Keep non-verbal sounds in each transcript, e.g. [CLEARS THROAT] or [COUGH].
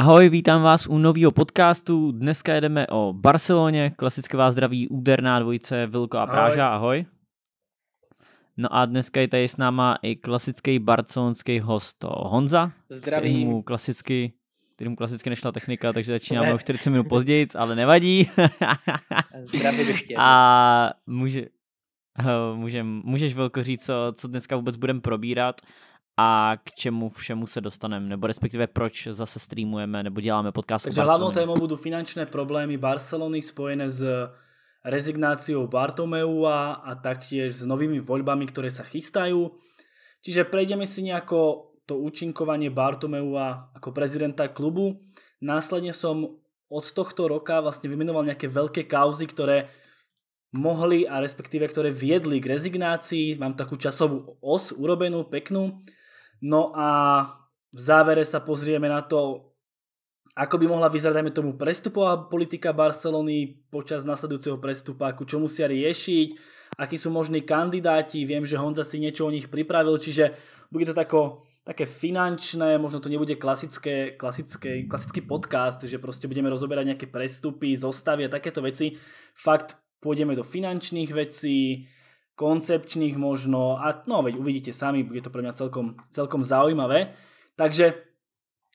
Ahoj, vítám vás u nového podcastu. Dneska jedeme o Barceloně. klasické vás zdraví úderná dvojice Vilko a Práža. Ahoj. No a dneska je tady s náma i klasický barcelonský host Honza. Zdravím. Mu klasicky, kterým klasicky nešla technika, takže začínáme ne. o 40 minut později, ale nevadí. [LAUGHS] Zdraví ještě. A může, můžem, můžeš Vilko říct, co, co dneska vůbec budeme probírat a k čemu všemu se dostaneme, nebo respektive proč zase streamujeme nebo děláme podcast Takže hlavnou témou budou finančné problémy Barcelony spojené s rezignáciou Bartomeua a taktiež s novými voľbami, ktoré sa chystajú. Čiže prejdeme si nejako to účinkovanie Bartomeua ako prezidenta klubu. Následne som od tohto roka vlastne vymenoval nejaké veľké kauzy, ktoré mohli a respektíve ktoré viedli k rezignácii. Mám takú časovú os urobenú, peknú. No a v závere sa pozrieme na to, ako by mohla vyzerať aj tomu prestupová politika Barcelony počas nasledujúceho prestupáku, čo musia riešiť, akí sú možní kandidáti, viem, že Honza si niečo o nich pripravil, čiže bude to tako, také finančné, možno to nebude klasické, klasické, klasický podcast, že prostě budeme rozoberať nejaké prestupy, zostavy a takéto veci. Fakt pôjdeme do finančných vecí, koncepčných možno a no veď uvidíte sami, bude to pre mňa celkom, celkom zaujímavé. Takže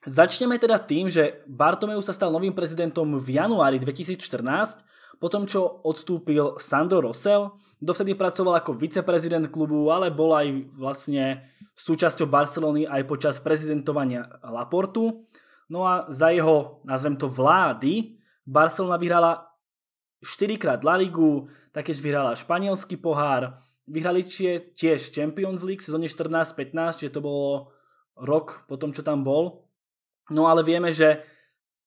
začneme teda tým, že Bartomeu sa stal novým prezidentom v januári 2014 potom čo odstúpil Sandro Rosel, dovtedy pracoval ako viceprezident klubu, ale bol aj vlastne súčasťou Barcelony aj počas prezidentovania Laportu. No a za jeho, nazvem to, vlády Barcelona vyhrala 4 La Ligu, takéž vyhrala španielský pohár, vyhrali tiež Champions League v sezóne 14-15, že to bolo rok po tom, čo tam bol. No ale vieme, že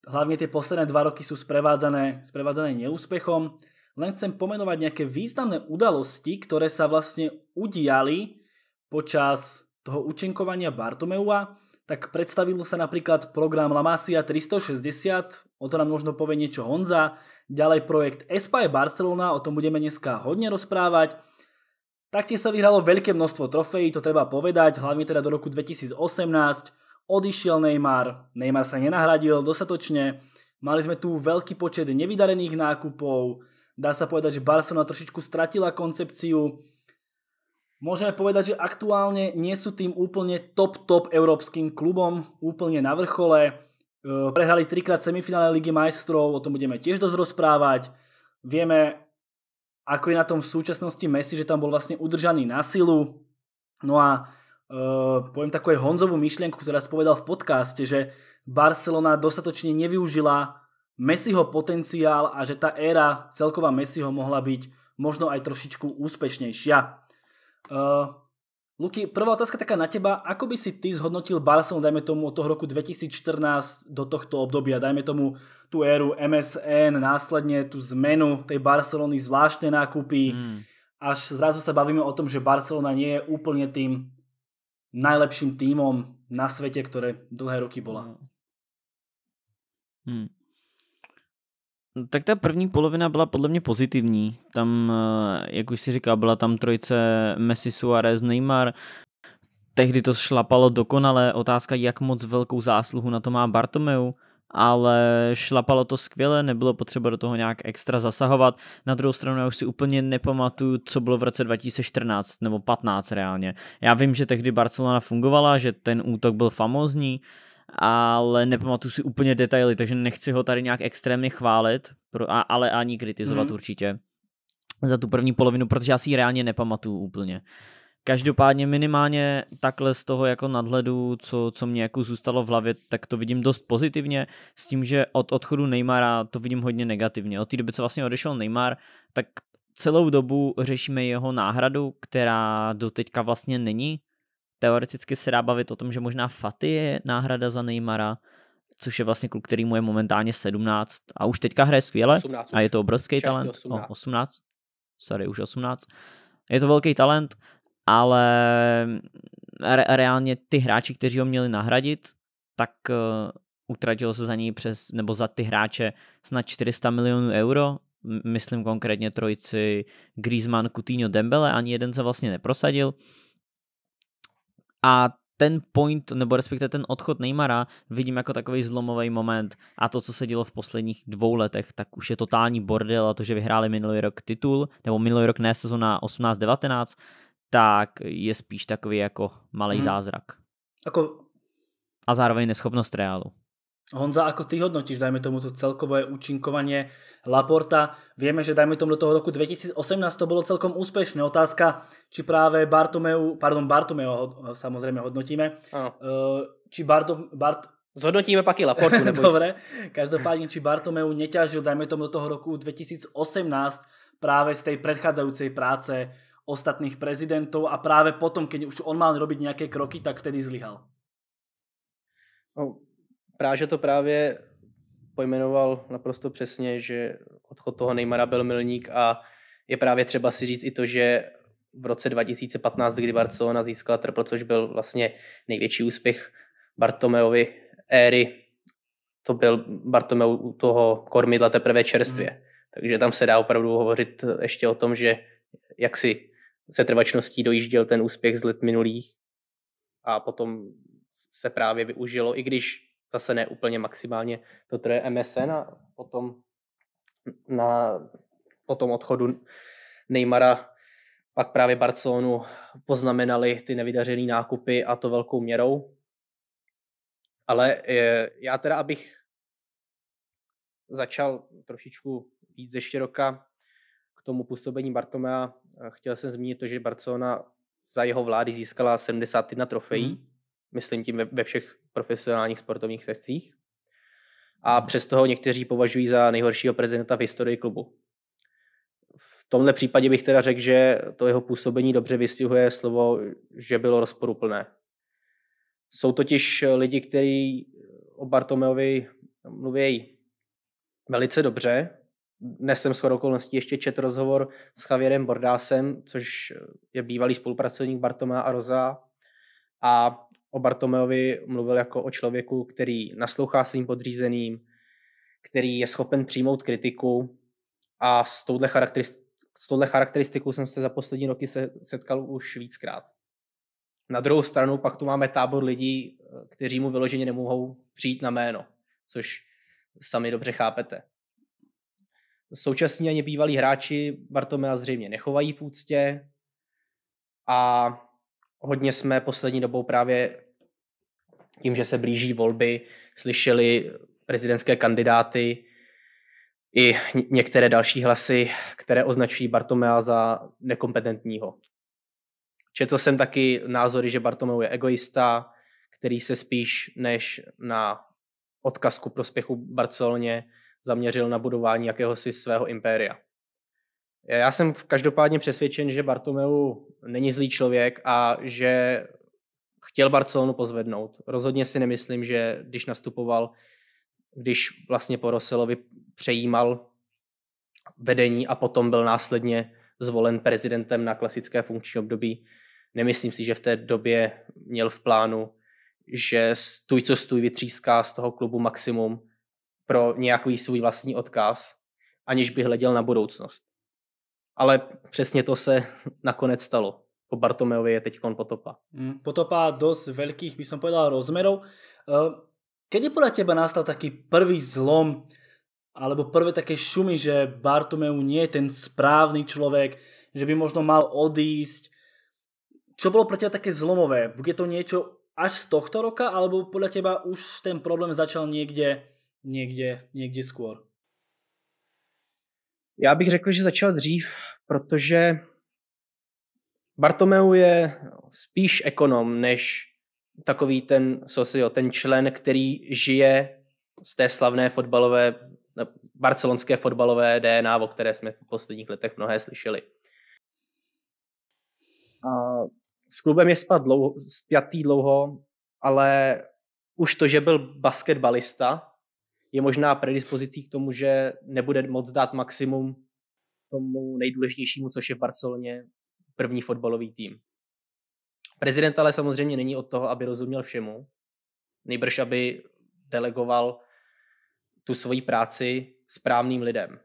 hlavne tie posledné dva roky sú sprevádzané, sprevádzané neúspechom. Len chcem pomenovať nejaké významné udalosti, ktoré sa vlastne udiali počas toho učenkovania Bartomeua tak predstavil sa napríklad program La Masia 360, o to nám možno povie niečo Honza, ďalej projekt Espai Barcelona, o tom budeme dneska hodne rozprávať. Taktiež sa vyhralo veľké množstvo trofejí, to treba povedať, hlavne teda do roku 2018. Odišiel Neymar, Neymar sa nenahradil dostatočne, mali sme tu veľký počet nevydarených nákupov, dá sa povedať, že Barcelona trošičku stratila koncepciu, Môžeme povedať, že aktuálne nie sú tým úplne top-top európskym klubom, úplne na vrchole. E, prehrali trikrát semifinále Ligy majstrov, o tom budeme tiež dosť rozprávať. Vieme, ako je na tom v súčasnosti Messi, že tam bol vlastne udržaný na silu. No a e, poviem takú aj Honzovú myšlienku, ktorá spovedal v podcaste, že Barcelona dostatočne nevyužila Messiho potenciál a že tá éra celková Messiho mohla byť možno aj trošičku úspešnejšia. Uh, Luky, prvá otázka taká na teba. Ako by si ty zhodnotil Barcelonu, dajme tomu, od toho roku 2014 do tohto obdobia? Dajme tomu tú éru MSN, následne tú zmenu tej Barcelony, zvláštne nákupy. Mm. Až zrazu sa bavíme o tom, že Barcelona nie je úplne tým najlepším týmom na svete, ktoré dlhé roky bola. Mm. No, tak ta první polovina byla podle mě pozitivní. Tam, eh, jak už si říkal, byla tam trojce Messi, Suarez, Neymar. Tehdy to šlapalo dokonale. Otázka, jak moc velkou zásluhu na to má Bartomeu ale šlapalo to skvěle, nebylo potřeba do toho nějak extra zasahovat. Na druhou stranu já už si úplně nepamatuju, co bylo v roce 2014 nebo 15 reálně. Já vím, že tehdy Barcelona fungovala, že ten útok byl famózní, ale nepamatuju si úplně detaily, takže nechci ho tady nějak extrémně chválit, pro, a, ale ani kritizovat mm. určitě za tu první polovinu, protože já si ji reálně nepamatuju úplně. Každopádně minimálně takhle z toho jako nadhledu, co, co mě jako zůstalo v hlavě, tak to vidím dost pozitivně, s tím, že od odchodu Neymara to vidím hodně negativně. Od té doby, co vlastně odešel Neymar, tak celou dobu řešíme jeho náhradu, která doteďka vlastně není teoreticky se dá bavit o tom, že možná Faty je náhrada za Neymara, což je vlastně kluk, který mu je momentálně 17 a už teďka hraje skvěle a je to obrovský talent. 18. O, 18. Sorry, už 18. Je to velký talent, ale re- reálně ty hráči, kteří ho měli nahradit, tak uh, utratilo se za něj přes, nebo za ty hráče snad 400 milionů euro, myslím konkrétně trojici Griezmann, Coutinho, Dembele, ani jeden se vlastně neprosadil. Uh, a ten point, nebo respektive ten odchod Neymara, vidím jako takový zlomový moment. A to, co se dělo v posledních dvou letech, tak už je totální bordel a to, že vyhráli minulý rok titul, nebo minulý rok ne sezona 18-19, tak je spíš takový jako malý hmm. zázrak. Ako... A zároveň neschopnost Realu. Honza, ako ty hodnotíš, dajme tomu, to celkové účinkovanie Laporta? Vieme, že dajme tomu do toho roku 2018 to bolo celkom úspešné. Otázka, či práve Bartomeu, pardon, Bartomeu samozrejme hodnotíme, ano. Eh, či Bartom, Bart, Zhodnotíme pak i Laportu. Neboj [LAUGHS] Dobre, každopádne, či Bartomeu neťažil, dajme tomu do toho roku 2018, práve z tej predchádzajúcej práce ostatných prezidentov a práve potom, keď už on mal robiť nejaké kroky, tak vtedy zlyhal. No, Práže to právě pojmenoval naprosto přesně, že odchod toho Neymara byl milník a je právě třeba si říct i to, že v roce 2015, kdy Barcelona získala trpl, což byl vlastně největší úspěch Bartomeovi éry, to byl Bartomeu u toho kormidla teprve čerstvě. Hmm. Takže tam se dá opravdu hovořit ještě o tom, že jak si se trvačností dojížděl ten úspěch z let minulých a potom se právě využilo, i když zase ne úplně maximálně to troje MSN a potom na, po tom odchodu Neymara pak právě Barcelonu poznamenali ty nevydařené nákupy a to velkou měrou. Ale je, já teda, abych začal trošičku víc ze široka k tomu působení Bartomea, chtěl jsem zmínit to, že Barcelona za jeho vlády získala 71 trofejí, mm. myslím tím ve, ve všech profesionálních sportovních sekcích. A hmm. přesto ho někteří považují za nejhoršího prezidenta v historii klubu. V tomhle případě bych teda řekl, že to jeho působení dobře vystihuje slovo, že bylo rozporuplné. Jsou totiž lidi, kteří o Bartomeovi mluví velice dobře. Dnes jsem shodou okolností ještě čet rozhovor s Javierem Bordásem, což je bývalý spolupracovník Bartoma a Roza. A o Bartomeovi mluvil jako o člověku, který naslouchá svým podřízeným, který je schopen přijmout kritiku a s touhle, charakterist- s touhle charakteristikou jsem se za poslední roky se- setkal už víckrát. Na druhou stranu pak tu máme tábor lidí, kteří mu vyloženě nemohou přijít na jméno, což sami dobře chápete. Současní ani bývalí hráči Bartomea zřejmě nechovají v úctě a hodně jsme poslední dobou právě tím, že se blíží volby, slyšeli prezidentské kandidáty i některé další hlasy, které označují Bartomea za nekompetentního. Četl jsem taky názory, že Bartomeu je egoista, který se spíš než na odkazku prospěchu Barceloně zaměřil na budování jakéhosi svého impéria. Já jsem každopádně přesvědčen, že Bartomeu není zlý člověk a že chtěl Barcelonu pozvednout. Rozhodně si nemyslím, že když nastupoval, když vlastně po Roselovi přejímal vedení a potom byl následně zvolen prezidentem na klasické funkční období, nemyslím si, že v té době měl v plánu, že stůj co stůj vytříská z toho klubu maximum pro nějaký svůj vlastní odkaz, aniž by hleděl na budoucnost ale přesně to se nakonec stalo. Po Bartomeovi je teď potopa. Mm, potopa dost velkých, bych som povedal, rozmerov. Eh, Kedy podle teba nastal taký prvý zlom, alebo prvé také šumy, že Bartomeu nie je ten správný člověk, že by možno mal odísť? Čo bolo pro teba také zlomové? Bude to něco až z tohto roka, alebo podle teba už ten problém začal někde, někde, někde skôr? Já bych řekl, že začal dřív, protože Bartomeu je spíš ekonom než takový ten socio, ten člen, který žije z té slavné fotbalové, no, barcelonské fotbalové DNA, o které jsme v posledních letech mnohé slyšeli. A s klubem je spad dlouho, spjatý dlouho, ale už to, že byl basketbalista, je možná predispozicí k tomu, že nebude moc dát maximum tomu nejdůležitějšímu, což je v Barceloně první fotbalový tým. Prezident ale samozřejmě není od toho, aby rozuměl všemu, nejbrž aby delegoval tu svoji práci správným lidem.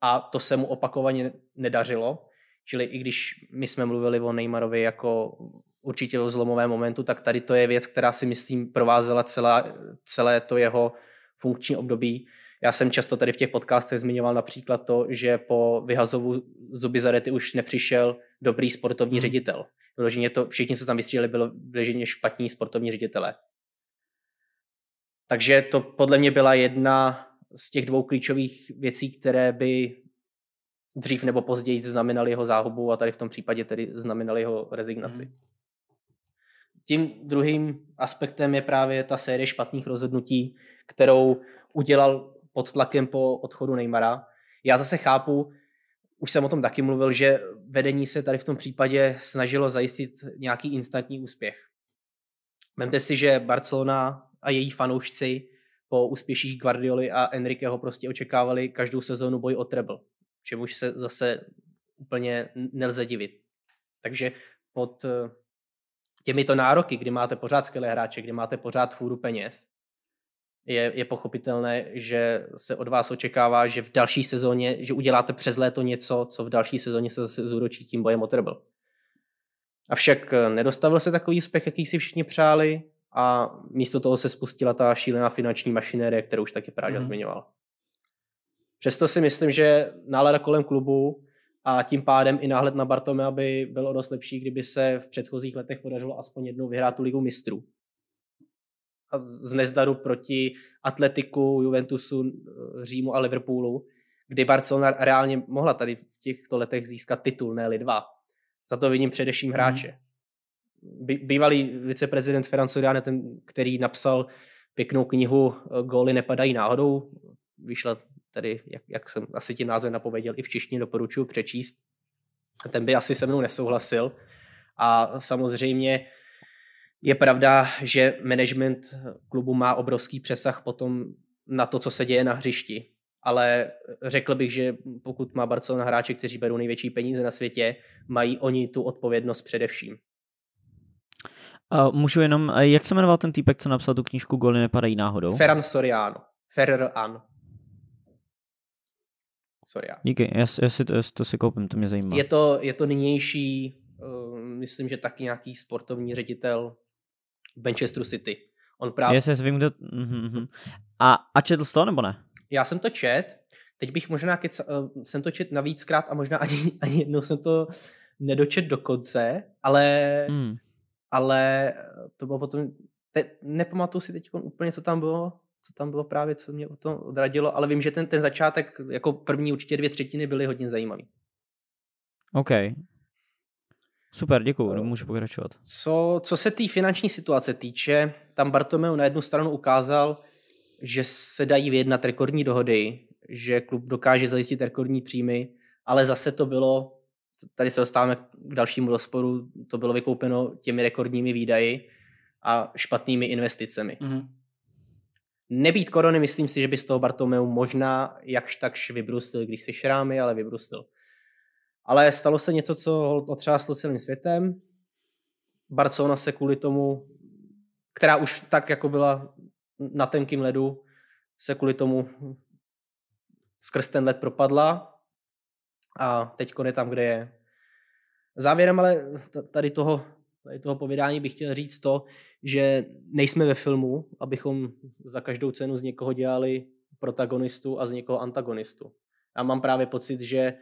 A to se mu opakovaně nedařilo, čili i když my jsme mluvili o Neymarovi jako určitě o zlomovém momentu, tak tady to je věc, která si myslím provázela celá, celé to jeho funkční období. Já jsem často tady v těch podcastech zmiňoval například to, že po vyhazovu zuby zarety už nepřišel dobrý sportovní mhm. ředitel. Vyloženě to, všichni, co tam vystříleli, bylo vyloženě špatní sportovní ředitele. Takže to podle mě byla jedna z těch dvou klíčových věcí, které by dřív nebo později znamenaly jeho záhubu a tady v tom případě tedy znamenaly jeho rezignaci. Mhm. Tím druhým aspektem je právě ta série špatných rozhodnutí, kterou udělal pod tlakem po odchodu Neymara. Já zase chápu, už jsem o tom taky mluvil, že vedení se tady v tom případě snažilo zajistit nějaký instantní úspěch. Vemte si, že Barcelona a její fanoušci po úspěších Guardioli a Enriqueho prostě očekávali každou sezónu boj o treble, čemuž se zase úplně nelze divit. Takže pod eh, těmito nároky, kdy máte pořád skvělé hráče, kdy máte pořád fůru peněz, je, je pochopitelné, že se od vás očekává, že v další sezóně, že uděláte přes léto něco, co v další sezóně se zase zúročí tím bojem o treble. Avšak eh, nedostavil se takový úspěch, jaký si všichni přáli a místo toho se spustila ta šílená finanční mašinérie, kterou už taky Práža mm. zmiňoval. Přesto si myslím, že nálada kolem klubu a tím pádem i náhled na Bartome, aby bylo dost lepší, kdyby se v předchozích letech podařilo aspoň jednou vyhrát tu ligu mistrů z nezdaru proti Atletiku, Juventusu, eh, Římu a Liverpoolu, kdy Barcelona reálně mohla tady v těchto letech získat titul, ne dva. Za to vidím především mhm. hráče. Bývalý viceprezident Ferran Soriano, ten, který napsal pěknou knihu eh, Góly nepadají náhodou, vyšla tady, jak, jak jsem asi tím názvem napověděl, i v češtině doporučuji přečíst. Ten by asi se mnou nesouhlasil. A samozřejmě je pravda, že management klubu má obrovský přesah potom na to, co se děje na hřišti. Ale řekl bych, že pokud má Barcelona hráče, kteří berou největší peníze na světě, mají oni tu odpovědnost především. A můžu jenom, jak se jmenoval ten týpek, co napsal tu knížku Goly nepadají náhodou? Ferran Soriano. Ferrer Soriano. Díky, já, já, si to, já si to si koupím, to mě zajímá. Je to, je to nynější, uh, myslím, že taky nějaký sportovní ředitel Manchesteru City. On právě... Jestli, vím, kdo... Mm-hmm. A, a četl jsi to, nebo ne? Já jsem to čet, teď bych možná, keca, uh, jsem to čet navíckrát a možná ani, [LAUGHS] ani jednou jsem to nedočet do konce, ale, mm. ale eh, to bylo potom, te, nepamatuju si teď úplně, co tam bylo, co tam bylo právě, co mě o tom odradilo, ale vím, že ten, ten začátek, jako první určitě dvě třetiny byly hodně zajímavý. OK, Super, děkuji, eh, můžu pokračovat. Co, co se té tý finanční situace týče, tam Bartomeu na jednu stranu ukázal, že se dají vyjednat rekordní dohody, že klub dokáže zajistit rekordní příjmy, ale zase to bylo, tady se dostáváme k dalšímu rozporu, to bylo vykoupeno těmi rekordními výdaji a špatnými investicemi. Mm-hmm. Nebýt korony, myslím si, že by z toho Bartomeu možná jakž takž vybrusil, když si šrámy, ale vybrusil. Ale stalo se něco, co otřáslo celým světem. Barcelona se kvůli tomu, která už tak jako byla na tenkým ledu, se kvůli tomu skrz ten led propadla a teď je tam, kde je. Závěrem ale tady toho, tady toho povídání bych chtěl říct to, že nejsme ve filmu, abychom za každou cenu z někoho dělali protagonistu a z někoho antagonistu. Já mám právě pocit, že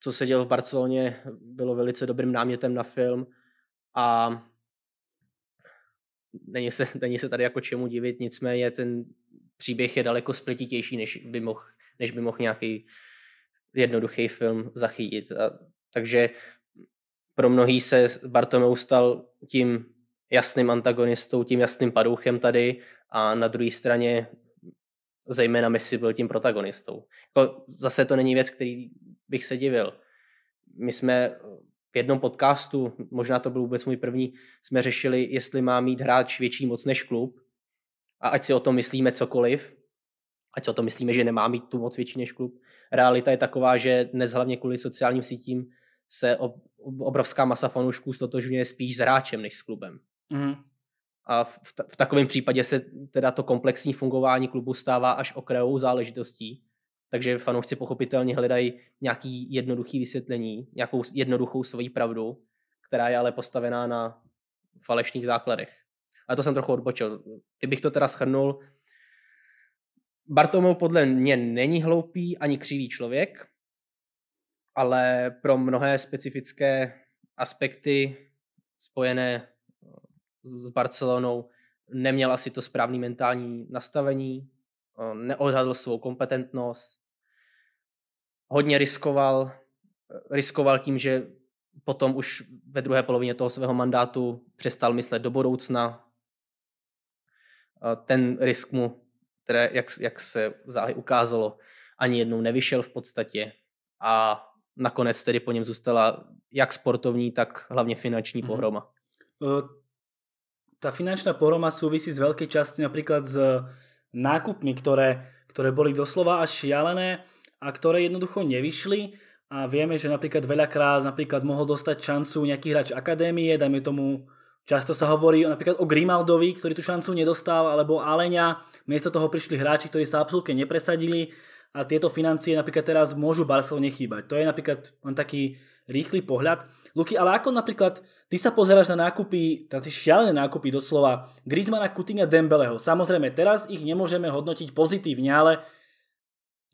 co se dělo v Barceloně, bylo velice dobrým námětem na film a není se, [LAUGHS] není se tady jako čemu divit, nicméně ten příběh je daleko spletitější, než by mohl, než by mohl nějaký jednoduchý film zachytit. A, takže pro mnohý se Bartomeu stal tím jasným antagonistou, tím jasným padouchem tady a na druhé straně zejména Messi byl tím protagonistou. Jako zase to není věc, který bych se divil. My jsme v jednom podcastu, možná to byl vůbec můj první, jsme řešili, jestli má mít hráč větší moc než klub. A ať si o tom myslíme cokoliv, ať si o tom myslíme, že nemá mít tu moc větší než klub. Realita je taková, že dnes hlavně kvůli sociálním sítím se obrovská masa fanoušků stotožňuje spíš s hráčem než s klubem. Mm. A v, v, v takovém případě se teda to komplexní fungování klubu stává až okrajovou záležitostí. Takže fanoušci pochopitelně hledají nějaký jednoduchý vysvětlení, nějakou jednoduchou svoji pravdu, která je ale postavená na falešných základech. A to jsem trochu odbočil. Kdybych to teda shrnul, Bartomeu podle mě není hloupý ani křivý člověk, ale pro mnohé specifické aspekty spojené s Barcelonou, neměl asi to správné mentální nastavení, neodhadl svou kompetentnost, hodně riskoval, riskoval tím, že potom už ve druhé polovině toho svého mandátu přestal myslet do budoucna. Ten risk mu, které, jak, jak se záhy ukázalo, ani jednou nevyšel v podstatě a nakonec tedy po něm zůstala jak sportovní, tak hlavně finanční mhm. pohroma. Mm-hmm tá finančná pohroma súvisí z veľkej časti napríklad s nákupmi, ktoré, ktoré boli doslova až šialené a ktoré jednoducho nevyšli a vieme, že napríklad veľakrát napríklad mohol dostať šancu nejaký hráč akadémie, dajme tomu Často sa hovorí napríklad o Grimaldovi, ktorý tu šancu nedostal, alebo Aleňa. Miesto toho prišli hráči, ktorí sa absolútne nepresadili a tieto financie napríklad teraz môžu Barcelone chýbať. To je napríklad len taký rýchly pohľad. Luky, ale ako napríklad ty sa pozeráš na nákupy, na tie šialené nákupy doslova, Griezmana, Kutinga, Dembeleho. Samozrejme, teraz ich nemôžeme hodnotiť pozitívne, ale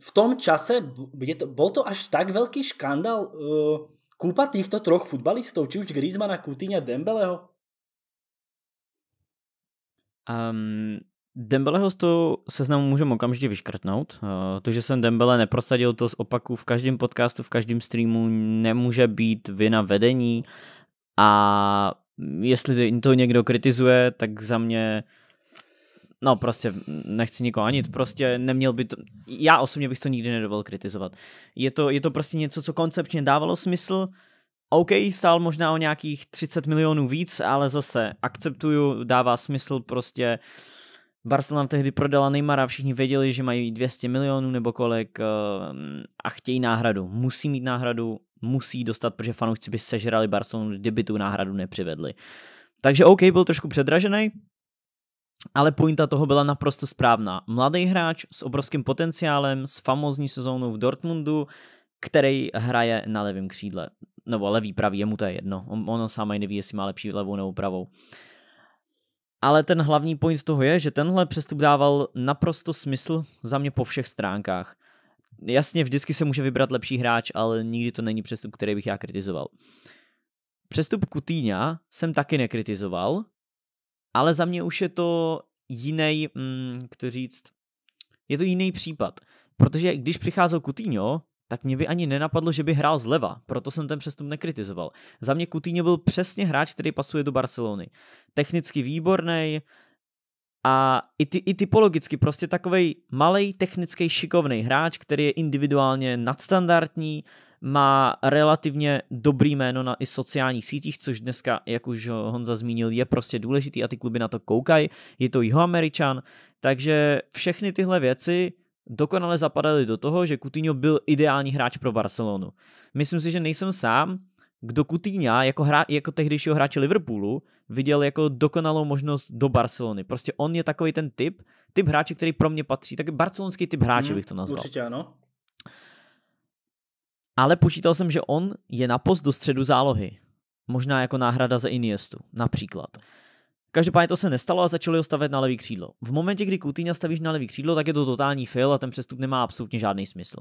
v tom čase je to, bol to až tak veľký škandál uh, kúpa týchto troch futbalistov, či už Griezmana, Kutinga, Dembeleho? Um, Dembeleho z toho seznamu můžeme okamžitě vyškrtnout. Eh, to, že jsem Dembele neprosadil, to z opaku v každém podcastu, v každém streamu nemůže být vina vedení a jestli to někdo kritizuje, tak za mě no prostě nechci nikoho ani, prostě neměl by to, já osobně bych to nikdy nedovol kritizovat. Je to, je to prostě něco, co koncepčně dávalo smysl, OK, stál možná o nějakých 30 milionů víc, ale zase akceptuju, dává smysl prostě uh, Barcelona tehdy prodala Neymara, všichni věděli, že mají 200 milionů nebo kolik eh, a chtějí náhradu. Musí mít náhradu, musí dostat, protože fanoušci by sežrali Barcelonu, kdyby tu náhradu nepřivedli. Takže OK, byl trošku předražený, ale pointa toho byla naprosto správná. Mladý hráč s obrovským potenciálem, s famózní sezónou v Dortmundu, který hraje na levém křídle. Nebo levý, pravý, jemu to je jedno. On, ono sám neví, jestli má lepší levou nebo pravou. Uh, ale ten hlavní point z toho je, že tenhle přestup dával naprosto smysl za mě po všech stránkách. Jasně, vždycky se může vybrat lepší hráč, ale nikdy to není přestup, který bych já kritizoval. Přestup Kutýňa jsem taky nekritizoval, ale za mě už je to jiný, hm, mm, kdo říct, je to jiný případ. Protože když přicházel Kutýňo, tak mě by ani nenapadlo, že by hrál zleva, proto jsem ten přestup nekritizoval. Za mě Coutinho byl přesně hráč, který pasuje do Barcelony. Technicky výborný a i, ty, i typologicky prostě takový malý technický, šikovný hráč, který je individuálně nadstandardní, má relativně dobrý jméno na i sociálních sítích, což dneska, jak už Honza zmínil, je prostě důležitý a ty kluby na to koukají. Je to jeho američan. takže všechny tyhle věci dokonale zapadaly do toho, že Coutinho byl ideální hráč pro Barcelonu. Myslím si, že nejsem sám, kdo Coutinho jako, hra, jako tehdejšího hráče Liverpoolu viděl jako dokonalou možnost do Barcelony. Prostě on je takový ten typ, typ hráče, který pro mě patří, tak barcelonský typ hráče hmm, bych to nazval. Určitě ano. Ale počítal jsem, že on je na post do středu zálohy. Možná jako náhrada za Iniestu, například. Každopádně to se nestalo a začali ho stavět na levý křídlo. V momentě, kdy Kutýňa stavíš na levý křídlo, tak je to totální fail a ten přestup nemá absolutně žádný smysl.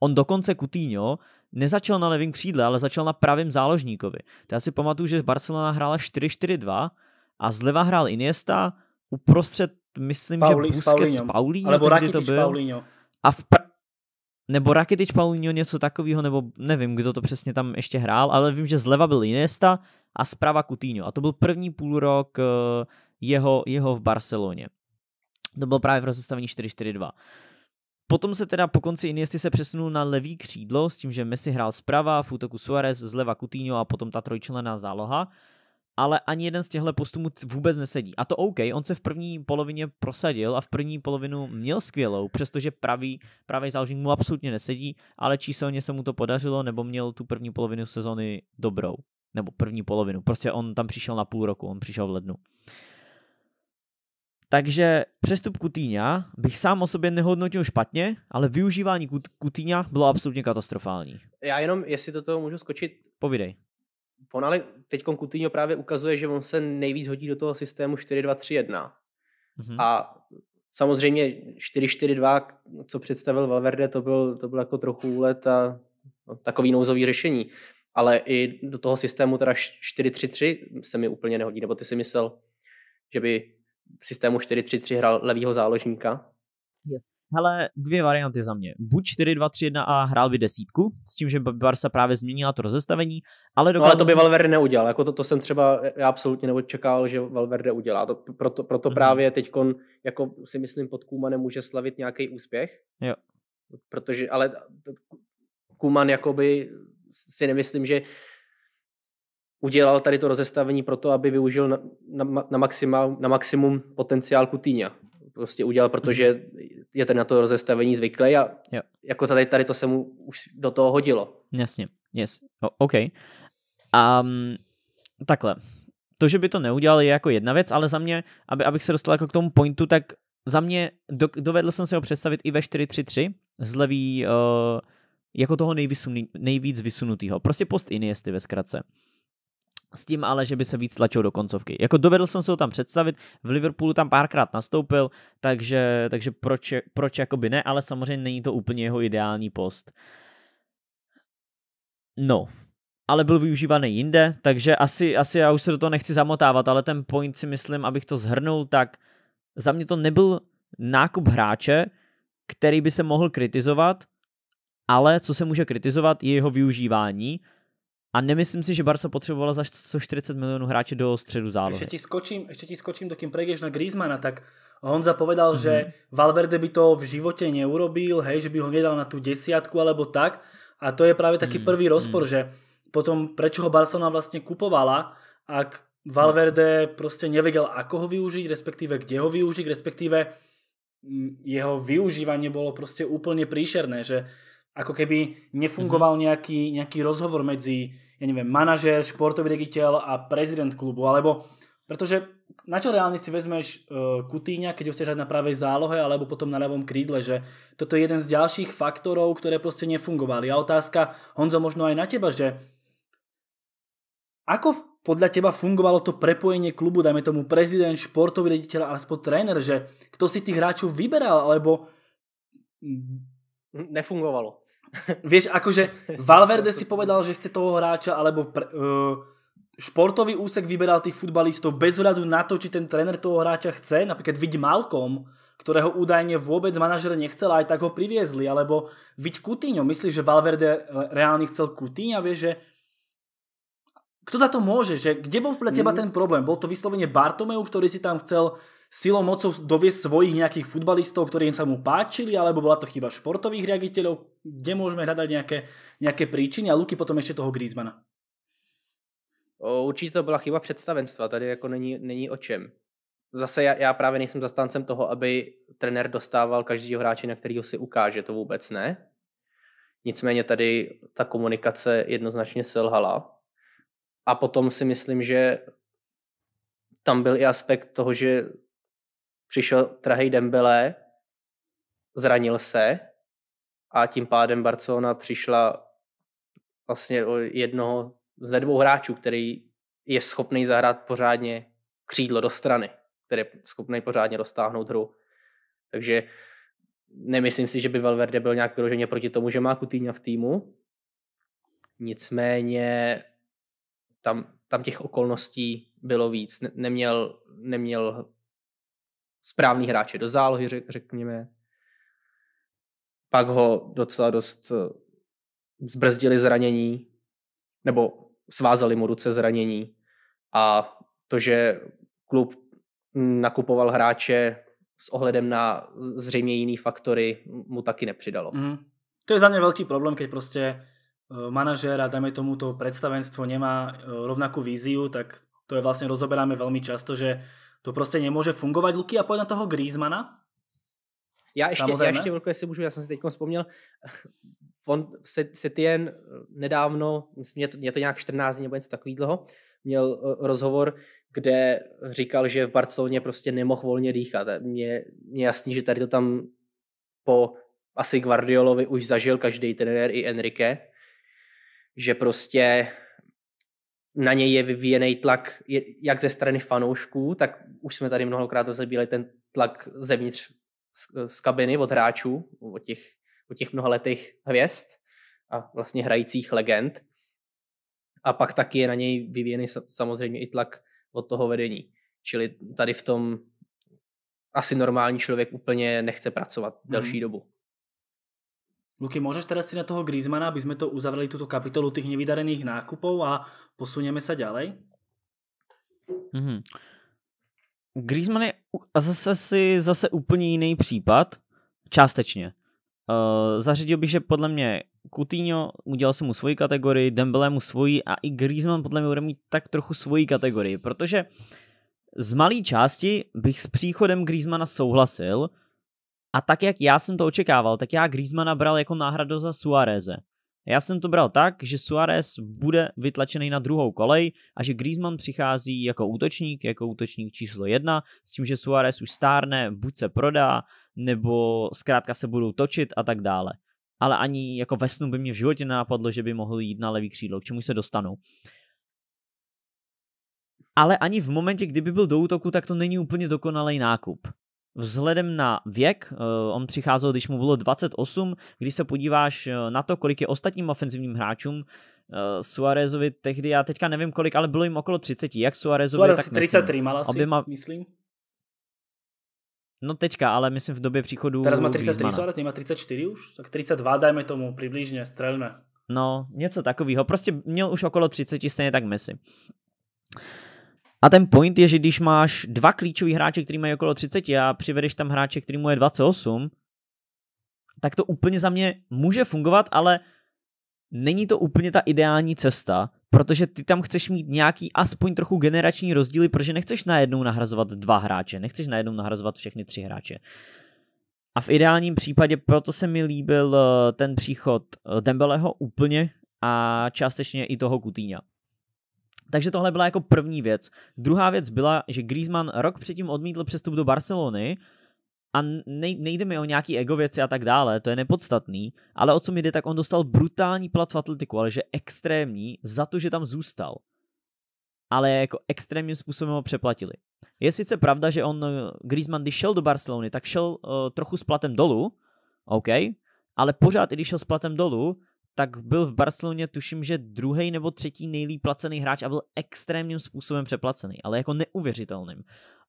On dokonce Kutýňo nezačal na levém křídle, ale začal na pravém záložníkovi. To já si pamatuju, že Barcelona hrála 4-4-2 a zleva hrál Iniesta, uprostřed, myslím, Pauli, že Busquets Paulinho, nebo Rakitic to byl. Paulinho. A v pra... nebo Rakitic Paulinho něco takového, nebo nevím, kdo to přesně tam ještě hrál, ale vím, že zleva byl Iniesta, a zprava Coutinho. A to byl první půlrok eh, jeho, jeho v Barceloně. To bylo právě v rozestavení 4-4-2. Potom se teda po konci Iniesty se přesunul na levý křídlo s tím, že Messi hrál zprava, v útoku Suarez, zleva Coutinho a potom ta trojčlená záloha. Ale ani jeden z těchto postů mu vůbec nesedí. A to OK, on se v první polovině prosadil a v první polovinu měl skvělou, přestože pravý, pravý záložník mu absolutně nesedí, ale číselně se mu to podařilo, nebo měl tu první polovinu sezony dobrou nebo první polovinu. Prostě on tam přišel na půl roku, on přišel v lednu. Takže přestup Kutýňa bych sám o sobě nehodnotil špatně, ale využívání Kutýňa bylo absolutně katastrofální. Já jenom, jestli do toho můžu skočit. Povidej. On ale teď Kutýňo právě ukazuje, že on se nejvíc hodí do toho systému 4-2-3-1. Mhm. A samozřejmě 4-4-2, co představil Valverde, to byl, to byl jako trochu úlet a no, takový nouzový řešení ale i do toho systému teda 4-3-3 se mi úplně nehodí, nebo ty si myslel, že by v systému 4-3-3 hrál levýho záložníka? Yes. Hele, dvě varianty za mě. Buď 4-2-3-1 a hrál by desítku, s tím, že Barsa právě změnila to rozestavení, ale dokázal... No, ale to by Valverde neudělal, jako to, to jsem třeba já absolutně neočekával, že Valverde udělá. To, proto, proto mm-hmm. právě teď jako si myslím, pod Kumanem může slavit nějaký úspěch. Jo. Protože, ale Kuman jakoby si nemyslím, že udělal tady to rozestavení to, aby využil na, na, na, maxima, na maximum potenciál Kutýňa. Prostě udělal, protože mhm. je ten na to rozestavení zvyklý a jo. jako tady, tady to se mu už do toho hodilo. Jasně, yes, o, OK. Um, takhle, to, že by to neudělal, je jako jedna věc, ale za mě, aby, abych se dostal jako k tomu pointu, tak za mě do, dovedl jsem si ho představit i ve 4-3-3 z levý uh, jako toho nejvysuný, nejvíc vysunutýho. Prostě post Iniesty ve zkratce. S tím ale, že by se víc tlačil do koncovky. Jako dovedl jsem se ho tam představit, v Liverpoolu tam párkrát nastoupil, takže, takže proč, proč jako by ne, ale samozřejmě není to úplně jeho ideální post. No, ale byl využívaný jinde, takže asi, asi já už se do toho nechci zamotávat, ale ten point si myslím, abych to zhrnul, tak za mě to nebyl nákup hráče, který by se mohl kritizovat, ale co se může kritizovat, je jeho využívání. A nemyslím si, že Barca potřebovala za 140 milionů hráče do středu zálohy. Ještě ti skočím, ještě ti skočím dokým prejdeš na Griezmana, tak Honza povedal, mm -hmm. že mhm. Valverde by to v životě neurobil, hej, že by ho nedal na tu desiatku alebo tak. A to je právě taký mm -hmm. prvý mhm. rozpor, mm -hmm. že potom prečo ho Barcelona vlastně kupovala, ak Valverde prostě nevedel, ako ho využiť, respektíve kde ho využiť, respektíve mm, jeho využívanie bolo prostě úplne príšerné, že Ako keby nefungoval mm-hmm. nejaký, nejaký rozhovor medzi, ja neviem, manažer, športový riaditeľ a prezident klubu, alebo Protože na čo reálne si vezmeš uh, eh, Kutíňa, keď ho chceš na pravej zálohe alebo potom na ľavom krídle, že toto je jeden z ďalších faktorov, ktoré proste nefungovali. A otázka, Honzo, možno aj na teba, že ako podľa teba fungovalo to prepojenie klubu, dajme tomu prezident, športový riaditeľ, alebo tréner, že kto si tých hráčov vyberal, alebo... Nefungovalo. [LAUGHS] Vieš, akože Valverde si povedal, že chce toho hráča, alebo pre, uh, športový úsek vyberal tých futbalistov bez hľadu na to, či ten tréner toho hráča chce. Napríklad Viď Malkom, ktorého údajne vôbec manažer nechcel, aj tak ho priviezli. Alebo Viď Kutíňo, myslíš, že Valverde eh, reálne chcel Coutinho? Vieš, že kto za to môže? Že kde bol pre teba mm. ten problém? Bol to vyslovene Bartomeu, ktorý si tam chcel silou mocou doviesť svojich nejakých futbalistov, ktorí im sa mu páčili, alebo bola to chyba športových riaditeľov, kde môžeme hľadať nejaké, nejaké príčiny a Luky potom ešte toho Griezmana. Určite to byla chyba představenstva, tady jako není, není o čem. Zase já, já právě nejsem zastáncem toho, aby trenér dostával každého hráče, na kterého si ukáže, to vůbec ne. Nicméně tady ta komunikace jednoznačně selhala. A potom si myslím, že tam byl i aspekt toho, že přišel Trahej Dembele, zranil se a tím pádem Barcelona přišla vlastně o jednoho ze dvou hráčů, který je schopný zahrát pořádně křídlo do strany, který je schopný pořádně dostáhnout hru. Takže nemyslím si, že by Valverde byl nějak vyloženě proti tomu, že má Kutýňa v týmu. Nicméně tam, tam těch okolností bylo víc. Neměl, neměl správný hráče do zálohy, řekněme. Pak ho docela dost eh, zbrzdili zranění, nebo svázali mu ruce zranění. A to, že klub nakupoval hráče s ohledem na zřejmě jiný faktory, mu taky nepřidalo. Mm. To je za mě velký problém, když prostě eh, manažer a dáme tomu to představenstvo nemá eh, rovnakou víziu, tak to je vlastně rozoberáme velmi často, že to prostě nemůže fungovat, Luky, a pojď na toho Griezmana. Já ještě, já ještě velkou, jestli můžu, já jsem si teď vzpomněl, on Setien eh, nedávno, myslím, je to, je to nějak 14 dní nebo něco takový dlho, měl eh, rozhovor, kde říkal, že v Barceloně prostě nemohl volně dýchat. Mě je jasný, že tady to tam po asi Guardiolovi už zažil každý trenér i Enrique, že prostě na něj je vyvíjený tlak jak ze strany fanoušků, tak už jsme tady mnohokrát rozebíli ten tlak zevnitř z, z kabiny od hráčů, od těch, od těch mnohaletých hvězd a vlastně hrajících legend. A pak taky je na něj vyvíjený samozřejmě i tlak od toho vedení. Čili tady v tom asi normální člověk úplně nechce pracovat mhm. delší dobu. Luky, môžeš teraz si na toho Griezmana, aby sme to uzavreli túto kapitolu tých nevydarených nákupov a posuneme sa ďalej? Mm-hmm. Griezmann je a zase si zase úplně jiný případ, částečně. Uh, zařídil bych, že podle mě Coutinho udělal si mu svoji kategorii, Dembele mu svoji a i Griezmann podle mě bude mít tak trochu svoji kategorii, protože z malé části bych s příchodem Griezmana souhlasil, a tak, jak já jsem to očekával, tak já Griezmana bral jako náhradu za Suareze. Já jsem to bral tak, že Suarez bude vytlačený na druhou kolej a že Griezmann přichází jako útočník, jako útočník číslo jedna, s tím, že Suarez už stárne, buď se prodá, nebo zkrátka se budou točit a tak dále. Ale ani jako ve snu by mě v životě nenapadlo, že by mohl jít na levý křídlo, k čemu se dostanou. Ale ani v momentě, kdyby byl do útoku, tak to není úplně dokonalý nákup vzhledem na věk, eh, on přicházel, když mu bylo 28, když se podíváš eh, na to, kolik je ostatním ofenzivním hráčům, eh, Suarezovi tehdy, já teďka nevím kolik, ale bylo jim okolo 30, jak Suarezovi, Suarez tak 33 mal asi, oběma... myslím. No teďka, ale myslím v době příchodu Teraz má 33 Griezmana. Suarez, nemá 34 už? Tak 32 dajme tomu, přibližně, střelme. No, něco takového. Prostě měl už okolo 30, stejně tak Messi. A ten point je, že když máš dva klíčový hráče, který mají okolo 30 a přivedeš tam hráče, který mu je 28, tak to úplně za mě může fungovat, ale není to úplně ta ideální cesta, protože ty tam chceš mít nějaký aspoň trochu generační rozdíly, protože nechceš najednou nahrazovat dva hráče, nechceš najednou nahrazovat všechny tři hráče. A v ideálním případě proto se mi líbil eh, ten příchod eh, Dembeleho úplně a částečně i toho Kutýňa. Takže tohle byla jako první věc. Druhá věc byla, že Griezmann rok předtím odmítl přestup do Barcelony a nejde mi o nějaký ego věci a tak dále, to je nepodstatný, ale o co mi jde, tak on dostal brutální plat v Atletiku, ale že extrémní za to, že tam zůstal. Ale jako extrémním způsobem ho přeplatili. Je sice pravda, že on, eh, Griezmann, když šel do Barcelony, tak šel uh, trochu s platem dolů, OK, ale pořád, i když šel s platem dolů, tak byl v Barceloně tuším, že druhý nebo třetí nejlíp placený hráč a byl extrémním způsobem přeplacený, ale jako neuvěřitelným.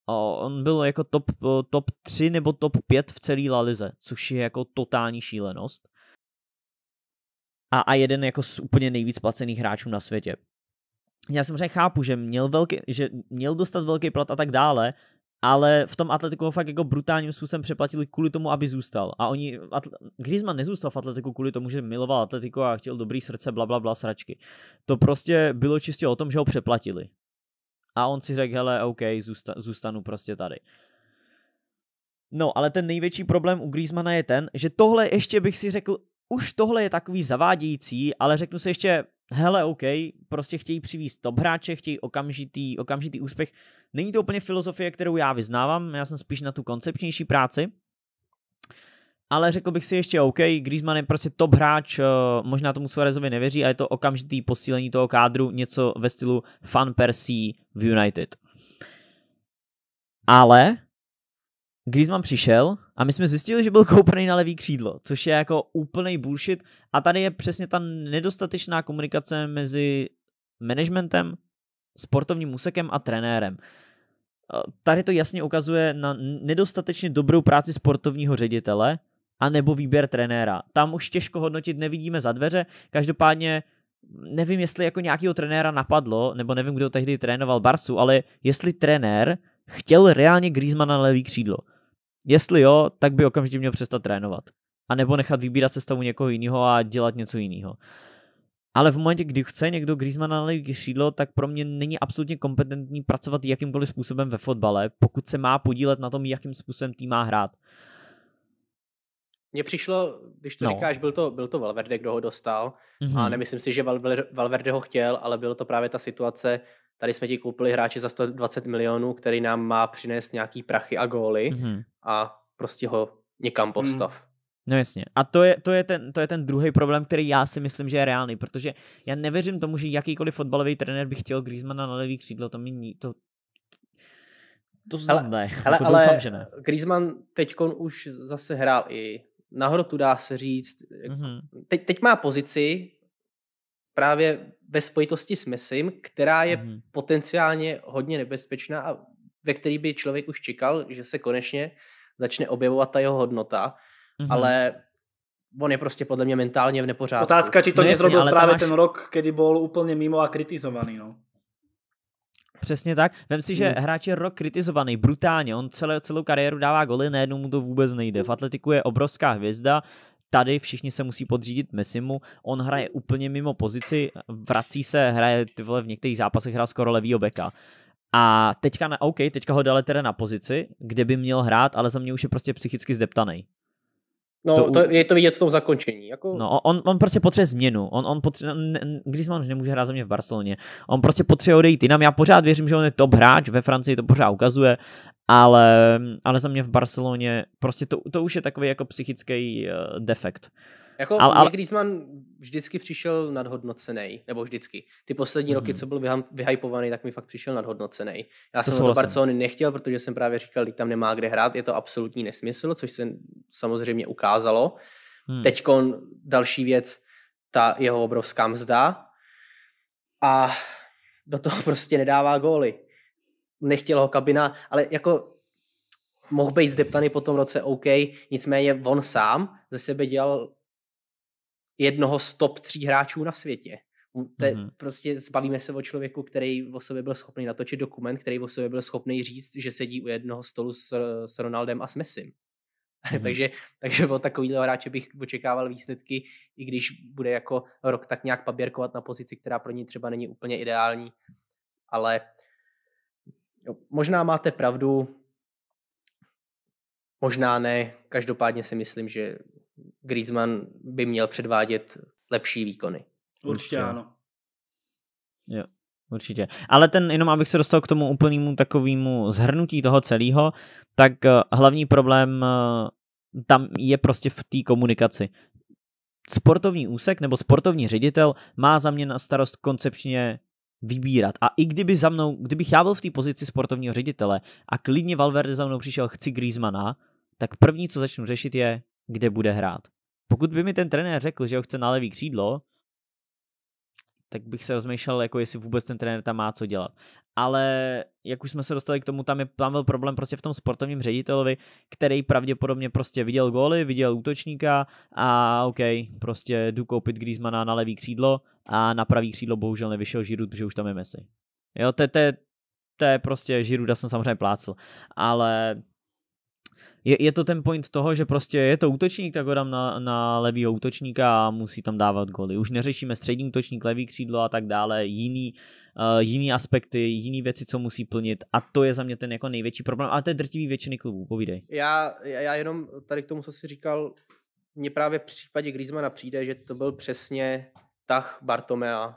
A on byl jako top, eh, top 3 nebo top 5 v celé lalize, což je jako totální šílenost. A, a jeden jako z úplně nejvíc placených hráčů na světě. Já samozřejmě chápu, že měl, velký, že měl dostat velký plat a tak dále, ale v tom Atletiku ho fakt jako brutálním způsobem přeplatili kvůli tomu, aby zůstal. A oni, Atl- Griezmann nezůstal v Atletiku kvůli tomu, že miloval Atletiku a chtěl dobrý srdce, bla, bla, bla, sračky. To prostě bylo čistě o tom, že ho přeplatili. A on si řekl, hele, OK, zůsta- zůstanu prostě tady. No, ale ten největší problém u Griezmana je ten, že tohle ještě bych si řekl, už tohle je takový zavádějící, ale řeknu si ještě, hele, OK, prostě chtějí přivést top hráče, chtějí okamžitý, okamžitý úspěch. Není to úplně filozofie, kterou já vyznávám, já jsem spíš na tu koncepčnější práci, ale řekl bych si ještě OK, Griezmann je prostě top hráč, eh, možná tomu Suarezovi nevěří a je to okamžitý posílení toho kádru, něco ve stylu fan Persie v United. Ale Griezmann přišel a my jsme zjistili, že byl koupený na levý křídlo, což je jako úplný bullshit. A tady je přesně ta nedostatečná komunikace mezi managementem, sportovním úsekem a trenérem. Eh, tady to jasně ukazuje na nedostatečně dobrou práci sportovního ředitele a nebo výběr trenéra. Tam už těžko hodnotit nevidíme za dveře, každopádně nevím, jestli jako nějakého trenéra napadlo, nebo nevím, kdo tehdy trénoval Barsu, ale jestli trenér chtěl reálně Griezmana na levý křídlo. Jestli jo, tak by okamžitě měl přestat trénovat. A nebo nechat vybírat stavu někoho jiného a dělat něco jiného. Ale v momentě, kdy chce někdo Griezmana na křídlo, tak pro mě není absolutně kompetentní pracovat jakýmkoliv způsobem ve fotbale, pokud se má podílet na tom, jakým způsobem tým má hrát. Mně přišlo, když to no. říkáš, byl to, byl to Valverde, kdo ho dostal mm-hmm. a mhm. nemyslím si, že Valverde ho chtěl, ale byla to právě ta situace, tady jsme ti koupili hráče za 120 milionů, který nám má přinést nějaký prachy a góly mm-hmm. a prostě ho někam hmm. postav. Mm. No jasně. A to je, to, je ten, to je ten druhý problém, který já si myslím, že je reálný, protože já nevěřím tomu, že jakýkoliv fotbalový trenér by chtěl Griezmana na levý křídlo, to mi to, to snad ne. Ale, jako ale doufám, že ne. Griezmann teďkon už zase hrál i na hrotu, dá se říct. Mm-hmm. Teď, teď má pozici právě ve spojitosti s mesím, která je mm-hmm. potenciálně hodně nebezpečná a ve který by člověk už čekal, že se konečně začne objevovat ta jeho hodnota, mm-hmm. ale on je prostě podle mě mentálně v nepořádku. Otázka, či to no nezrobil právě máš... ten rok, kdy byl úplně mimo a kritizovaný, no. Přesně tak. Vem si, že hmm. hráč je rok kritizovaný brutálně. On celou celou kariéru dává goly, nejednou mu to vůbec nejde. V hmm. atletiku je obrovská hvězda, Tady všichni se musí podřídit Messimu, on hraje úplně mimo pozici, vrací se, hraje ty vole, v některých zápasech hrál skoro levýho beka. A teďka, na, OK, teďka ho dali teda na pozici, kde by měl hrát, ale za mě už je prostě psychicky zdeptaný. No, to, to, je to vidět v tom zakončení. Jako... No, on, on prostě potřebuje změnu. On, on potřebuje, Griezmann už nemůže hrát za mě v Barceloně. On prostě potřebuje odejít jinam. Já pořád věřím, že on je top hráč, ve Francii to pořád ukazuje, ale, ale za mě v Barceloně prostě to, to už je takový jako psychický uh, defekt. Uh, jako ale, ale... Griezmann vždycky přišel nadhodnocený, nebo vždycky. Ty poslední mm-hmm. roky, mhm. co byl vyhypovaný, tak mi fakt přišel nadhodnocený. Já to jsem do Barcelony nechtěl, protože jsem právě říkal, že tam nemá kde hrát, je to absolutní nesmysl, což se samozřejmě ukázalo. Hmm. Teď další věc, ta jeho obrovská mzda a do toho [LAUGHS] prostě nedává góly. Nechtěl ho kabina, ale jako mohl být zdeptaný po tom roce OK, nicméně on sám ze sebe dělal jednoho z top tří hráčů na světě. Te, mm-hmm. Prostě zbavíme se o člověku, který o sobě byl schopný natočit dokument, který o sobě byl schopný říct, že sedí u jednoho stolu s, s Ronaldem a s Messim. Mm-hmm. [LAUGHS] takže, takže od takového hráče bych očekával výsledky, i když bude jako rok tak nějak paběrkovat na pozici, která pro ní třeba není úplně ideální. Ale jo, možná máte pravdu, možná ne. Každopádně si myslím, že Griezmann by měl předvádět lepší výkony. Určitě ano. Jo, určitě. Ale ten, jenom abych se dostal k tomu úplnému takovému zhrnutí toho celého, tak eh, hlavní problém eh, tam je prostě v té komunikaci. Sportovní úsek nebo sportovní ředitel má za mě na starost koncepčně vybírat. A i kdyby za mnou, kdybych já byl v té pozici sportovního ředitele a klidně Valverde za mnou přišel, chci Griezmana, tak první, co začnu řešit je, kde bude hrát. Pokud by mi ten trenér řekl, že ho chce na levý křídlo, tak bych se rozmýšlel, jako jestli vůbec ten trenér tam má co dělat. Ale jak už jsme se dostali k tomu, tam, je, tam byl problém prostě v tom sportovním ředitelovi, který pravděpodobně prostě viděl góly, viděl útočníka a OK, prostě jdu koupit Griezmana na levý křídlo a na pravý křídlo bohužel nevyšel Žirut, protože už tam je Messi. Jo, to je prostě Žiruda jsem samozřejmě plácl, ale je, je to ten point toho, že prostě je to útočník, tak ho dám na, na levýho útočníka a musí tam dávat goly. Už neřešíme střední útočník, levý křídlo a tak dále, jiný, uh, jiný aspekty, jiný věci, co musí plnit a to je za mě ten jako největší problém, A to je drtivý většiny klubů, povídej. Já, já jenom tady k tomu, co jsi říkal, mně právě v případě Griezmana přijde, že to byl přesně tah Bartomea,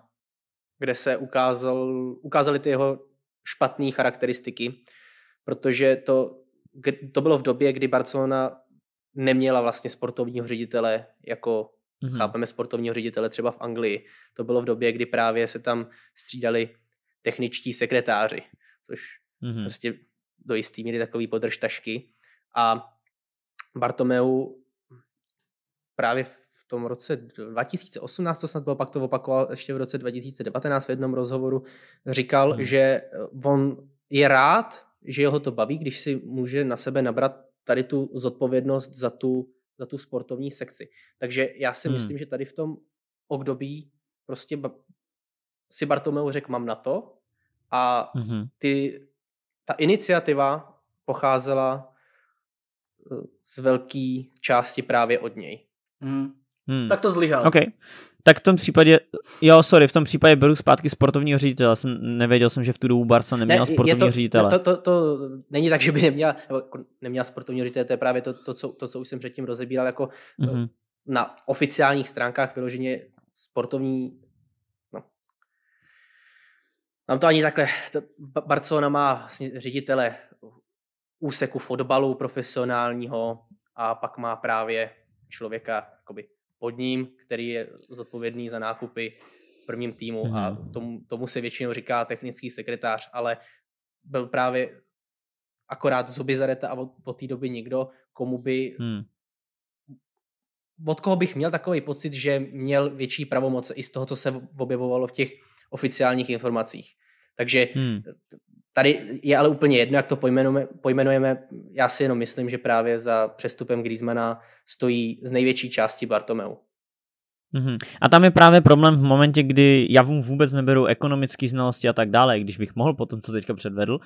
kde se ukázal, ukázaly ty jeho špatné charakteristiky, protože to to bylo v době, kdy Barcelona neměla vlastně sportovního ředitele, jako mm-hmm. chápeme sportovního ředitele třeba v Anglii. To bylo v době, kdy právě se tam střídali techničtí sekretáři, což mm-hmm. prostě do jistý míry takový podrž tašky. A Bartomeu právě v tom roce 2018, to snad bylo pak to opakoval ještě v roce 2019 v jednom rozhovoru, říkal, mm. že on je rád, že ho to baví, když si může na sebe nabrat tady tu zodpovědnost za tu, za tu sportovní sekci. Takže já si hmm. myslím, že tady v tom období prostě si Bartomeu řekl, mám na to a mhm. ty, ta iniciativa pocházela eh, z velké části právě od něj. Hmm. Hmm. Tak to zlyhal. Okay. Tak v tom případě, jo, sorry, v tom případě beru zpátky sportovního ředitele. Jsem, nevěděl jsem, že v tu dobu Barca neměla ne, sportovního to, ředitele. To, to, to, není tak, že by neměla, nebo jako neměla sportovního ředitele, to je právě to, to, co, to co už jsem předtím rozebíral, jako mm-hmm. na oficiálních stránkách vyloženě sportovní Tam no. to ani takhle. Barcelona má ředitele úseku fotbalu profesionálního a pak má právě člověka jakoby pod ním, který je zodpovědný za nákupy v prvním týmu a mhm. tomu, tomu se většinou říká technický sekretář, ale byl právě akorát zuby zareta a od, od té doby nikdo, komu by hmm. od koho bych měl takový pocit, že měl větší pravomoc i z toho, co se objevovalo v těch oficiálních informacích. Takže hmm. Tady je ale úplně jedno, jak to pojmenujeme, pojmenujeme. Já si jenom myslím, že právě za přestupem Griezmana stojí z největší části Bartomeu. Mm-hmm. A tam je právě problém v momentě, kdy já mu vůbec neberu ekonomické znalosti a tak dále, když bych mohl po tom, co teďka předvedl,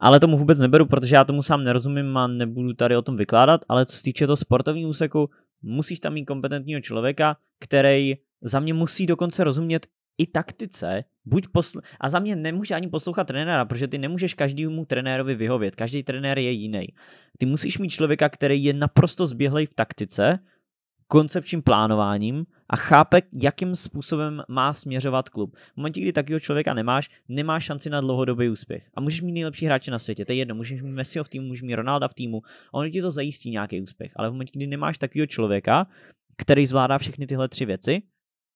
ale tomu vůbec neberu, protože já tomu sám nerozumím a nebudu tady o tom vykládat, ale co se týče toho sportovního úseku, musíš tam mít kompetentního člověka, který za mě musí dokonce rozumět i taktice, buď posl- a za mě nemůže ani poslouchat trenéra, protože ty nemůžeš každému trenérovi vyhovět, každý trenér je jiný. Ty musíš mít člověka, který je naprosto zběhlej v taktice, koncepčním plánováním a chápe, jakým způsobem má směřovat klub. V momentě, kdy takového člověka nemáš, nemáš šanci na dlouhodobý úspěch. A můžeš mít nejlepší hráče na světě, to je jedno, můžeš mít Messiho v týmu, můžeš mít Ronalda v týmu, a ono ti to zajistí nějaký úspěch. Ale v momentě, kdy nemáš takového člověka, který zvládá všechny tyhle tři věci,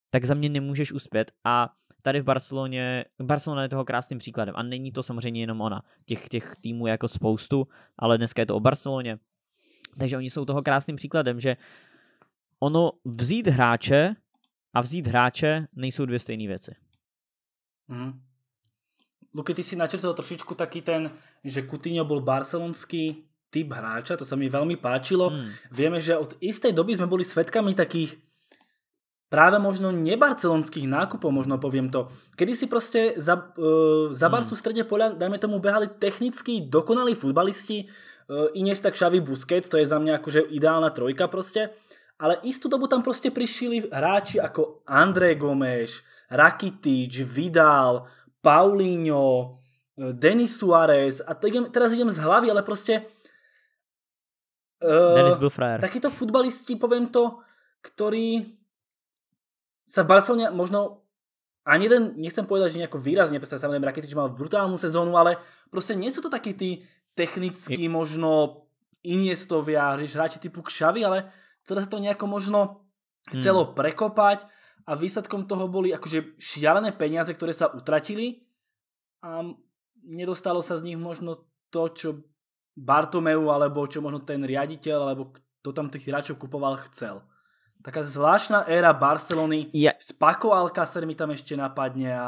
tak za mě nemůžeš uspět a tady v Barceloně, Barcelona je toho krásným příkladem a není to samozřejmě jenom ona, těch, těch týmů jako spoustu, ale dneska je to o Barceloně, takže oni jsou toho krásným příkladem, že ono vzít hráče a vzít hráče nejsou dvě stejné věci. Mm. Luky, ty si načrtoval trošičku taký ten, že Coutinho byl barcelonský typ hráča, to se mi velmi páčilo. Mm. Víme, že od istej doby jsme byli svědkami takých práve možno nebarcelonských nákupov, možno poviem to. Kedy si proste za, e, za hmm. Barcu v strede poľa, dajme tomu, behali technicky dokonalí futbalisti, e, Ines tak Xavi Busquets, to je za mňa akože ideálna trojka proste, ale istú dobu tam proste prišli hráči ako André Gomes, Rakitic, Vidal, Paulinho, e, Denis Suárez a to idem, teraz idem z hlavy, ale proste e, Denis byl frajer. Takíto futbalisti, poviem to, ktorí sa v Barcelone možno ani ten, nechcem povedať, že nejako výrazne, pretože samozrejme Rakitič mal brutálnu sezónu, ale proste nie sú to takí tí technicky možno Iniestovia, hráči typu Kšavi, ale teraz sa to nejako možno chcelo hmm. prekopať a výsledkom toho boli akože šialené peniaze, ktoré sa utratili a nedostalo sa z nich možno to, čo Bartomeu alebo čo možno ten riaditeľ alebo kto tam tých hráčov kupoval chcel taká zvláštna éra Barcelony. Ja. S Paco Alcacer mi tam ešte napadne a...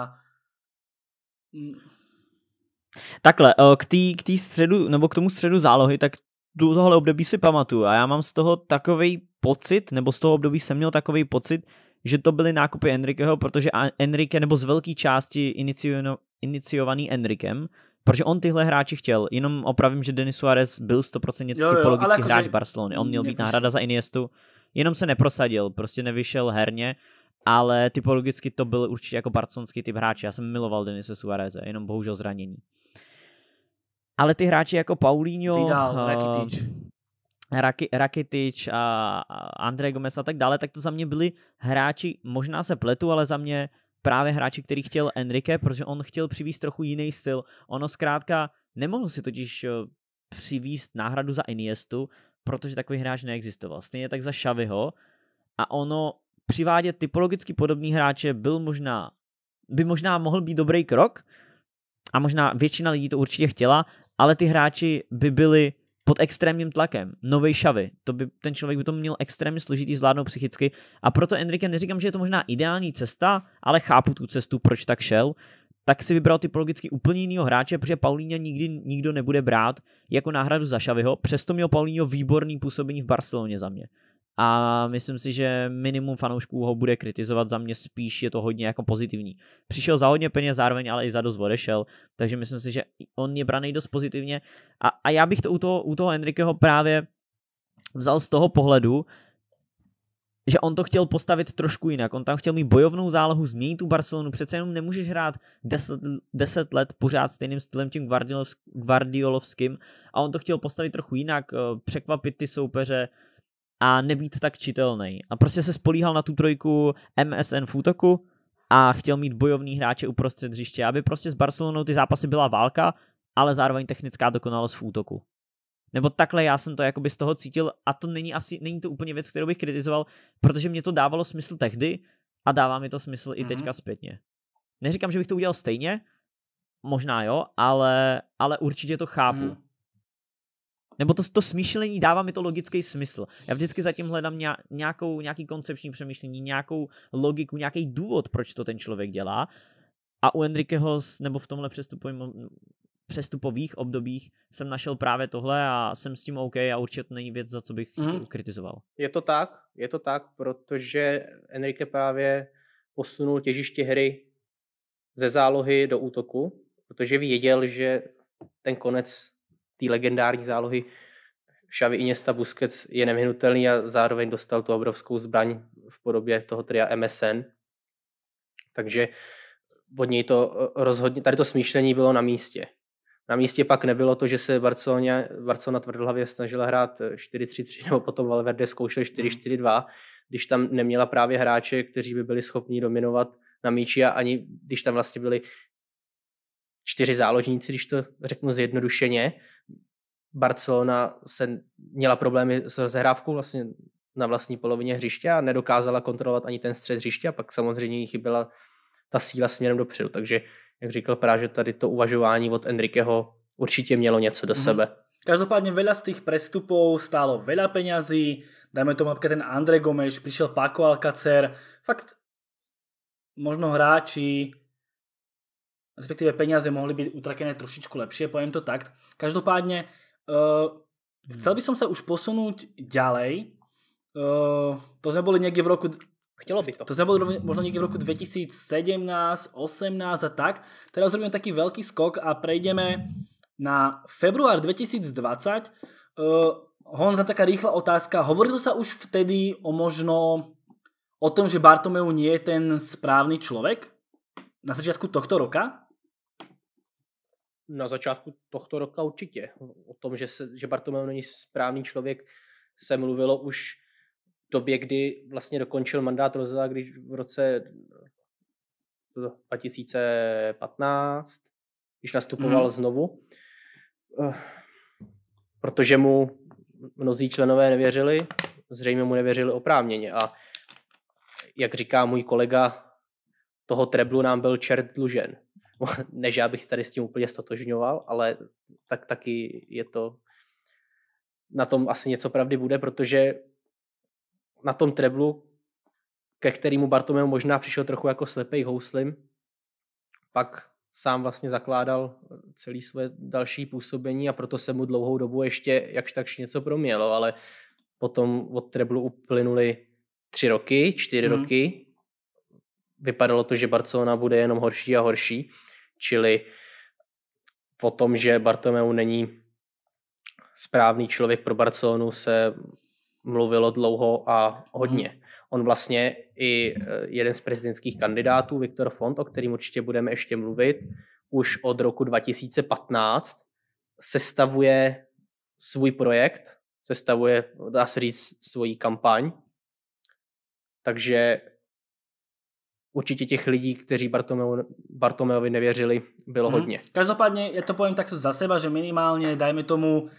Takhle, eh, k tý k tý středu, nebo k tomu středu zálohy, tak tohle období si pamatuju a já mám z toho takový pocit, nebo z toho období jsem měl takový pocit, že to byly nákupy Enriqueho, protože Enrique, nebo z velké části iniciujeno, iniciovaný Enrikem, protože on tyhle hráči chtěl. Jenom opravím, že Denis Suarez byl 100% jo, jo, typologický hráč že... Barcelony. On měl být náhrada za Iniestu jenom se neprosadil, prostě nevyšel herně, ale typologicky to byl určitě jako barconský typ hráče. Já jsem miloval Denise Suareze, jenom bohužel zranění. Ale ty hráči jako Paulinho, eh, Rakitic. Rakitic a Andrej Gomez a tak dále, tak to za mě byli hráči, možná se pletu, ale za mě právě hráči, který chtěl Enrique, protože on chtěl přivést trochu jiný styl. Ono zkrátka nemohl si totiž eh, přivést náhradu za Iniestu, protože takový hráč neexistoval. Stejně tak za Šaviho a ono přivádět typologicky podobný hráče byl možná, by možná mohl být dobrý krok a možná většina lidí to určitě chtěla, ale ty hráči by byli pod extrémním tlakem. Nové šavy. To by, ten člověk by to měl extrémně složitý zvládnout psychicky. A proto Enrique neříkám, že je to možná ideální cesta, ale chápu tu cestu, proč tak šel tak si vybral typologicky úplně jiného hráče, protože Paulína nikdy nikdo nebude brát jako náhradu za Šaviho. přesto měl Paulíno výborný působení v Barceloně za mě. A myslím si, že minimum fanoušků ho bude kritizovat, za mě spíš je to hodně jako pozitivní. Přišel za hodně peněz, zároveň ale i za dost odešel, takže myslím si, že on je braný dost pozitivně. A, a já bych to u toho, u toho Enriqueho právě vzal z toho pohledu, že on to chtěl postavit trošku jinak. On tam chtěl mít bojovnou zálohu, změnit tu Barcelonu. Přece jenom nemůžeš hrát 10, let pořád stejným stylem tím guardiolovským a on to chtěl postavit trochu jinak, eh, překvapit ty soupeře a nebýt tak čitelný. A prostě se spolíhal na tu trojku MSN v útoku a chtěl mít bojovný hráče uprostřed hřiště, aby prostě s Barcelonou ty zápasy byla válka, ale zároveň technická dokonalost v útoku. Nebo takhle já jsem to jakoby z toho cítil a to není asi, není to úplně věc, kterou bych kritizoval, protože mě to dávalo smysl tehdy a dává mi to smysl mm-hmm. i mhm. teďka zpětně. Neříkám, že bych to udělal stejně, možná jo, ale, ale určitě to chápu. Mm. Nebo to, to smýšlení dává mi to logický smysl. Já vždycky zatím hledám nějakou, nějaký koncepční přemýšlení, nějakou logiku, nějaký důvod, proč to ten člověk dělá. A u Enriqueho, nebo v tomhle přestupovém přestupových obdobích jsem našel právě tohle a jsem s tím OK a určitě to není věc, za co bych mm. kritizoval. Je to tak, je to tak, protože Enrique právě posunul těžiště hry ze zálohy do útoku, protože věděl, že ten konec té legendární zálohy Xavi Iniesta Busquets je nevyhnutelný a zároveň dostal tu obrovskou zbraň v podobě toho tria MSN. Takže od něj to eh, rozhodně, tady to smýšlení bylo na místě. Na místě pak nebylo to, že se Barcelona, Barcelona tvrdohlavě snažila hrát 4-3-3 eh, nebo potom Valverde zkoušel 4-4-2, hmm. když tam neměla právě hráče, kteří by byli schopni dominovat na míči a ani když tam vlastně byli čtyři záložníci, když to řeknu zjednodušeně, Barcelona se měla problémy s rozehrávkou vlastně na vlastní polovině hřiště a nedokázala kontrolovat ani ten střed hřiště a pak samozřejmě chyběla ta síla směrem dopředu. Takže jak říkal právě, že tady to uvažování od Enriqueho určitě mělo něco do mm-hmm. sebe. Každopádne veľa z tých prestupov stálo veľa peňazí, dajme tomu napríklad ten Andrej Gomeš, prišiel Paco Alcacer, fakt možno hráči, respektíve peniaze mohli byť utrakené trošičku lepšie, poviem to tak. Každopádne, uh, chcel mhm. by som sa už posunúť ďalej. Uh, to sme boli niekde v roku Chtělo by to. To zabudlo možno někdy v roku 2017, 18 a tak. Teda robíme taký velký skok a prejdeme na február 2020. Uh, Honza, taká rýchla otázka. Hovorilo se už vtedy o možno o tom, že Bartomeu nie je ten správný člověk Na začátku tohto roka? Na začátku tohto roka určitě. O tom, že, se, že Bartomeu není správný člověk, se mluvilo už době, kdy vlastně dokončil mandát Rozela, když v roce 2015, když nastupoval mm. znovu, eh, protože mu mnozí členové nevěřili, zřejmě mu nevěřili oprávněně a jak říká můj kolega, toho treblu nám byl čert dlužen. [LAUGHS] Než já bych tady s tím úplně stotožňoval, ale tak taky je to na tom asi něco pravdy bude, protože na tom treblu, ke kterému Bartomeu možná přišel trochu jako slepej houslim, pak sám vlastně zakládal eh, celý své další působení a proto se mu dlouhou dobu ještě jakž takž něco promělo, ale potom od Treblu uplynuly tři roky, čtyři hmm. roky. Vypadalo to, že Barcelona bude jenom horší a horší, čili o tom, že Bartomeu není správný člověk pro Barcelonu, se mluvilo dlouho a hodně. Hmm. On vlastně i eh, jeden z prezidentských kandidátů, Viktor Font, o kterým určitě budeme ještě mluvit, už od roku 2015 sestavuje svůj projekt, sestavuje, dá se říct, svoji kampaň. Takže určitě těch lidí, kteří Bartomeu, Bartomeovi nevěřili, bylo hmm. hodně. Každopádně, já to povím takto za seba, že minimálně, dajme tomu,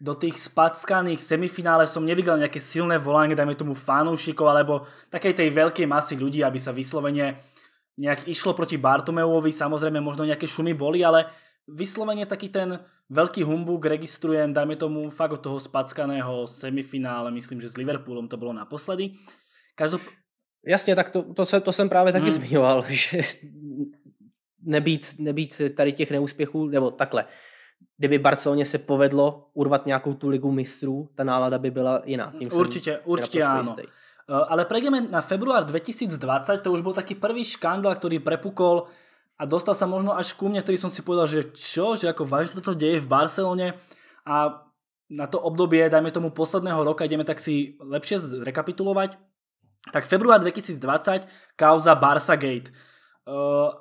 do tých spackaných semifinále som nevidel nejaké silné volanie, dajme tomu fanúšikov, alebo takej tej veľkej masy ľudí, aby sa vyslovene nejak išlo proti Bartomeuovi, samozrejme možno nejaké šumy boli, ale vyslovene taký ten veľký humbug registrujem, dajme tomu fakt od toho spackaného semifinále, myslím, že s Liverpoolom to bolo naposledy. Každop... jasne tak to, to, to som práve taky hmm. zmiňoval, [LAUGHS] že nebýt, nebýt tady tých neúspěchů, nebo takhle kdyby Barceloně se povedlo urvat nějakou tu ligu mistrů, ta nálada by byla jiná. Tím určitě jsem určite áno. Ale prejdeme na február 2020, to už byl taký prvý škandál, který prepukol a dostal se možno až ku mně, který jsem si povedal, že čo, že jako vážně toto děje v Barceloně a na to obdobie, dajme tomu posledného roka, ideme tak si lepšie zrekapitulovať. Tak február 2020, kauza BarsaGate. Gate. Uh,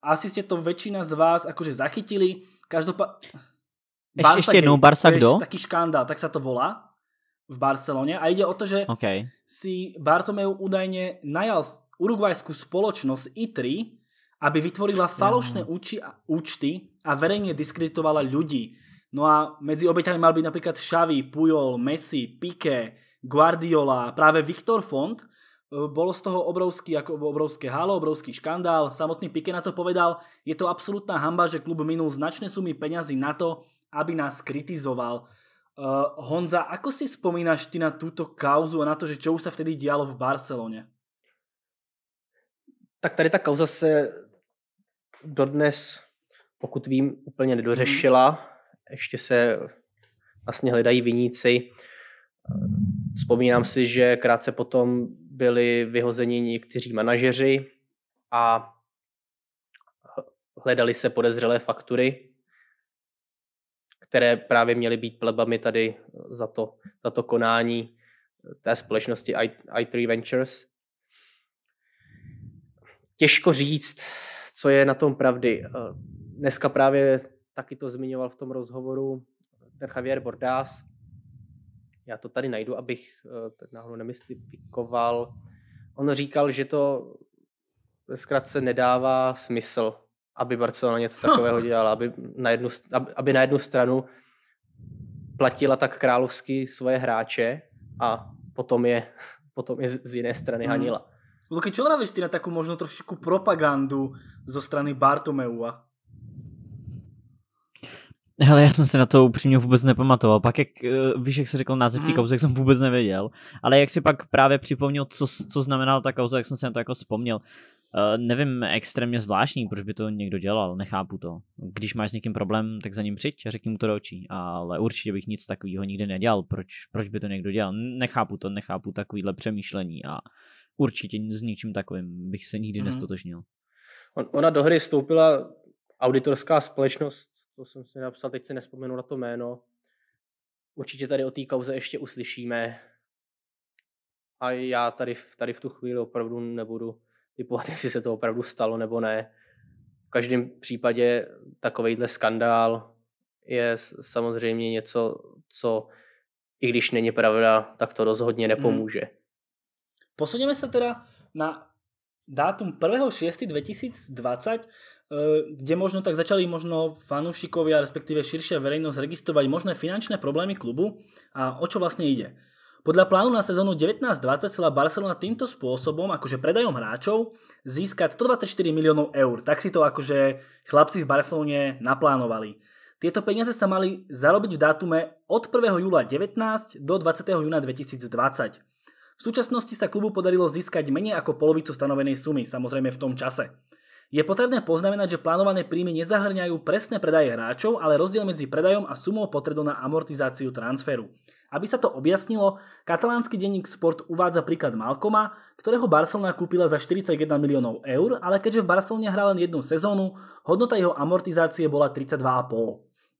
asi ste to väčšina z vás akože zachytili. Každopádně... Ešte, ešte jednou, Barca kdo? Taký škandál, tak sa to volá v Barcelone. A ide o to, že okay. si Bartomeu údajne najal uruguajskú spoločnosť I3, aby vytvorila mhm. falošné úči a účty a verejne diskreditovala ľudí. No a medzi obeťami mal byť napríklad Xavi, Pujol, Messi, Piqué, Guardiola, práve Viktor Font, Eh, Bolo z toho obrovský, ako obrovské halo, obrovský škandál. Samotný Pike na to povedal, je to absolútna hamba, že klub minul značné sumy peňazí na to, aby nás kritizoval. Uh, Honza, ako si spomínaš ty na túto kauzu a na to, že čo už sa vtedy dialo v Barcelone? Tak tady ta kauza se dodnes, pokud vím, úplně nedořešila. Mhm. Ještě se vlastně hledají viníci. Vzpomínám si, že krátce potom byli vyhozeni někteří manažeři a hledali se podezřelé faktury, které právě měly být plebami tady za to, za to konání eh, té společnosti i3 Ventures. Těžko říct, co je na tom pravdy. Eh, dneska právě taky to zmiňoval v tom rozhovoru ten Javier Bordás, já to tady najdu, abych eh, tak náhodou nemystifikoval. On říkal, že to zkrátce nedává smysl, aby Barcelona něco [LAUGHS] takového dělala, aby na jednu, aby, aby na jednu stranu platila tak královsky svoje hráče a potom je, [LAUGHS] potom je z jiné strany hmm. hanila. Hmm. Luky, čo vravíš ty na takú možno trošičku propagandu zo strany Bartomeua? Hele, já jsem se na to upřímně vůbec nepamatoval. Pak, jak eh, víš, jak se řekl název té mhm. kauze, jak jsem vůbec nevěděl. Ale jak si pak právě připomněl, co, co znamenala ta kauza, jak jsem se na to jako vzpomněl. Uh, nevím, extrémně zvláštní, proč by to někdo dělal, nechápu to. Když máš s někým problém, tak za ním přijď a řekni mu to do očí, ale určitě bych nic takového nikdy nedělal, proč, proč by to někdo dělal, nechápu to, nechápu takovýhle přemýšlení a určitě s ničím takovým bych se nikdy mm-hmm. nestotožnil. ona do hry vstoupila auditorská společnost to jsem si napsal, teď si nespomenu na to jméno. Určitě tady o té kauze ještě uslyšíme. A já tady, tady v tu chvíli opravdu nebudu typovat, [LAUGHS] jestli se to opravdu stalo nebo ne. V každém případě takovejhle skandál je samozřejmě něco, co i když není pravda, tak to rozhodně mhm. nepomůže. Hmm. Posuneme se teda na dátum 1.6.2020, eh, kde možno tak začali možno fanúšikovia, respektíve širšia verejnosť registrovať možné finančné problémy klubu a o čo vlastne ide. Podľa plánu na sezónu 19-20 chcela Barcelona týmto spôsobom, akože predajom hráčov, získať 124 miliónov eur. Tak si to akože chlapci v Barcelone naplánovali. Tieto peniaze sa mali zarobiť v dátume od 1. júla 19 do 20. júna 2020. V súčasnosti sa klubu podarilo získať menej ako polovicu stanovenej sumy, samozrejme v tom čase. Je potrebné poznamenať, že plánované príjmy nezahrňajú presné predaje hráčov, ale rozdiel medzi predajom a sumou potrebu na amortizáciu transferu. Aby sa to objasnilo, katalánsky denník Sport uvádza príklad Malcoma, ktorého Barcelona kúpila za 41 miliónov eur, ale keďže v Barcelone hrá len jednu sezónu, hodnota jeho amortizácie bola 32,5.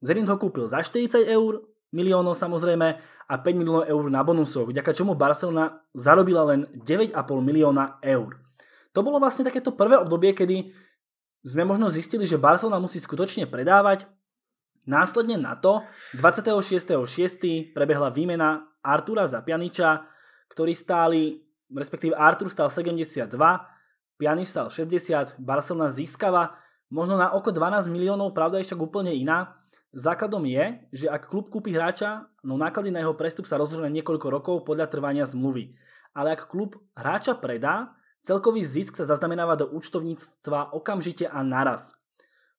Zerin ho kúpil za 40 eur, miliónov samozrejme a 5 miliónov eur na bonusoch, vďaka čomu Barcelona zarobila len 9,5 milióna eur. To bolo vlastne takéto prvé obdobie, kedy sme možno zistili, že Barcelona musí skutočne predávať. Následne na to 26.6. prebehla výmena Artura za Pianiča, ktorý stáli, respektíve Artur stál 72, Pianič stál 60, Barcelona získava možno na oko 12 miliónov, pravda je však úplne iná. Základom je, že ak klub kúpi hráča, no náklady na jeho prestup sa rozhodne na niekoľko rokov podľa trvania zmluvy. Ale ak klub hráča predá, celkový zisk sa zaznamenáva do účtovníctva okamžite a naraz.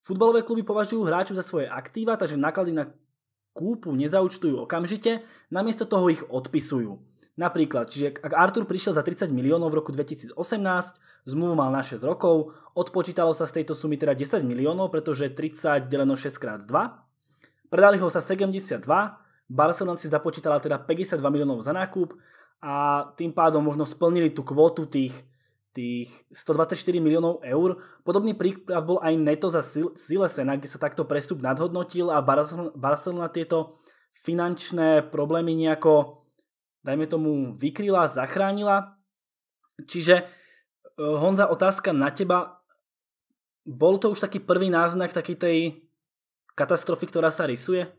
Futbalové kluby považujú hráču za svoje aktíva, takže náklady na kúpu nezaučtujú okamžite, namiesto toho ich odpisujú. Napríklad, čiže ak Artur prišiel za 30 miliónov v roku 2018, zmluvu mal na 6 rokov, odpočítalo sa z tejto sumy teda 10 miliónov, pretože 30 deleno 6 krát 2, Predali ho za 72, Barcelona si započítala teda 52 miliónov za nákup a tým pádom možno splnili tú kvotu tých, tých 124 miliónov eur. Podobný príklad bol aj Neto za Silesena, kde sa takto prestup nadhodnotil a Barcelona tieto finančné problémy nejako, dajme tomu, vykryla, zachránila. Čiže eh, Honza, otázka na teba. Bol to už taký prvý náznak takej tej katastrofy, ktorá sa rysuje?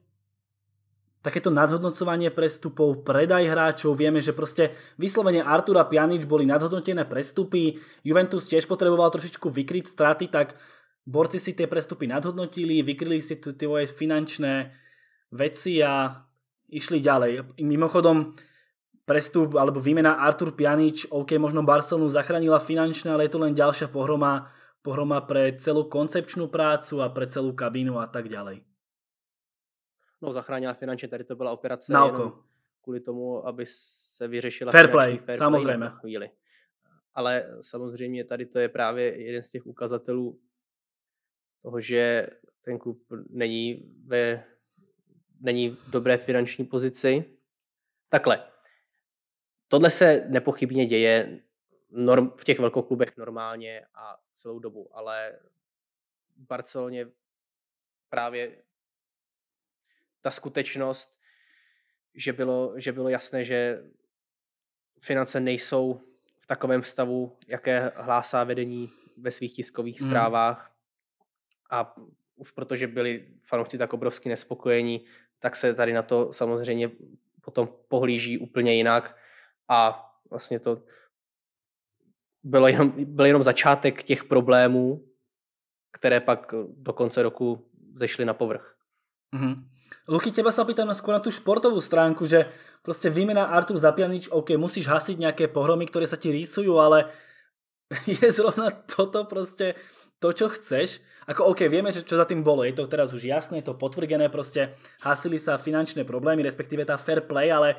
Takéto nadhodnocovanie prestupov, predaj hráčov, vieme, že proste vyslovene Artura Pjanič boli nadhodnotené prestupy, Juventus tiež potreboval trošičku vykryť straty, tak borci si tie prestupy nadhodnotili, vykryli si tie finančné veci a išli ďalej. Mimochodom, prestup alebo výmena Artur Pjanič, OK, možno Barcelonu zachránila finančne, ale je to len ďalšia pohroma pohroma pre celú koncepčnú prácu a pre celú kabínu a tak ďalej. No zachránila finančně, tady to byla operace na oko. kvôli tomu, aby se vyřešila fair play, fair samozřejmě. Play Ale samozřejmě tady to je právě jeden z těch ukazatelů toho, že ten klub není ve není v dobré finanční pozici. Takhle, tohle se nepochybně děje norm, v těch velkoklubech normálně a celou dobu, ale v Barceloně právě ta skutečnost, že bylo, že bylo jasné, že finance nejsou v takovém stavu, jaké hlásá vedení ve svých tiskových hmm. zprávách mm. a už protože byli fanoušci tak obrovsky nespokojení, tak se tady na to samozřejmě potom pohlíží úplně jinak a vlastně to bylo jenom, byl jenom začátek těch problémů, které pak do konce roku zešly na povrch. Mm-hmm. Luky, teba sa pýtam skôr na tú športovú stránku, že proste výmena Artur Zapianič, OK, musíš hasiť nejaké pohromy, ktoré sa ti rýsujú, ale [LAUGHS] je zrovna toto proste to, čo chceš? Ako OK, vieme, že čo za tým bolo, je to teraz už jasné, je to potvrdené, proste hasili sa finančné problémy, respektíve tá fair play, ale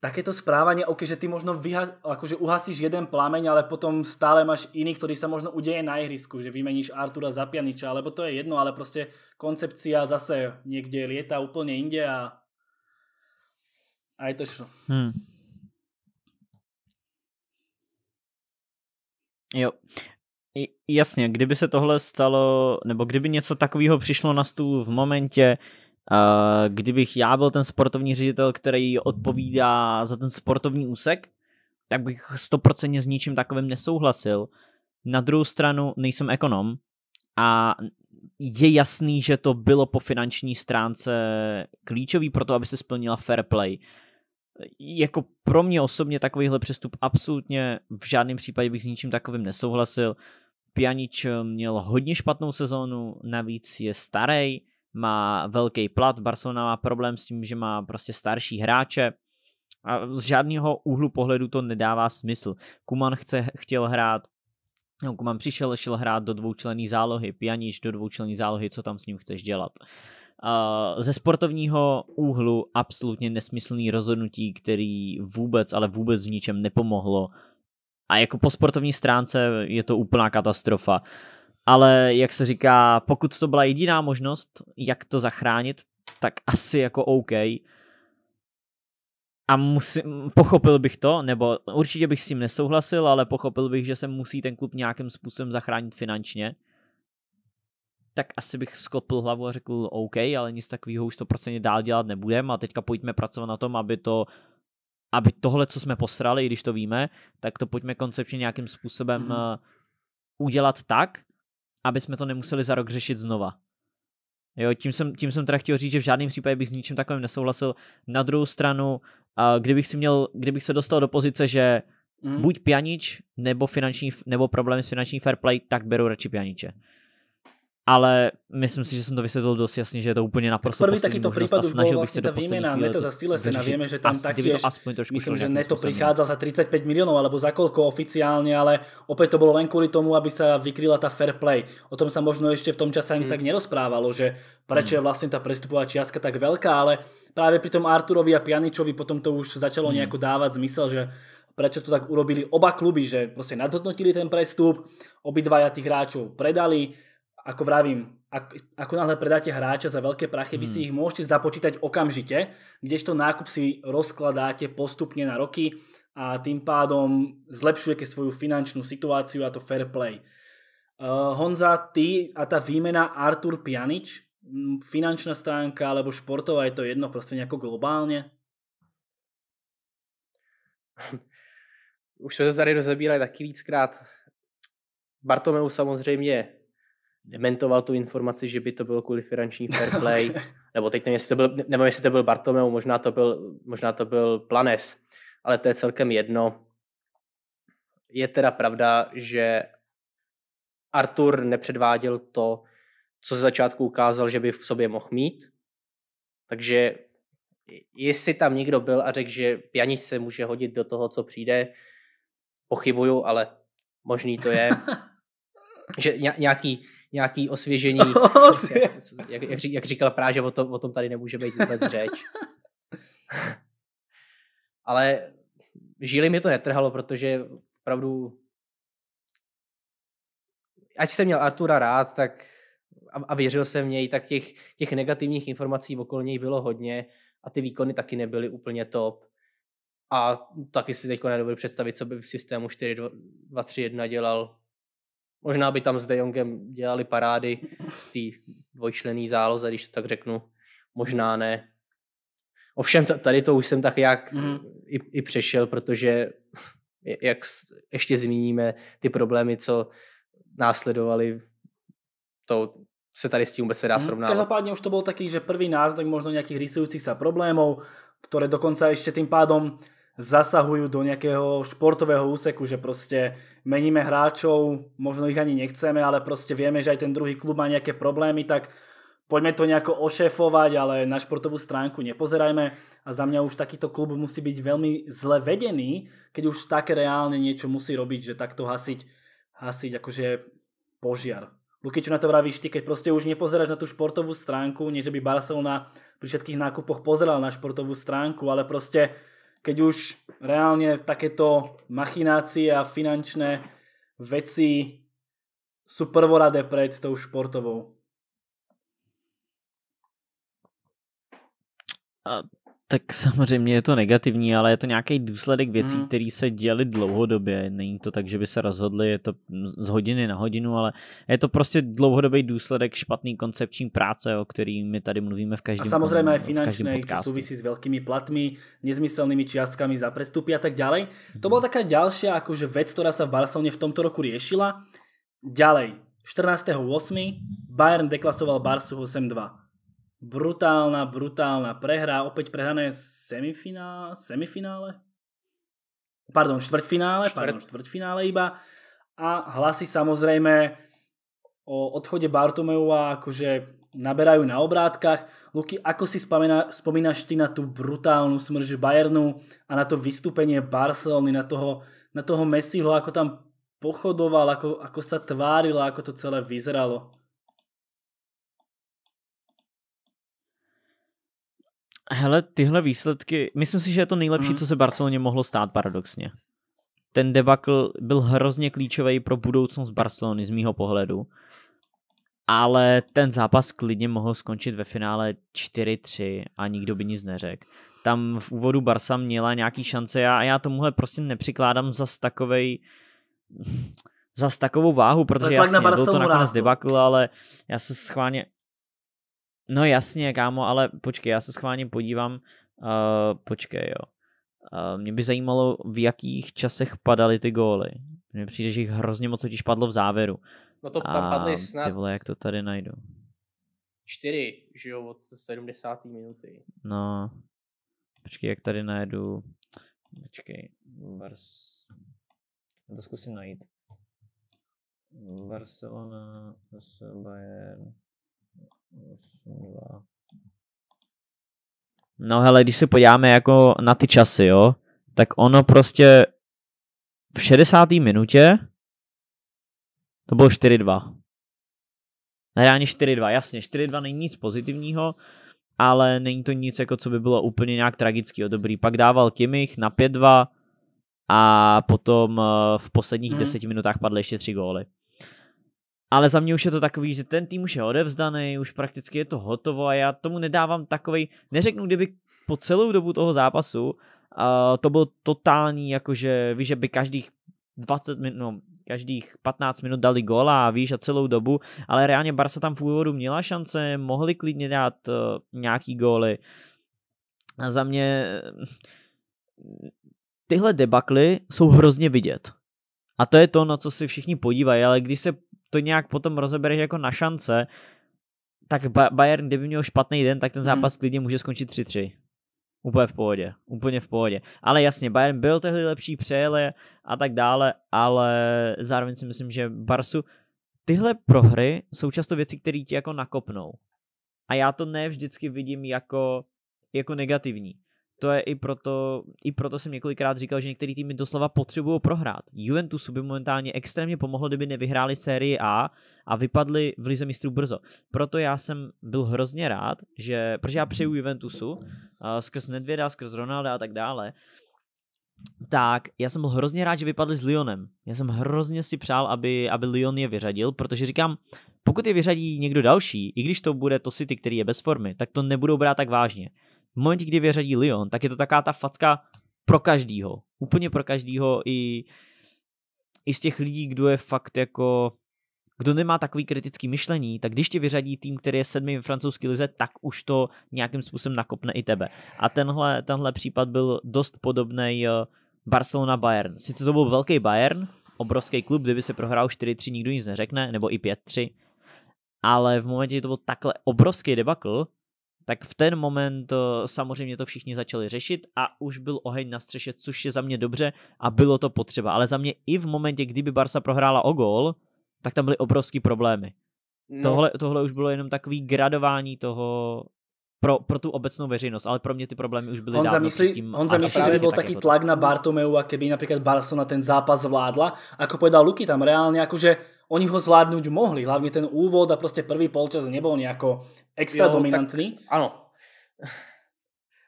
takéto správanie, ok, že ty možno vyhas, akože uhasíš jeden plameň, ale potom stále máš iný, ktorý sa možno udeje na ihrisku, že vymeníš Artura za Pianiča, alebo to je jedno, ale proste koncepcia zase niekde lieta úplne inde a aj to šlo. Hmm. Jo. I, jasně, kdyby se tohle stalo, nebo kdyby něco takového přišlo na stůl v momentě, Eh, kdybych já byl ten sportovní ředitel, který odpovídá za ten sportovní úsek, tak bych stoprocentně s ničím takovým nesouhlasil. Na druhou stranu nejsem ekonom a je jasný, že to bylo po finanční stránce klíčový pro to, aby se splnila fair play. Jako pro mě osobně takovýhle přestup absolutně v žádném případě bych s ničím takovým nesouhlasil. Pjanič eh, měl hodně špatnou sezónu, navíc je starý, má velký plat, Barcelona má problém s tím, že má prostě starší hráče a z žádného úhlu pohledu to nedává smysl. Kuman chce, chtěl hrát No, Kuman přišel, šel hrát do dvoučlenné zálohy, pianíš do dvoučlenné zálohy, co tam s ním chceš dělat. Uh, ze sportovního úhlu absolutně nesmyslný rozhodnutí, který vůbec, ale vůbec v ničem nepomohlo. A jako po sportovní stránce je to úplná katastrofa. Uh, ale jak se říká, pokud to byla jediná možnost, jak to zachránit, tak asi jako OK. A musím, pochopil bych to, nebo určitě bych s tím nesouhlasil, ale pochopil bych, že se musí ten klub nějakým způsobem zachránit finančně. Tak asi bych sklopil hlavu a řekl OK, ale nic takového už 100% dál dělat nebudem a teďka pojďme pracovat na tom, aby to aby tohle, co jsme posrali, i když to víme, tak to pojďme koncepčně nějakým způsobem mm udělat tak, aby jsme to nemuseli za rok řešit znova. Jo, tím jsem, tím jsem teda chtěl říct, že v žádném případě bych s ničím takovým nesouhlasil. Na druhou stranu, a kdybych, si měl, kdybych se dostal do pozice, že mm. buď pianič, nebo, finanční, nebo problémy s finanční fair play, tak beru radši pianiče ale myslím si, že jsem to vysvětlil dost jasně, že je to úplně naprosto Prvý takýto prípad snažil bych vlastne tá výmena Neto za se navíme, že tam as, aspoň myslím, že Neto spôsobom. za 35 miliónov, alebo za koľko oficiálne, ale opäť to bolo len kvôli tomu, aby sa vykryla tá fair play. O tom sa možno ešte v tom čase ani hmm. tak nerozprávalo, že prečo hmm. je vlastne tá prestupová čiastka tak veľká, ale práve pri tom Arturovi a Pianičovi potom to už začalo mm. nejako dávať zmysel, že prečo to tak urobili oba kluby, že proste nadhodnotili ten prestup, obidvaja tých hráčov predali, ako vravím, ak, ako náhle predáte hráča za veľké prachy, hmm. vy si ich môžete započítať okamžite, kdežto nákup si rozkladáte postupne na roky a tým pádom zlepšujete svoju finančnú situáciu a to fair play. Uh, Honza, ty a tá výmena Artur Pianič, finančná stránka alebo športová, je to jedno proste nejako globálne? [LAUGHS] Už jsme to tady rozebírali taky víckrát. Bartomeu samozřejmě dementoval tu informaci, že by to bylo kvůli finanční fair play, [LAUGHS] nebo teď nevím, jestli to byl, nevím, jestli to byl Bartomeu, možná to byl, možná to byl Planes, ale to je celkem jedno. Je teda pravda, že Artur nepředváděl to, co ze začátku ukázal, že by v sobě mohl mít, takže jestli tam někdo byl a řekl, že pianič se může hodit do toho, co přijde, pochybuju, ale možný to je, [LAUGHS] že nějaký nějaký [LAUGHS] osvěžení. jak, jak, jak, říkal Práže, o tom, o tom tady nemůže být vůbec řeč. [LAUGHS] Ale žíli mi to netrhalo, protože opravdu ať jsem měl Artura rád, tak a, a věřil jsem v něj, tak těch, těch negativních informací okolo něj bylo hodně a ty výkony taky nebyly úplně top. A taky si teď nedovedu představit, co by v systému 4-2-3-1 dělal Možná by tam s De Jongem dělali parády ty dvojčlený záloze, když to tak řeknu. Možná hmm. ne. Ovšem tady to už jsem tak jak mm. i, i přešel, protože jak ještě zmíníme ty problémy, co následovali, to se tady s tím vůbec se dá hmm. srovnávat. Každopádně už to byl taký, že první náznak možno nějakých rysujících se problémů, které dokonce ještě tím pádom zasahujú do nejakého športového úseku, že proste meníme hráčov, možno ich ani nechceme, ale proste vieme, že aj ten druhý klub má nejaké problémy, tak poďme to nejako ošefovať, ale na športovú stránku nepozerajme a za mňa už takýto klub musí byť veľmi zle vedený, keď už také reálne niečo musí robiť, že takto hasiť, hasiť akože požiar. Luky, čo na to vravíš ty, keď proste už nepozeráš na tú športovú stránku, nie že by Barcelona pri všetkých nákupoch pozeral na športovú stránku, ale proste keď už reálne takéto machinácie a finančné veci sú prvoradé pred tou športovou? Tak samozřejmě je to negativní, ale je to nějaký důsledek věcí, mm. které se děly dlouhodobě. Není to tak, že by se rozhodli, je to z hodiny na hodinu, ale je to prostě dlouhodobý důsledek špatný koncepční práce, o který my tady mluvíme v každém A samozřejmě je finančné, souvisí s velkými platmi, nezmyslnými částkami za přestupy a tak dále. Mm. To hmm. byla taká další jakože Věc, která se v Barceloně v tomto roku řešila. Ďalej, 14.8. Bayern deklasoval Barsu 8-2 brutálna, brutálna prehra, opäť prehrané semifinále, semifinále? Pardon, štvrťfinále, Štvrt. pardon, štvrťfinále iba. A hlasy samozrejme o odchode Bartomeua akože naberajú na obrátkach. Luky, ako si spomína, spomínaš ty na tú brutálnu smrž Bayernu a na to vystúpenie Barcelony, na toho, na toho Messiho, ako tam pochodoval, ako, ako sa tváril, ako to celé vyzeralo? Hele, tyhle výsledky, myslím si, že je to nejlepší, mm. co se Barceloně mohlo stát paradoxně. Ten debakl byl hrozně klíčový pro budoucnost Barcelony z mýho pohledu. Ale ten zápas klidně mohl skončit ve finále 4-3 a nikdo by nic neřekl. Tam v úvodu Barsa měla nějaký šance a já, já tomuhle prostě nepřikládám zas takovej zas takovou váhu, protože jasně, byl to nakonec debakl, ale já se schválně No jasně, kámo, ale počkej, já se schválně podívám. Uh, počkej, jo. Uh, mě by zajímalo, v jakých časech padaly ty góly. Mně přijde, že jich hrozně moc totiž padlo v závěru. No to tam padly snad... Ty vole, jak to tady najdu. Čtyři, že jo, od 70. minuty. No, počkej, jak tady najdu. Počkej, Vars... Já to zkusím najít. Barcelona, Bayern... No hele, když se podíváme jako na ty časy, jo, tak ono prostě v 60. minutě to bylo 4-2. Hráni 4-2, jasně, 4-2 není nic pozitivního, ale není to nic, jako co by bylo úplně nějak tragického. Dobrý, pak dával Kimich na 5-2 a potom eh, v posledních 10 hmm. minutách padly ještě 3 góly. Ale za mě už je to takový, že ten tým už je odevzdaný, už prakticky je to hotovo a já tomu nedávám takovej, neřeknu, kdyby po celou dobu toho zápasu uh, to byl totální, jakože víš, že by každých 20 minut, no, každých 15 minut dali gola a víš a celou dobu, ale reálně Barca tam v úvodu měla šance, mohli klidně dát uh, nějaký góly. A za mě tyhle debakly jsou hrozně vidět. A to je to, na co si všichni podívají, ale když se to nějak potom rozebereš jako na šance, tak ba- Bayern, kdyby měl špatný den, tak ten mhm. zápas hmm. klidně může skončit 3-3. Úplně v pohodě, úplně v pohodě. Ale jasně, Bayern byl tehdy lepší, přejeli a tak dále, ale zároveň si myslím, že Barsu tyhle prohry jsou často věci, které ti jako nakopnou. A já to ne vždycky vidím jako, jako negativní to je i proto, i proto jsem několikrát říkal, že některé týmy doslova potřebují prohrát. Juventusu by momentálně extrémně pomohlo, kdyby nevyhráli sérii A a vypadli v lize mistrů brzo. Proto já jsem byl hrozně rád, že, protože já přeju Juventusu uh, skrz Nedvěda, skrz Ronalda a tak dále, tak já jsem byl hrozně rád, že vypadli s Lyonem. Já jsem hrozně si přál, aby, aby Lyon je vyřadil, protože říkám, pokud je vyřadí někdo další, i když to bude to City, který je bez formy, tak to nebudou brát tak vážně v momentě, kdy vyřadí Lyon, tak je to taká ta facka pro každýho. Úplně pro každýho i, i z těch lidí, kdo je fakt jako kdo nemá takový kritický myšlení, tak když ti vyřadí tým, který je sedmý v francouzské lize, tak už to nějakým způsobem nakopne i tebe. A tenhle, tenhle případ byl dost podobný eh, Barcelona-Bayern. Sice to byl velký Bayern, obrovský klub, kdyby se prohrál 4-3, nikdo nic neřekne, nebo i 5-3, ale v momentě, kdy to byl takhle obrovský debakl, tak v ten moment eh, samozřejmě to všichni začali řešit a už byl oheň na střeše, což je za mě dobře a bylo to potřeba. Ale za mě i v momentě, kdyby Barsa prohrála o gol, tak tam byly obrovský problémy. No. Tohle, tohle už bylo jenom takový gradování toho, pro, pro tu obecnou veřejnost, ale pro mě ty problémy už byly on dávno zamyslí, tím. On zamyslí, že by byl taký tlak na Bartomeu, a keby napríklad Barcelona ten zápas vládla. Ako povedal Luky, tam reálne akože oni ho zvládnuť mohli, hlavne ten úvod a proste prvý polčas nebol nejako extra jo, dominantný. Tak, ano.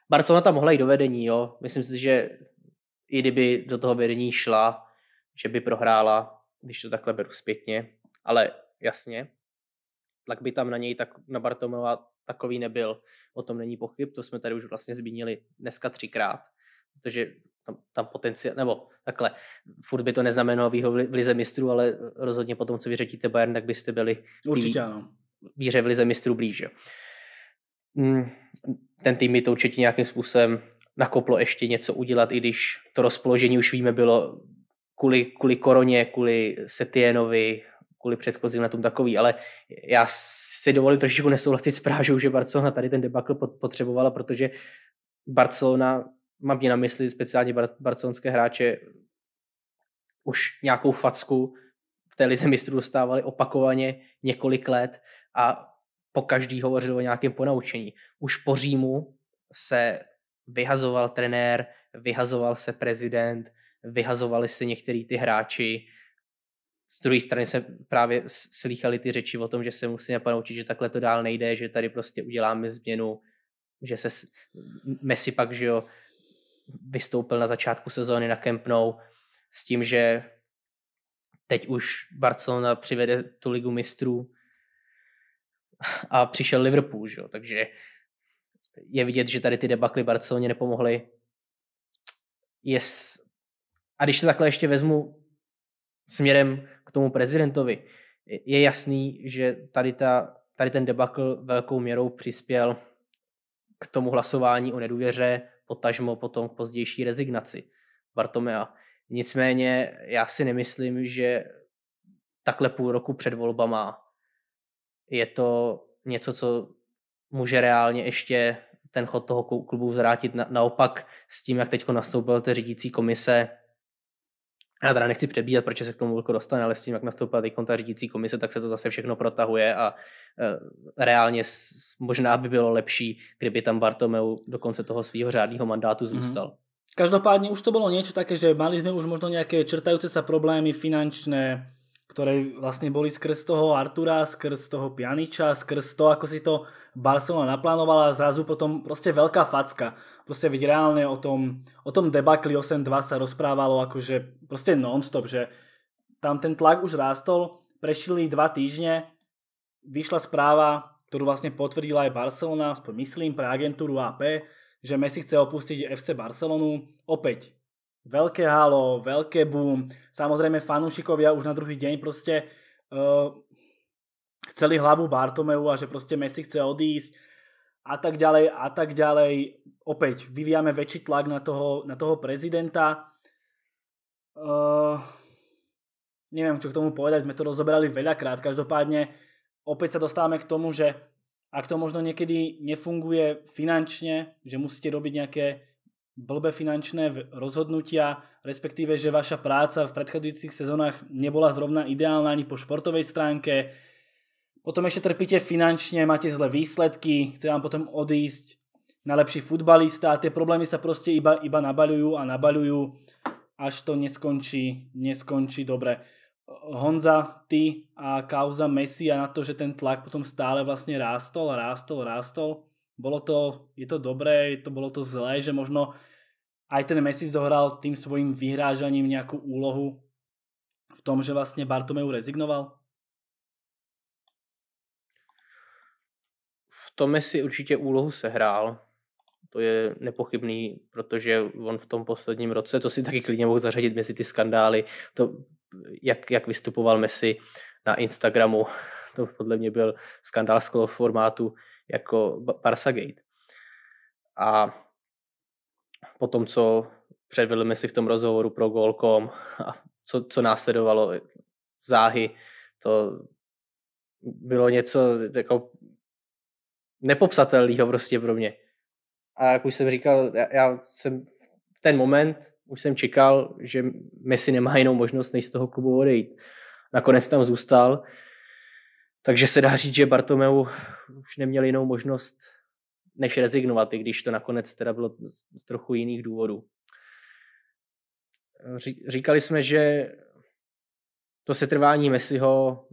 Barcelona tam mohla i do vedení, jo. Myslím si, že i kdyby do toho vedení šla, že by prohrála, když to takhle beru zpětně, ale jasně, tak by tam na něj, tak na Bartomova takový nebyl. O tom není pochyb, to jsme tady už vlastně zmínili dneska třikrát, protože tam, tam potenciál, nebo takhle, furt by to neznamenalo výhru v lize mistrů, ale rozhodně potom, co vyřetíte Bayern, tak byste byli Určitě ano. výře v lize mistrů blíže. Mm, ten tým mi to určitě nějakým způsobem nakoplo ještě něco udělat, i když to rozpoložení už víme bylo kvůli, kvůli koroně, kvůli Setienovi, kvůli předchozím na tom takový, ale já si dovolím trošičku nesouhlasit s Prážou, že Barcelona tady ten debakl potřebovala, protože Barcelona mám tím na mysli speciálně bar- barcelonské hráče, už nějakou facku v té lize mistrů dostávali opakovaně několik let a po každý hovořil o nějakém ponaučení. Už po Římu se vyhazoval trenér, vyhazoval se prezident, vyhazovali se některý ty hráči. Z druhé strany se právě slýchali ty řeči o tom, že se musíme ponaučit, že takhle to dál nejde, že tady prostě uděláme změnu, že se Messi pak, že jo, vystoupil na začátku sezóny na Camp Nou s tím, že teď už Barcelona přivede tu ligu mistrů a přišel Liverpool, že? takže je vidět, že tady ty debakly Barceloně nepomohly. Yes. A když to takhle ještě vezmu směrem k tomu prezidentovi, je jasný, že tady, ta, tady ten debakl velkou měrou přispěl k tomu hlasování o nedůvěře potažmo potom k pozdější rezignaci Bartomea. Nicméně já si nemyslím, že takhle půl roku před volbama je to něco, co může reálně ještě ten chod toho klubu vzrátit. Naopak s tím, jak teď nastoupil té řídící komise, já teda nechci předbíhat, proč se k tomu jako dostane, ale s tím, jak nastoupila teď ta řídící komise, tak se to zase všechno protahuje a e, reálně s, možná by bylo lepší, kdyby tam Bartomeu do konce toho svého řádného mandátu mhm. zůstal. Mm. Každopádně už to bylo něco také, že mali jsme už možno nějaké črtajúce se problémy finančné, ktoré vlastne boli skrz toho Artura, skrz toho Pjaniča, skrz to, ako si to Barcelona naplánovala a zrazu potom proste veľká facka. Proste veď reálne o tom, o tom debakli 8-2 sa rozprávalo akože proste non-stop, že tam ten tlak už rástol, prešli dva týždne, vyšla správa, ktorú vlastne potvrdila aj Barcelona, aspoň myslím pre agentúru AP, že Messi chce opustiť FC Barcelonu. Opäť, Veľké halo, veľké boom. Samozrejme fanúšikovia už na druhý deň proste uh, chceli hlavu Bartomeu a že proste Messi chce odísť a tak ďalej a tak ďalej. Opäť vyvíjame väčší tlak na toho, na toho prezidenta. Uh, neviem, čo k tomu povedať, sme to rozoberali veľakrát. Každopádne opäť sa dostávame k tomu, že ak to možno niekedy nefunguje finančne, že musíte robiť nejaké blbé finančné rozhodnutia, respektíve, že vaša práca v predchádzajúcich sezónach nebola zrovna ideálna ani po športovej stránke. Potom ešte trpíte finančne, máte zlé výsledky, chce vám potom odísť na lepší futbalista a tie problémy sa proste iba, iba nabaľujú a nabaľujú, až to neskončí, neskončí dobre. Honza, ty a kauza Messi a na to, že ten tlak potom stále vlastne rástol a rástol, rástol bolo to, je to dobré, je to, bolo to zlé, že možno aj ten Messi zohral tým svojim vyhrážaním nejakú úlohu v tom, že vlastne Bartomeu rezignoval? V tom Messi určitě úlohu sehrál, to je nepochybný, protože on v tom posledním roce, to si taky klidně mohl zařadit mezi ty skandály, to, jak, jak vystupoval Messi na Instagramu, to podle mě byl skandál z formátu jako Barsagate. A potom, co předvedl si v tom rozhovoru pro golkom, a co, co následovalo eh, záhy, to bylo něco jako nepopsatelného prostě pro mě. A jak už jsem říkal, já, já jsem v ten moment už jsem čekal, že Messi nemá jinou možnost, než z toho klubu odejít. Nakonec tam zůstal takže se dá říct, že Bartomeu už neměl jinou možnost, než rezignovat, i když to nakonec teda bylo z trochu jiných důvodů. Říkali jsme, že to setrvání Messiho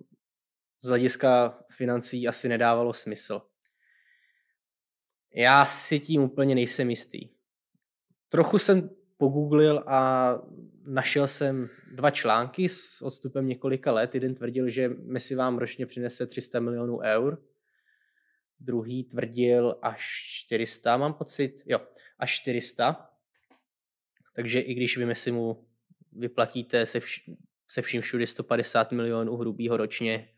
z hlediska financí asi nedávalo smysl. Já si tím úplně nejsem jistý. Trochu jsem pogooglil a našel jsem dva články s odstupem několika let. Jeden tvrdil, že Messi vám ročně přinese 300 milionů eur, druhý tvrdil až 400, mám pocit, jo, až 400. Takže i když vy Messi mu vyplatíte se, vš- se vším všude 150 milionů hrubýho ročně,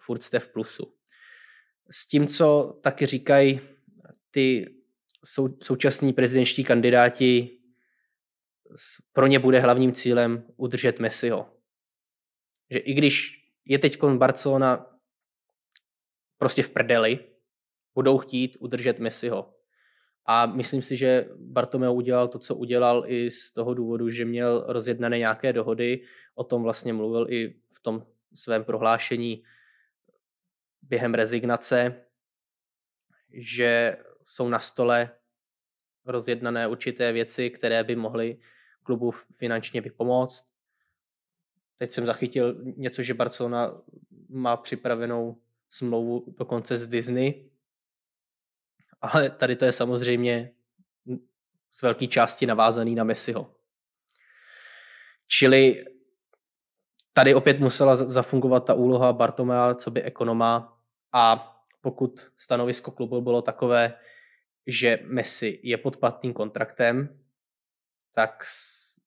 furt jste v plusu. S tím, co taky říkají ty sou, současní prezidentští kandidáti pro ně bude hlavním cílem udržet Messiho. Že i když je teď Barcelona prostě v prdeli, budou chtít udržet Messiho. A myslím si, že Bartomeu udělal to, co udělal i z toho důvodu, že měl rozjednané nějaké dohody, o tom vlastně mluvil i v tom svém prohlášení během rezignace, že jsou na stole rozjednané určité věci, které by mohly klubu finančně vypomoct. Teď jsem zachytil něco, že Barcelona má připravenou smlouvu dokonce z Disney, ale tady to je samozřejmě z velké části navázaný na Messiho. Čili tady opět musela zafungovat ta úloha Bartomea co by ekonoma a pokud stanovisko klubu bylo takové, že Messi je pod platným kontraktem, tak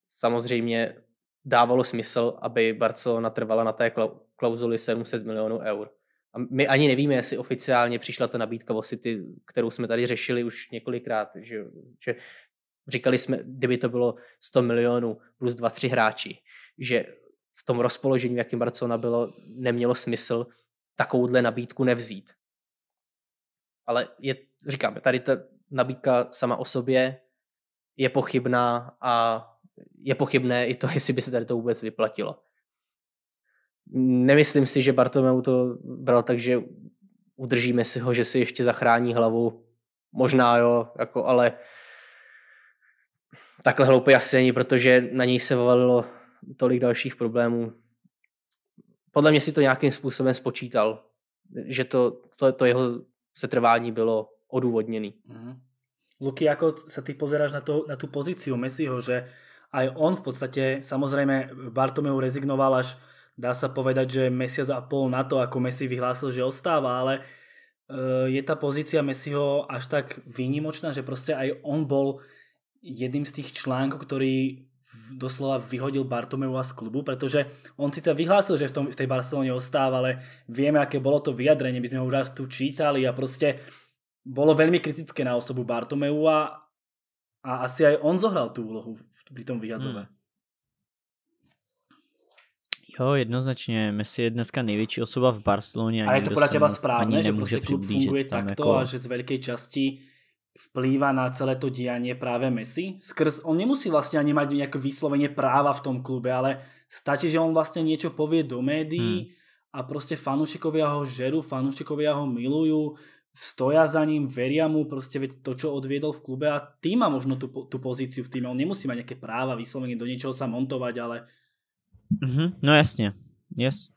samozřejmě dávalo smysl, aby Barcelona trvala na té klauzuli 700 milionů eur. A my ani nevíme, jestli oficiálně přišla ta nabídka o City, kterou jsme tady řešili už několikrát, že, že říkali jsme, kdyby to bylo 100 milionů plus 2-3 hráči, že v tom rozpoložení, v jakém Barcelona bylo, nemělo smysl takovouhle nabídku nevzít. Ale je, říkáme, tady ta nabídka sama o sobě je pochybná a je pochybné i to, [LAUGHS] jestli by se tady to vůbec vyplatilo. Nemyslím si, že Bartomeu to bral tak, že udržíme si ho, že si ještě zachrání hlavu. Možná jo, jako, ale takhle hloupý asi není, protože na něj se valilo tolik dalších problémů. Podle mě si to nějakým způsobem spočítal, že to, to, to jeho setrvání bylo odůvodněné. Mm-hmm. Luky, ako sa ty pozeráš na, to, na tú pozíciu Messiho, že aj on v podstate, samozrejme Bartomeu rezignoval až dá sa povedať, že mesiac a pol na to, ako Messi vyhlásil, že ostáva, ale e, je ta pozícia Messiho až tak výnimočná, že prostě aj on bol jedným z tých článkov, ktorý doslova vyhodil Bartomeua z klubu, protože on sice vyhlásil, že v, tom, v tej Barcelone ostává, ale víme, jaké bylo to vyjadrenie, my sme ho už raz tu čítali a prostě bolo veľmi kritické na osobu Bartomeu a, a asi aj on zohral tú úlohu pri tom vyhadzove. Hmm. Jo, jednoznačně. Messi je dneska největší osoba v Barceloně. A je to podle těba správné, že prostě klub funguje takto jako... a že z velké části vplývá na celé to dianie právě Messi. Skrz, on nemusí vlastně ani mít nějaké výslovně práva v tom klube, ale stačí, že on vlastně něco povie do médií hmm. a prostě fanúšikovia ho žeru, fanúšikovia ho milujú, stoja za ním, veria mu, proste to, čo odviedol v klube a tým má možno tú, tú pozíciu v týme. On nemusí mať nejaké práva vyslovene do niečoho sa montovať, ale... Mm-hmm, no jasne, yes.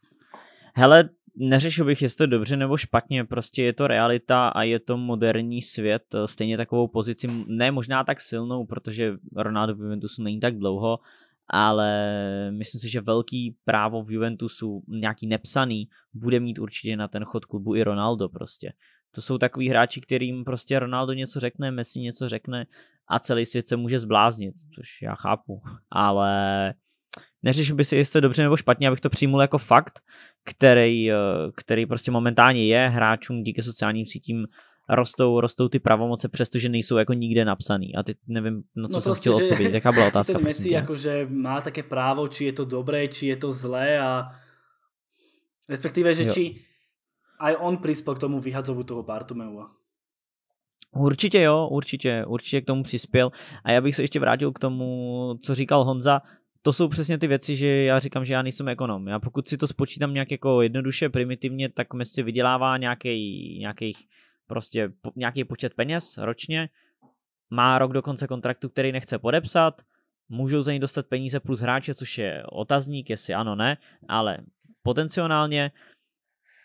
Hele, neřešil bych, jestli to dobře nebo špatně, prostě je to realita a je to moderní svět, eh, stejně takovou pozici, ne možná tak silnou, protože Ronaldo v Juventusu není tak dlouho, ale myslím si, že velký právo v Juventusu, nějaký nepsaný, bude mít určitě na ten chod klubu i Ronaldo prostě. To jsou takový hráči, kterým prostě Ronaldo něco řekne, Messi něco řekne a celý svět se může zbláznit, což já chápu. Ale neřeším by si, jestli dobře nebo špatně, abych to přijmul jako fakt, který, eh, který prostě momentálně je hráčům díky sociálním sítím rostou, rostou ty pravomoce, přestože nejsou jako nikde napsaný. A teď nevím, no co no jsem chtěl prostě, odpovědět, jaká byla [LAUGHS] otázka. Ten Messi jakože má také právo, či je to dobré, či je to zlé a respektive, že jo. či aj on přispěl k tomu vyhadzovu toho Bartomeua. Určitě jo, určitě, určitě k tomu přispěl. A já bych se ještě vrátil k tomu, co říkal Honza. To jsou přesně ty věci, že já říkám, že já nejsem ekonom. Já pokud si to spočítám nějak jako jednoduše, primitivně, tak si vydělává nějaký, nějakých, prostě nějaký počet peněz ročně, má rok do konce kontraktu, který nechce podepsat, můžou za něj dostat peníze plus hráče, což je otazník, jestli ano, ne, ale potenciálně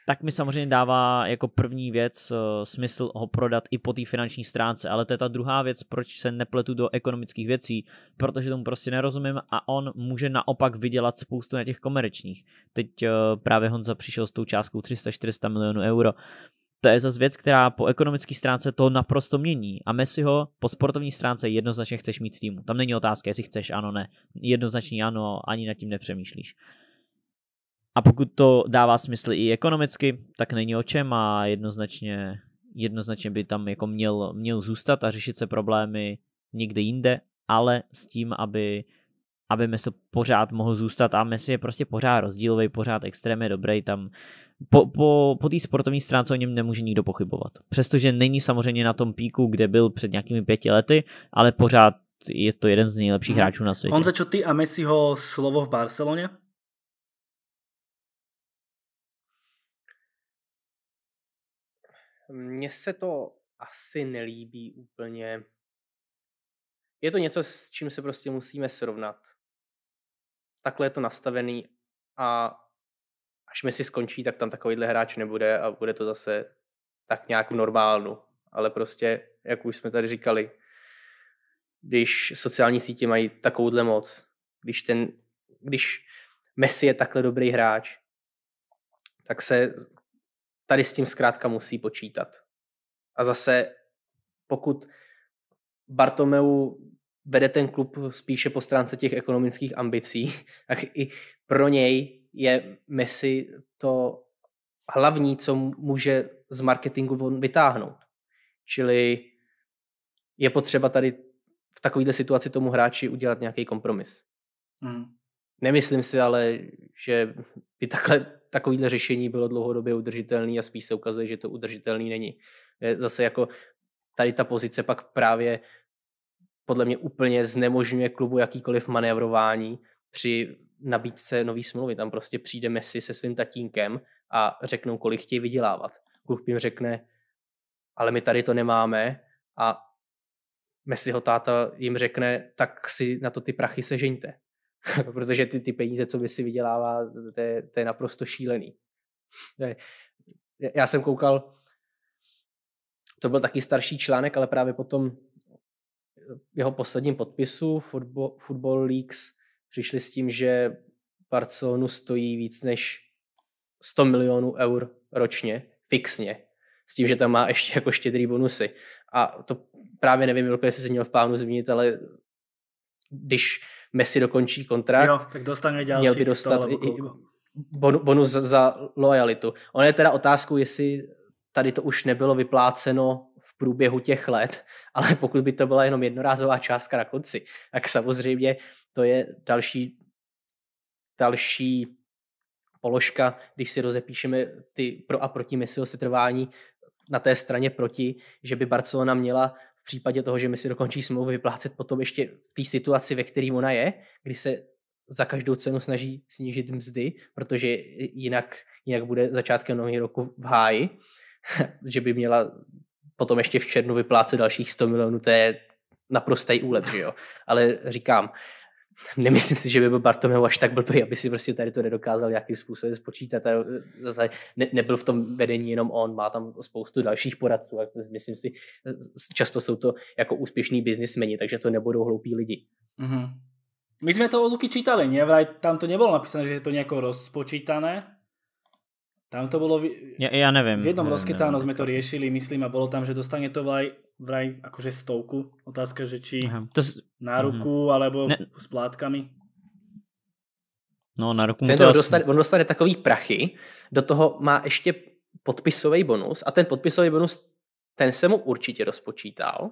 tak mi samozřejmě dává jako první věc uh, smysl ho prodat i po té finanční stránce, ale to je ta druhá věc, proč se nepletu do ekonomických věcí, protože tomu prostě nerozumím a on může naopak vydělat spoustu na těch komerčních. Teď uh, právě Honza přišel s tou částkou 300-400 milionů euro. To je zase věc, která po ekonomické stránce to naprosto mění. A ho po sportovní stránce jednoznačně chceš mít týmu. Tam není otázka, jestli chceš ano, ne. Jednoznačně ano, ani nad tím nepřemýšlíš. A pokud to dává smysl i ekonomicky, tak není o čem a jednoznačně, jednoznačně by tam jako měl, měl zůstat a řešit se problémy někde jinde, ale s tím, aby, aby Messi pořád mohl zůstat a Messi je prostě pořád rozdílový, pořád extrémně dobrý, tam po, po, po té sportovní stránce o něm nemůže nikdo pochybovat. Přestože není samozřejmě na tom píku, kde byl před nějakými pěti lety, ale pořád je to jeden z nejlepších mhm. hráčů na světě. Honza, čo ty a Messiho slovo v Barceloně? Mně se to asi nelíbí úplně. Je to něco, s čím se prostě musíme srovnat. Takhle je to nastavený a až mi si skončí, tak tam takovýhle hráč nebude a bude to zase tak nějak v normálnu. Ale prostě, jak už jsme tady říkali, když sociální sítě mají takovouhle moc, když ten, když Messi je takhle dobrý hráč, tak se tady s tím zkrátka musí počítat. A zase, pokud Bartomeu vede ten klub spíše po stránce těch ekonomických ambicí, [LAUGHS] tak i pro něj je Messi to hlavní, co může z marketingu vytáhnout. Čili je potřeba tady v takovéhle situaci tomu hráči udělat nějaký kompromis. Hmm. Nemyslím si ale, že by takhle takovýhle řešení bylo dlouhodobě udržitelné a spíš se ukazuje, že to udržitelný není. Zase jako tady ta pozice pak právě podle mě úplně znemožňuje klubu jakýkoliv manévrování při nabídce nový smlouvy. Tam prostě přijde Messi se svým tatínkem a řeknou, kolik chtějí vydělávat. Klub jim řekne, ale my tady to nemáme a Messiho táta jim řekne, tak si na to ty prachy sežeňte. [LAUGHS] protože ty, ty peníze, co by si vydělává, to je, to je naprosto šílený. Já jsem koukal, to byl taky starší článek, ale právě potom jeho posledním podpisu Football, Football Leaks přišli s tím, že Barcelonu stojí víc než 100 milionů eur ročně, fixně, s tím, že tam má ještě jako štědrý bonusy. A to právě nevím, jestli se měl v plánu zmínit, ale když Messi dokončí kontrakt. Jo, tak dostane další měl by dostat i, i bonus za, za lojalitu. Ono je teda otázkou, jestli tady to už nebylo vypláceno v průběhu těch let, [LAUGHS] ale pokud by to byla jenom jednorázová částka na konci, tak samozřejmě to je další, další položka, když si rozepíšeme ty pro a proti Messiho setrvání na té straně proti, že by Barcelona měla v případě toho, že mi si dokončí smlouvu vyplácet potom ještě v té situaci, ve které ona je, kdy se za každou cenu snaží snížit mzdy, protože jinak, jinak bude začátkem nového roku v háji, [LAUGHS] že by měla potom ještě v černu vyplácet dalších 100 milionů, to je naprostý úlet, že jo. Ale říkám, [LAUGHS] nemyslím si, že by byl Bartomeu až tak blbý, aby si prostě tady to nedokázal nějakým způsobem spočítat. A zase ne, nebyl v tom vedení jenom on, má tam spoustu dalších poradců. A myslím si, často jsou to jako úspěšní biznismeni, takže to nebudou hloupí lidi. Mm-hmm. My jsme to o Luky čítali, ne? Vraj tam to nebylo napsané, že je to nějak rozpočítané. Tam to bolo... V... Ja, ja neviem. V jednom rozkecáno sme to riešili, myslím, a bolo tam, že dostane to vraj, vraj akože stovku. Otázka, že či Aha, to s... na mhm. ruku, mm. alebo ne... s plátkami. No, na ruku to on, dostane, on dostane takový prachy, do toho má ještě podpisový bonus a ten podpisový bonus, ten se mu určitě rozpočítal,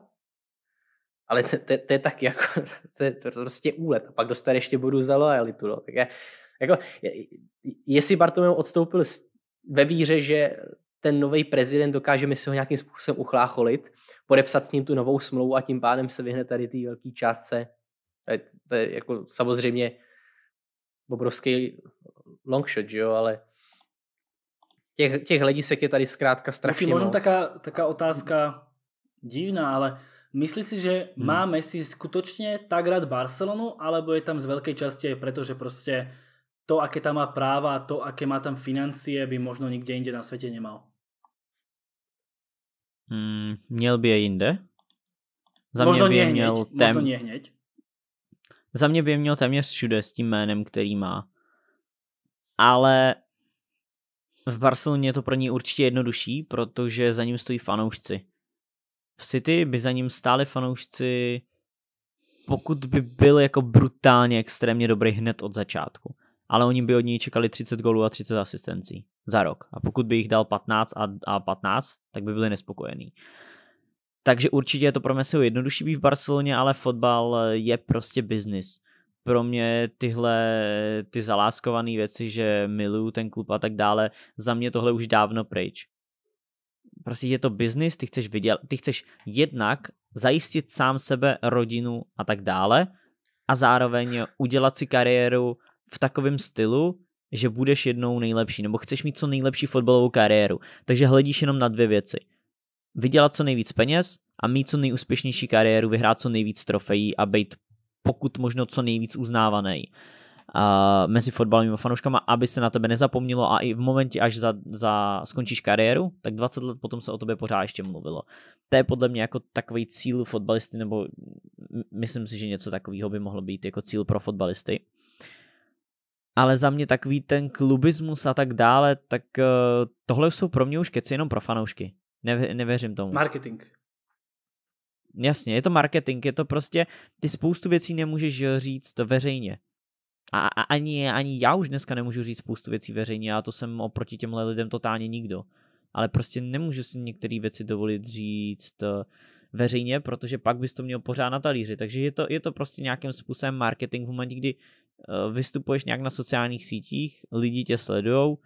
ale to, to, to je tak jako, [LAUGHS] to je prostě úlet. A pak dostane ještě bonus za loajalitu. No. Tak jako, je, jako, jestli Bartomeu odstoupil s ve víře, že ten nový prezident dokáže mi si ho nějakým způsobem uchlácholit, podepsat s ním tu novou smlouvu a tím pádem se vyhne tady té velké částce. To je jako samozřejmě obrovský long shot, jo, ale těch, těch hledisek je tady zkrátka strašně možná taká, taká otázka divná, ale myslíš si, že hmm. máme si skutečně tak rád Barcelonu, alebo je tam z velké části protože prostě to, aké tam má práva, to, aké má tam financie, by možno nikde inde na svete nemal. Mm, měl by je jinde? Za možno mě by je měl tém... možno nie hneď. Za mě by je měl téměř všude s tím jménem, který má. Ale v Barceloně je to pro ní určitě jednodušší, protože za ním stojí fanoušci. V City by za ním stáli fanoušci, pokud by byl jako brutálně extrémně dobrý hned od začátku ale oni by od něj čekali 30 gólů a 30 asistencí za rok. A pokud by jich dal 15 a, a 15, tak by byli nespokojení. Takže určitě je to pro Messiho jednodušší být v Barceloně, ale fotbal je prostě biznis. Pro mě tyhle ty zaláskované věci, že miluju ten klub a tak dále, za mě tohle už dávno pryč. Prostě je to biznis, ty chceš vydělat, ty chceš jednak zajistit sám sebe, rodinu a tak dále a zároveň udělat si kariéru v takovém stylu, že budeš jednou nejlepší, nebo chceš mít co nejlepší fotbalovou kariéru. Takže hledíš jenom na dvě věci. Vydělat co nejvíc peněz a mít co nejúspěšnější kariéru, vyhrát co nejvíc trofejí a být pokud možno co nejvíc uznávaný uh, mezi fotbalovými fanouškama, aby se na tebe nezapomnělo a i v momentě, až za, za skončíš kariéru, tak 20 let potom se o tobě pořád ještě mluvilo. To je podle mě jako takový cíl fotbalisty, nebo myslím si, že něco takového by mohlo být jako cíl pro fotbalisty. Uh, ale za mě takový ten klubismus a tak dále, tak eh, tohle jsou pro mě už keci jenom pro fanoušky. Neve, nevěřím tomu. Marketing. Jasně, je to marketing, je to prostě, ty spoustu věcí nemůžeš eh, říct veřejně. A, a ani, ani já už dneska nemůžu říct spoustu věcí veřejně, a to jsem oproti těmhle lidem totálně nikdo. Ale prostě nemůžu si některé věci dovolit říct, eh, veřejně, protože pak bys to měl pořád na talíři. Takže je to, je to prostě nějakým způsobem marketing v momentě, kdy eh, vystupuješ nějak na sociálních sítích, lidi tě sledujou,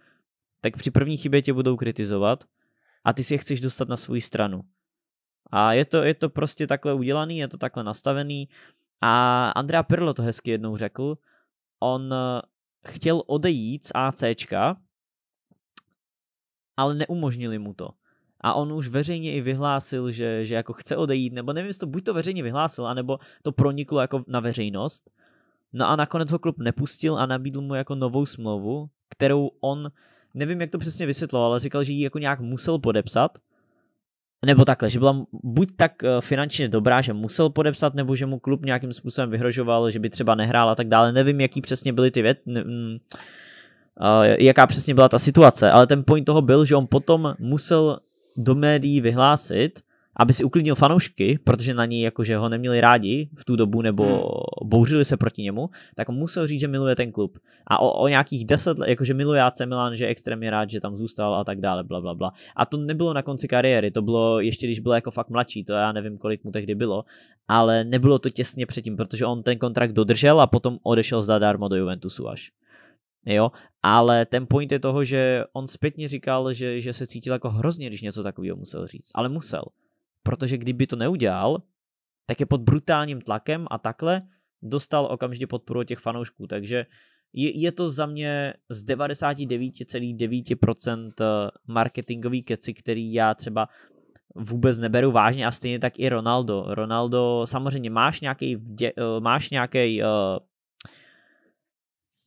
tak při první chybě tě budou kritizovat a ty si je chceš dostat na svou stranu. A je to, je to prostě takhle udělaný, je to takhle nastavený a Andrea Pirlo to hezky jednou řekl, on eh, chtěl odejít z ACčka, ale neumožnili mu to a on už veřejně i vyhlásil, že, že jako chce odejít, nebo nevím, jestli to buď to veřejně vyhlásil, anebo to proniklo jako na veřejnost. No a nakonec ho klub nepustil a nabídl mu jako novou smlouvu, kterou on, nevím, jak to přesně vysvětloval, ale říkal, že ji jako nějak musel podepsat, nebo takhle, že byla buď tak eh, finančně dobrá, že musel podepsat, nebo že mu klub nějakým způsobem vyhrožoval, že by třeba nehrál a tak dále. Nevím, jaký přesně byly ty věci, mm, eh, jaká přesně byla ta situace, ale ten point toho byl, že on potom musel do médií vyhlásit, aby si uklidnil fanoušky, protože na něj jakože ho neměli rádi v tu dobu nebo hmm. bouřili se proti němu, tak musel říct, že miluje ten klub. A o, o nějakých deset let, jakože miluje AC Milan, že je extrémně rád, že tam zůstal a tak dále, bla, bla, bla. A to nebylo na konci kariéry, to bylo ještě, když byl jako fakt mladší, to já nevím, kolik mu tehdy bylo, ale nebylo to těsně předtím, protože on ten kontrakt dodržel a potom odešel zadarmo do Juventusu až jo, ale ten point je toho, že on zpětně říkal, že, že se cítil jako hrozně, když něco takového musel říct, ale musel, protože kdyby to neudělal, tak je pod brutálním tlakem a takhle dostal okamžitě podporu těch fanoušků, takže je, je to za mě z 99,9% eh, marketingový keci, který já třeba vůbec neberu vážně a stejně tak i Ronaldo. Ronaldo, samozřejmě máš nějaký eh, máš nějaký eh,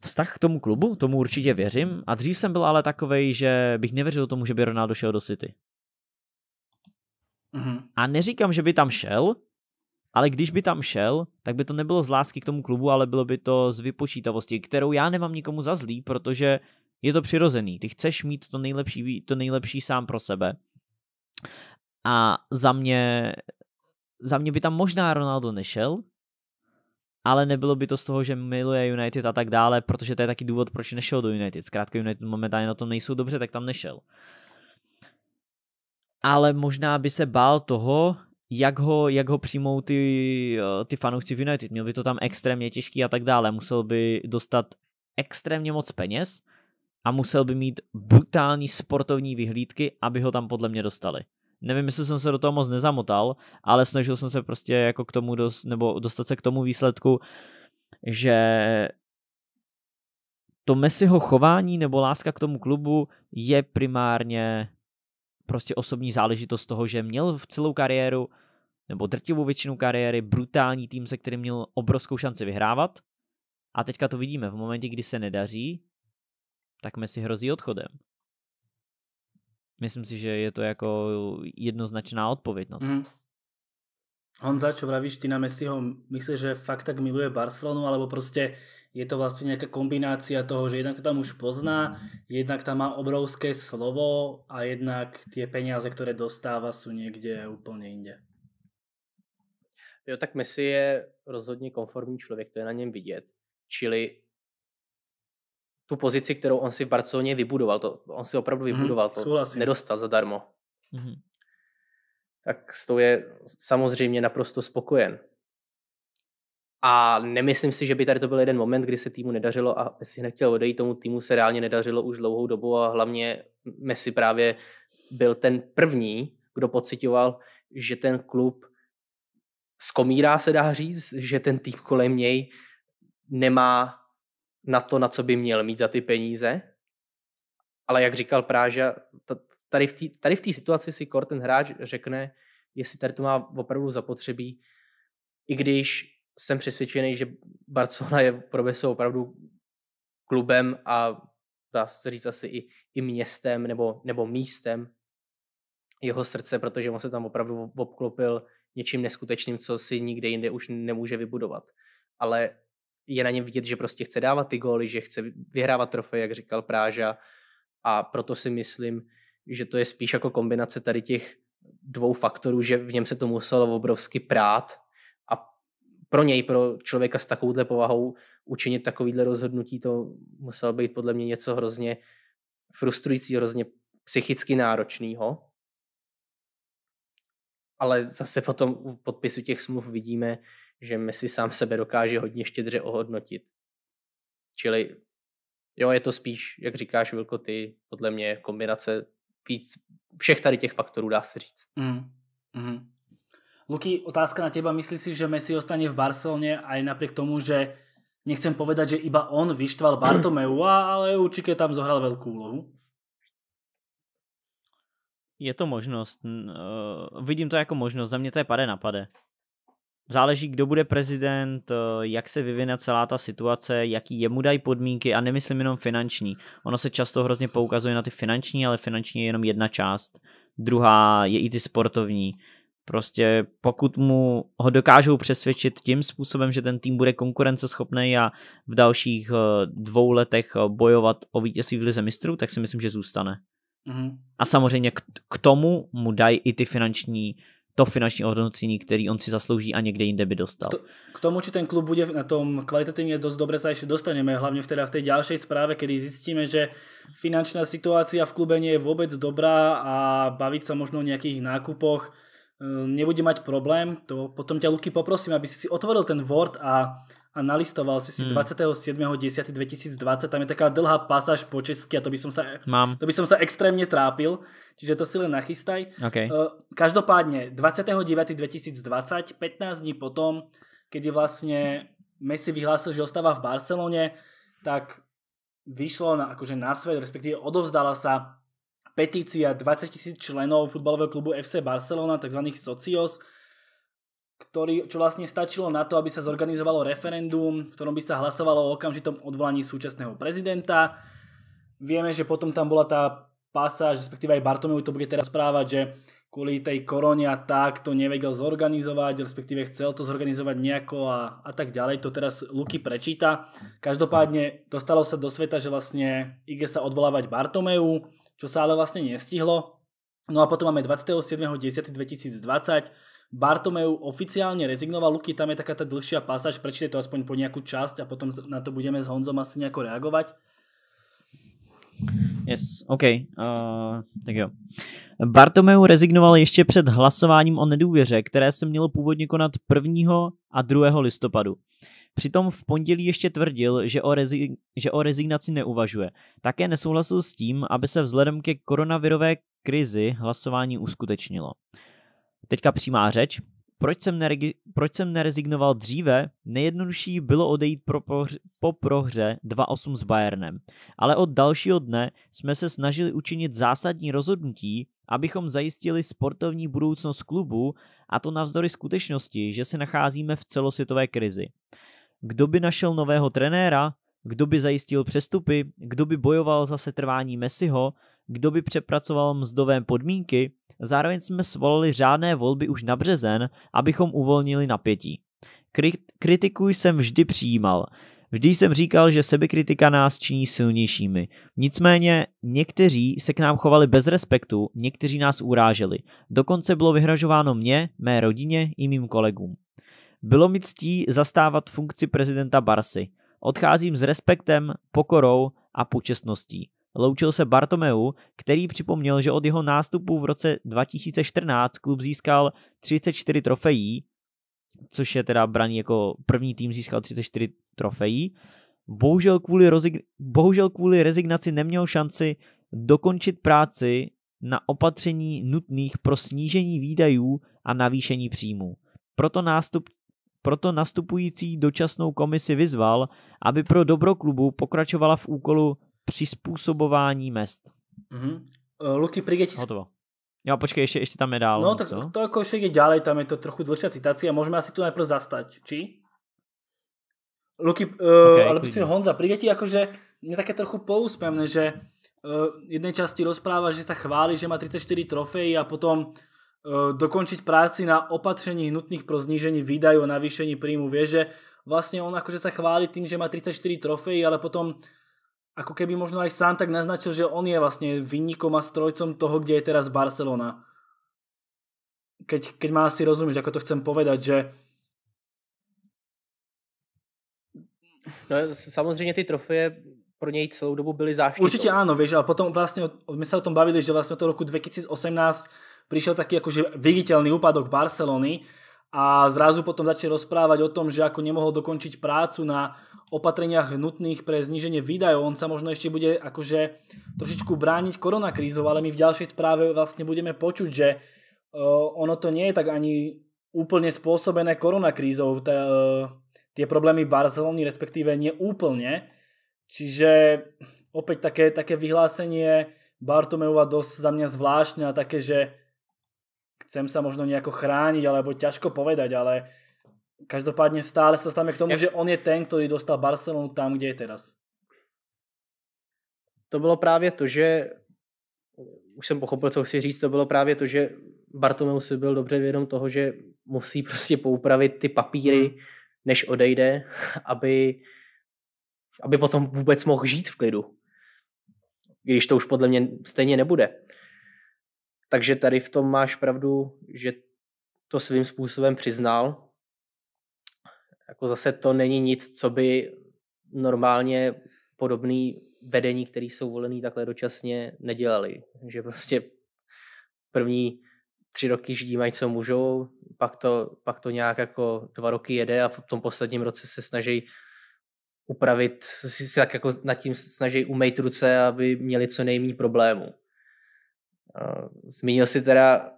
vztah k tomu klubu, tomu určitě věřím. A dřív jsem byl ale takovej, že bych nevěřil tomu, že by Ronaldo šel do City. Mm-hmm. A neříkám, že by tam šel, ale když by tam šel, tak by to nebylo z lásky k tomu klubu, ale bylo by to z vypočítavosti, kterou já nemám nikomu za zlý, protože je to přirozený. Ty chceš mít to nejlepší, to nejlepší sám pro sebe. A za mě, za mě by tam možná Ronaldo nešel, ale nebylo by to z toho, že miluje United a tak dále, protože to je taky důvod, proč nešel do United. Zkrátka United momentálně na tom nejsou dobře, tak tam nešel. Ale možná by se bál toho, jak ho, jak ho přijmou ty, eh, ty fanoušci v United. Měl by to tam extrémně těžký a tak dále. Musel by dostat extrémně moc peněz a musel by mít brutální sportovní vyhlídky, aby ho tam podle mě dostali nevím, jestli jsem se do toho moc nezamotal, ale snažil jsem se prostě jako k tomu dost, nebo dostat se k tomu výsledku, že to Messiho chování nebo láska k tomu klubu je primárně prostě osobní záležitost toho, že měl v celou kariéru nebo drtivou většinu kariéry brutální tým, se kterým měl obrovskou šanci vyhrávat. A teďka to vidíme, v momentě, kdy se nedaří, tak Messi hrozí odchodem. Myslím si, že je to jako jednoznačná odpověď na to. Mm. Honza, čo vravíš ty na Messiho? Myslíš, že fakt tak miluje Barcelonu, alebo prostě je to vlastně nějaká kombinácia toho, že jednak to tam už pozná, mhm. jednak tam má obrovské slovo a jednak ty peníze, které dostává, jsou někde úplně jinde. Jo, tak Messi je rozhodně konformní člověk, to je na něm vidět. Čili tu pozici, kterou on si v Barceloně vybudoval. To, on si opravdu mhm, vybudoval, mm, to souhlasím. nedostal zadarmo. Mm. Tak s tou je samozřejmě naprosto spokojen. A nemyslím si, že by tady to byl jeden moment, kdy se týmu nedařilo a Messi nechtěl odejít, tomu týmu se reálně nedařilo už dlouhou dobu a hlavně Messi právě byl ten první, kdo pocitoval, že ten klub skomírá, se dá říct, že ten tým kolem něj nemá na to, na co by měl mít za ty peníze. Ale jak říkal Práža, tady v té situaci si Kort ten hráč řekne, jestli tady to má opravdu zapotřebí, i když jsem přesvědčený, že Barcelona je pro mě opravdu klubem a dá se říct asi i, i městem nebo, nebo místem jeho srdce, protože on se tam opravdu obklopil něčím neskutečným, co si nikde jinde už nemůže vybudovat. Ale je na něm vidět, že prostě chce dávat ty góly, že chce vyhrávat trofej, jak říkal Práža a proto si myslím, že to je spíš jako kombinace tady těch dvou faktorů, že v něm se to muselo obrovsky prát a pro něj, pro člověka s takovouhle povahou učinit takovýhle rozhodnutí, to muselo být podle mě něco hrozně frustrující, hrozně psychicky náročného. Ale zase potom u podpisu těch smluv vidíme, že Messi sám sebe dokáže hodně štědře ohodnotit. Čili jo, je to spíš, jak říkáš, Vilko, ty, podle mě kombinace víc, všech tady těch faktorů, dá se říct. Mm. Mm-hmm. Luky, otázka na teba. Myslíš si, že Messi ostane v Barcelone aj napriek tomu, že nechcem povedať, že iba on vyštval Bartomeu, ale určitě tam zohral velkou úlohu? Je to možnost. Uh, vidím to jako možnost. Za mě to je pade na pade záleží, kdo bude prezident, eh, jak se vyvine celá ta situace, jaký jemu dají podmínky a nemyslím jenom finanční. Ono se často hrozně poukazuje na ty finanční, ale finanční je jenom jedna část. Druhá je i ty sportovní. Prostě pokud mu ho dokážou přesvědčit tím způsobem, že ten tým bude konkurenceschopný a v dalších eh, dvou letech eh, bojovat o vítězství v lize mistrů, tak si myslím, že zůstane. Mm-hmm. A samozřejmě k, k tomu mu dají i ty finanční uh, to finanční ohodnocení, který on si zaslouží a někde jinde by dostal. K tomu, či ten klub bude na tom kvalitativně dost dobře, se ještě dostaneme, Hlavně v, té v tej ďalšej zjistíme, že finančná situace v klube je vůbec dobrá a bavit se možno o nějakých nákupoch ehm, nebude mať problém, to potom ťa Luky poprosím, aby si si otvoril ten Word a a nalistoval si si hmm. 27.10.2020, tam je taká dlhá pasáž po česky a to by som sa, Mám. To by som sa extrémne trápil, čiže to si len nachystaj. Okay. Eh, každopádne 29.2020, 15 dní potom, kedy vlastne Messi vyhlásil, že ostáva v Barcelone, tak vyšlo na, akože na svet, respektíve odovzdala sa petícia 20 tisíc členov futbalového klubu FC Barcelona, tzv. Socios, ktorý, čo vlastne stačilo na to, aby sa zorganizovalo referendum, v ktorom by sa hlasovalo o okamžitom odvolaní súčasného prezidenta. Vieme, že potom tam bola tá pasáž, respektíve aj Bartomeu to bude teraz správať, že kvôli tej korone a tak to nevedel zorganizovať, respektíve chcel to zorganizovať nejako a, a tak ďalej. To teraz Luky prečíta. Každopádne dostalo sa do sveta, že vlastne ide sa odvolávať Bartomeu, čo sa ale vlastne nestihlo. No a potom máme 27.10.2020, Bartomeu oficiálně rezignoval, Luky, tam je taká ta dlhšia pasáž, prečte to aspoň po nějakou část a potom na to budeme s Honzom asi nejako reagovat. Yes, OK. Uh, tak jo. Bartomeu rezignoval ještě před hlasováním o nedůvěře, které se mělo původně konat 1. a 2. listopadu. Přitom v pondělí ještě tvrdil, že o, rezi- že o rezignaci neuvažuje. Také nesouhlasil s tím, aby se vzhledem ke koronavirové krizi hlasování uskutečnilo. Teďka přímá řeč. Proč jsem, neregi- proč jsem nerezignoval dříve? Nejjednodušší bylo odejít pro pohr- po prohře 2-8 s Bayernem. Ale od dalšího dne jsme se snažili učinit zásadní rozhodnutí, abychom zajistili sportovní budoucnost klubu a to navzdory skutečnosti, že se nacházíme v celosvětové krizi. Kdo by našel nového trenéra? Kdo by zajistil přestupy? Kdo by bojoval za setrvání Messiho? kdo by přepracoval mzdové podmínky, zároveň jsme svolili řádné volby už na březen, abychom uvolnili napětí. Kritiku jsem vždy přijímal. Vždy jsem říkal, že sebekritika nás činí silnějšími. Nicméně někteří se k nám chovali bez respektu, někteří nás uráželi. Dokonce bylo vyhrožováno mě, mé rodině i mým kolegům. Bylo mi ctí zastávat funkci prezidenta Barsy. Odcházím s respektem, pokorou a počestností. Loučil se Bartomeu, který připomněl, že od jeho nástupu v roce 2014 klub získal 34 trofejí, což je teda braný jako první tým získal 34 trofejí. Bohužel kvůli, rozig- bohužel kvůli rezignaci neměl šanci dokončit práci na opatření nutných pro snížení výdajů a navýšení příjmů. Proto, nástup, proto nastupující dočasnou komisi vyzval, aby pro dobro klubu pokračovala v úkolu přizpůsobování mest. Mm-hmm. Uh, Luky Prigeti... Hotovo. Jo, počkej, ještě, ještě tam je dál. No, tak co? to jako ještě je dále, tam je to trochu citace a můžeme asi tu najprv zastať, či? Luky, uh, okay, ale prosím Honza, Prigeti jakože je také trochu poúspevné, že uh, eh, jedné části rozpráva, že se chválí, že má 34 trofejí a potom uh, dokončiť práci na opatření nutných pro znížení výdajů a navýšení príjmu. Vieš, že vlastně on jakože se chválí tím, že má 34 trofejí, ale potom ako keby možno aj sám tak naznačil, že on je vlastne vynikom a strojcom toho, kde je teraz Barcelona. Keď, keď má asi rozumieš, ako to chcem povedať, že No samozřejmě ty trofeje pro něj celou dobu byly záštitou. Určitě ano, víš, ale potom vlastně, my se o tom bavili, že vlastně od toho roku 2018 přišel taky jakože viditelný úpadok Barcelony a zrazu potom začne rozprávať o tom, že ako nemohol dokončiť prácu na opatreniach nutných pre zníženie výdajov. On sa možno ešte bude akože trošičku brániť koronakrízou, ale my v ďalšej správe vlastne budeme počuť, že e, ono to nie je tak ani úplne spôsobené koronakrízou. E, tie problémy Barcelony respektíve neúplne. Čiže opäť také, také vyhlásenie Bartomeuva dosť za mňa zvláštne a také, že chcem sa možno nejako chrániť, alebo ťažko povedať, ale každopádne stále sa stáme k tomu, ja... že on je ten, ktorý dostal Barcelonu tam, kde je teraz. To bylo právě to, že už jsem pochopil, co chci říct, to bylo právě to, že Bartomeu si byl dobře vědom toho, že musí prostě poupravit ty papíry, hmm. než odejde, aby, aby potom vůbec mohl žít v klidu. Když to už podle mě stejně nebude. Takže tady v tom máš pravdu, že to svým způsobem přiznal. Jako zase to není nic, co by normálně podobný vedení, který jsou volený takhle dočasně, nedělali. Že prostě první tři roky mají co můžou, pak to, pak to nějak jako dva roky jede a v tom posledním roce se snaží upravit, si tak jako nad tím snaží umejt ruce, aby měli co nejméně problémů. Eh, zmínil si teda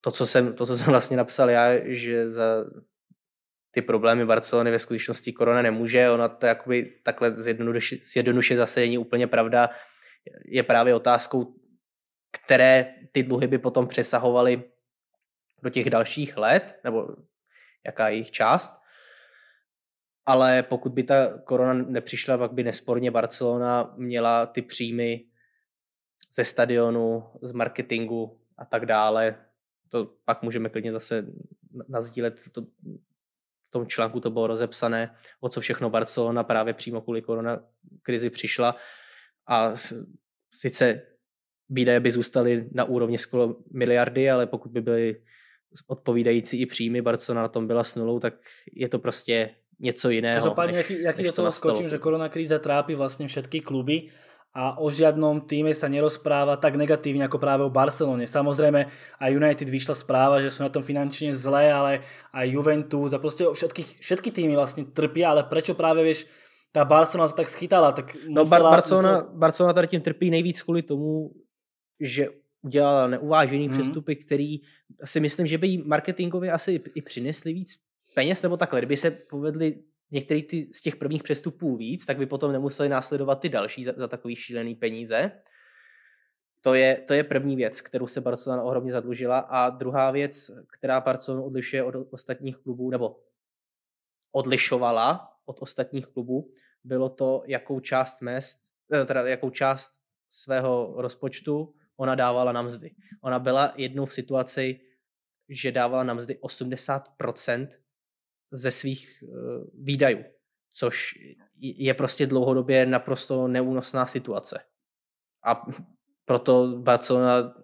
to, co jsem, to, co jsem vlastně napsal já, že za ty problémy Barcelony ve skutečnosti korona nemůže. Ona to jakoby takhle zjednoduše, zjednoduše zase není úplně pravda. Je právě otázkou, které ty dluhy by potom přesahovaly do těch dalších let, nebo jaká je jejich část. Ale pokud by ta korona nepřišla, pak by nesporně Barcelona měla ty příjmy ze stadionu, z marketingu a tak dále. To pak můžeme klidně zase nazdílet. To, v tom článku to bylo rozepsané, o co všechno Barcelona právě přímo kvůli korona krizi přišla. A sice výdaje by zůstaly na úrovni skoro miliardy, ale pokud by byly odpovídající i příjmy, Barcelona na tom byla s nulou, tak je to prostě něco jiného. Každopádně, jaký, jaký je to skočím, že korona trápí vlastně všetky kluby a o žiadnom týme sa nerozpráva tak negatívne ako práve o Barcelone. Samozrejme, aj United vyšla správa, že sú na tom finančne zlé, ale aj Juventus a proste všetky, týmy vlastne trpia, ale prečo práve, vieš, ta Barcelona to tak schytala? no, Barcelona, Barcelona tady tím trpí nejvíc kvôli tomu, že udělala neuvážený hmm přestupy, který si myslím, že by marketingově asi i přinesli víc peněz, nebo takhle, kdyby se povedli některý ty, z těch prvních přestupů víc, tak by potom nemuseli následovat ty další za, za takový šílený peníze. To je, to je první věc, kterou se Barcelona ohromně zadlužila. A druhá věc, která Barcelona odlišuje od ostatních klubů, nebo odlišovala od ostatních klubů, bylo to, jakou část mest, eh, teda jakou část svého rozpočtu ona dávala na mzdy. Ona byla jednou v situaci, že dávala na mzdy 80% ze svých eh, výdajů, což je prostě dlouhodobě naprosto neúnosná situace. A proto Barcelona,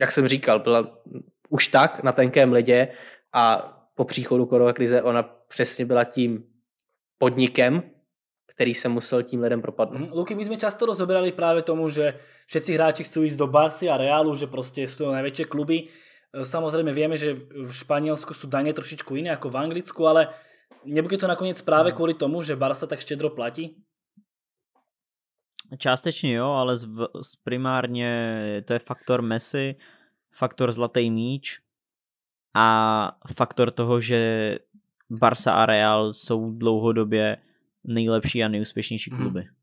jak jsem říkal, byla už tak na tenkém ledě a po příchodu korové krize ona přesně byla tím podnikem, který se musel tím lidem propadnout. Mhm, Luky, my jsme často rozoberali právě tomu, že všetci hráči chcou jít do Barcy a Realu, že prostě jsou to největší kluby. Eh, Samozrejme vieme, že v Španielsku sú dane trošičku iné ako v Anglicku, ale nebude to nakoniec práve hmm. kvôli tomu, že Barca tak štedro platí? Částečně jo, ale z, z primárně to je faktor Messi, faktor zlatý míč a faktor toho, že Barca a Real jsou dlouhodobě nejlepší a nejúspěšnější hmm. kluby. Mm.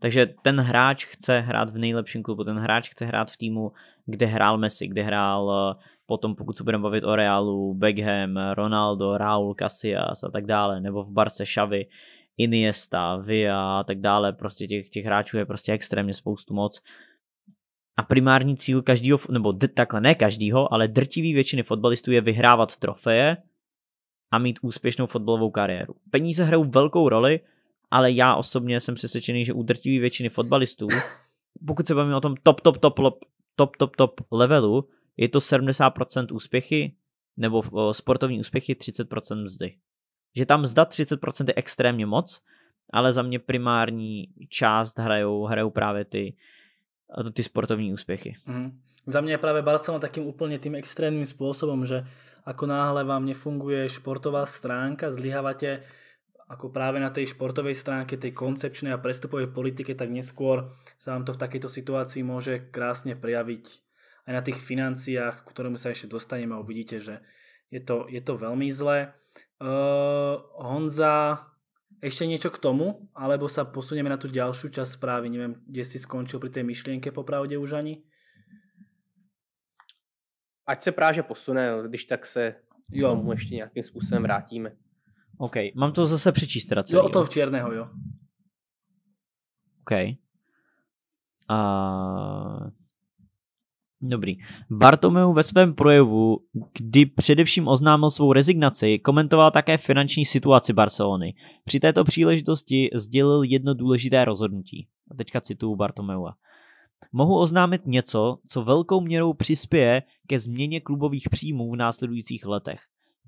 Takže ten hráč chce hrát v nejlepším klubu, ten hráč chce hrát v týmu, kde hrál Messi, kde hrál eh, potom, pokud se budeme bavit o Realu, Beckham, Ronaldo, Raul, Casillas a tak dále, nebo v Barce Xavi, Iniesta, Via a tak dále, prostě těch, těch hráčů je prostě extrémně spoustu moc. A primární cíl každého, nebo d- takhle ne každého, ale drtivý většiny fotbalistů je vyhrávat trofeje a mít úspěšnou fotbalovou kariéru. Peníze hrajou velkou roli, ale já osobně jsem přesvědčený, že u drtivý většiny fotbalistů, pokud se bavíme o tom top, top, top, top, top, top, top levelu, je to 70% úspěchy, nebo sportovní úspěchy 30% mzdy. Že tam mzda 30% je extrémně moc, ale za mě primární část hrajou, hrajou právě ty, ty sportovní úspěchy. Mm. Za mě je právě Barcelona takým úplně tím extrémním způsobem, že ako náhle vám nefunguje športová stránka, zlyhávate ako práve na tej športovej stránke, tej koncepčnej a prestupovej politike, tak neskôr sa vám to v takejto situácii môže krásne prejaviť aj na tých financiách, k ktorému sa ešte dostaneme a uvidíte, že je to, je to veľmi zlé. Uh, Honza, ešte niečo k tomu? Alebo sa posuneme na tú ďalšiu časť správy? Neviem, kde si skončil pri tej myšlienke popravde už ani? Ať se Práže posune, když tak se jo. tomu ještě nějakým způsobem vrátíme. OK, mám to zase přečíst teda celý, Jo, o toho černého, jo. OK. Uh... Dobrý. Bartomeu ve svém projevu, kdy především oznámil svou rezignaci, komentoval také finanční situaci Barcelony. Při této příležitosti sdělil jedno důležité rozhodnutí. A teďka cituju Bartomeua. Mohu oznámit něco, co velkou měrou přispěje ke změně klubových příjmů v následujících letech.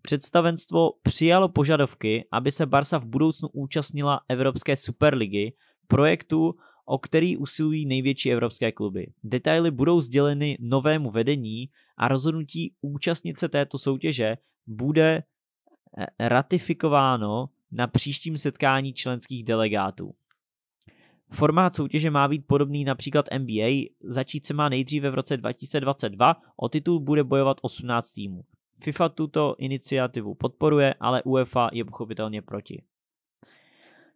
Představenstvo přijalo požadavky, aby se Barsa v budoucnu účastnila Evropské superligy, projektu, o který usilují největší evropské kluby. Detaily budou sděleny novému vedení a rozhodnutí účastnit se této soutěže bude eh, ratifikováno na příštím setkání členských delegátů. Formát soutěže má být podobný například NBA, začít se má nejdříve v roce 2022, o titul bude bojovat 18 týmů. FIFA tuto iniciativu podporuje, ale UEFA je pochopitelně proti.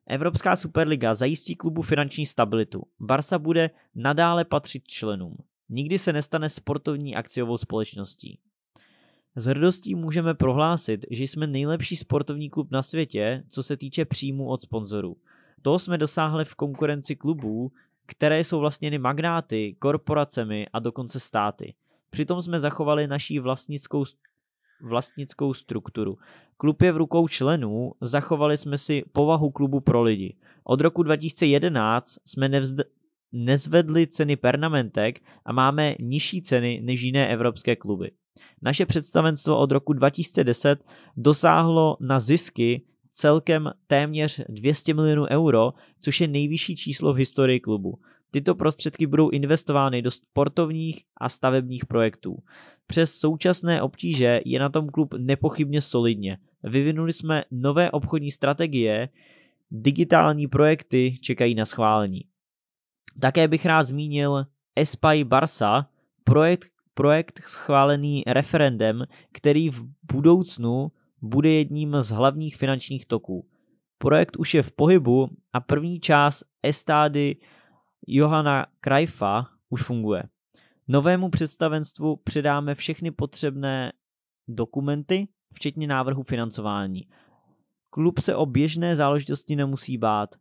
Evropská superliga zajistí klubu finanční stabilitu. Barsa bude nadále patřit členům. Nikdy se nestane sportovní akciovou společností. S hrdostí můžeme prohlásit, že jsme nejlepší sportovní klub na světě, co se týče příjmu od sponzorů. To jsme dosáhli v konkurenci klubů, které jsou vlastněny magnáty, korporacemi a dokonce státy. Přitom jsme zachovali naší vlastnickou vlastnickou strukturu. Klub je v rukou členů, zachovali jsme si povahu klubu pro lidi. Od roku 2011 jsme nevzd- nezvedli ceny pernamentek a máme nižší ceny než jiné evropské kluby. Naše představenstvo od roku 2010 dosáhlo na zisky celkem téměř 200 milionů euro, což je nejvyšší číslo v historii klubu. Tyto prostředky budou investovány do sportovních a stavebních projektů. Přes současné obtíže je na tom klub nepochybně solidně. Vyvinuli jsme nové obchodní strategie, digitální projekty čekají na schválení. Také bych rád zmínil Espai Barsa, projekt, projekt schválený referendem, který v budoucnu bude jedním z hlavních finančních toků. Projekt už je v pohybu a první část estády Johana Krajfa už funguje. Novému představenstvu předáme všechny potřebné dokumenty, včetně návrhu financování. Klub se o běžné záležitosti nemusí bát.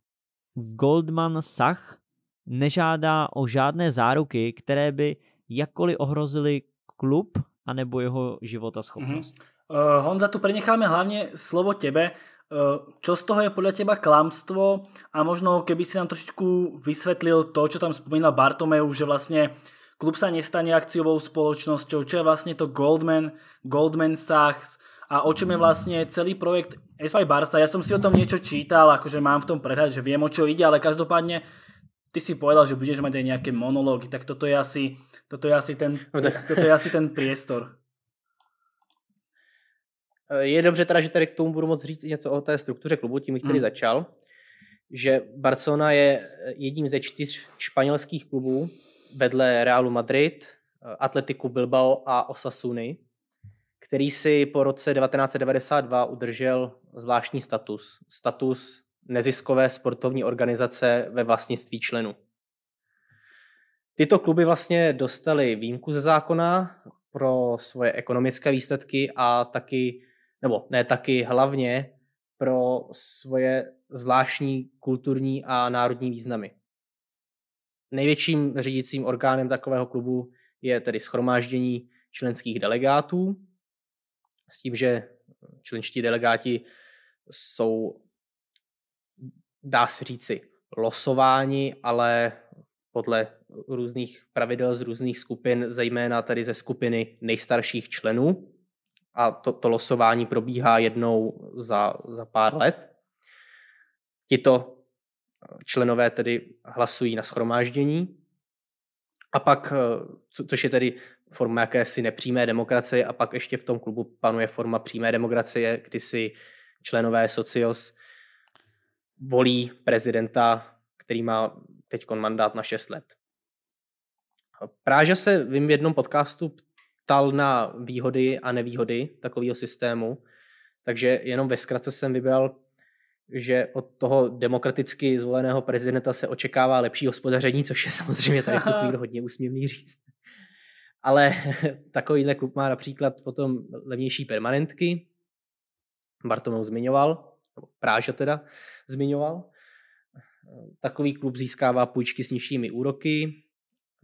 Goldman Sach nežádá o žádné záruky, které by jakkoliv ohrozily klub anebo jeho života schopnost. Mm-hmm. Uh, eh, Honza, tu prenecháme hlavně slovo tebe. Eh, čo z toho je podľa teba klamstvo a možno keby si nám trošičku vysvetlil to, čo tam spomínal Bartomeu, že vlastne klub sa nestane akciovou spoločnosťou, čo je vlastne to Goldman, Goldman Sachs a o čom je vlastne celý projekt SY Barca. Ja som si o tom niečo čítal, akože mám v tom prehľad, že viem o čo ide, ale každopádne ty si povedal, že budeš mať aj nejaké monológy, tak toto je asi, toto je asi, ten, no toto je asi ten priestor. Eh, je dobře teda, že tady k tomu budu moc říct něco o té struktuře klubu, tím bych tady hmm. začal, že Barcelona je eh, jedním ze čtyř španělských klubů vedle Realu Madrid, eh, Atletiku Bilbao a Osasuny, který si po roce 1992 udržel zvláštní status. Status neziskové sportovní organizace ve vlastnictví členů. Tyto kluby vlastně dostaly výjimku ze zákona pro svoje ekonomické výsledky a taky nebo ne taky, hlavně pro svoje zvláštní kulturní a národní významy. Největším řídícím orgánem takového klubu je tedy schromáždění členských delegátů, s tím, že členští delegáti jsou, dá se říci, losováni, ale podle různých pravidel z různých skupin, zejména tedy ze skupiny nejstarších členů a to, to losování probíhá jednou za, za pár let. Tito členové tedy hlasují na schromáždění a pak, eh, co, což je tedy forma jakési nepřímé demokracie a pak ještě v tom klubu panuje forma přímé demokracie, kdy si členové socios volí prezidenta, který má teď mandát na 6 let. Práža se vím v jednom podcastu ptal na výhody a nevýhody takového systému. Takže jenom ve zkratce jsem vybral, že od toho demokraticky zvoleného prezidenta se očekává lepší hospodaření, což je samozřejmě tady v tu [LAUGHS] hodně úsměvný říct. Ale [LAUGHS] takovýhle klub má například potom levnější permanentky, Bartomeu zmiňoval, Práža teda zmiňoval. Takový klub získává půjčky s nižšími úroky,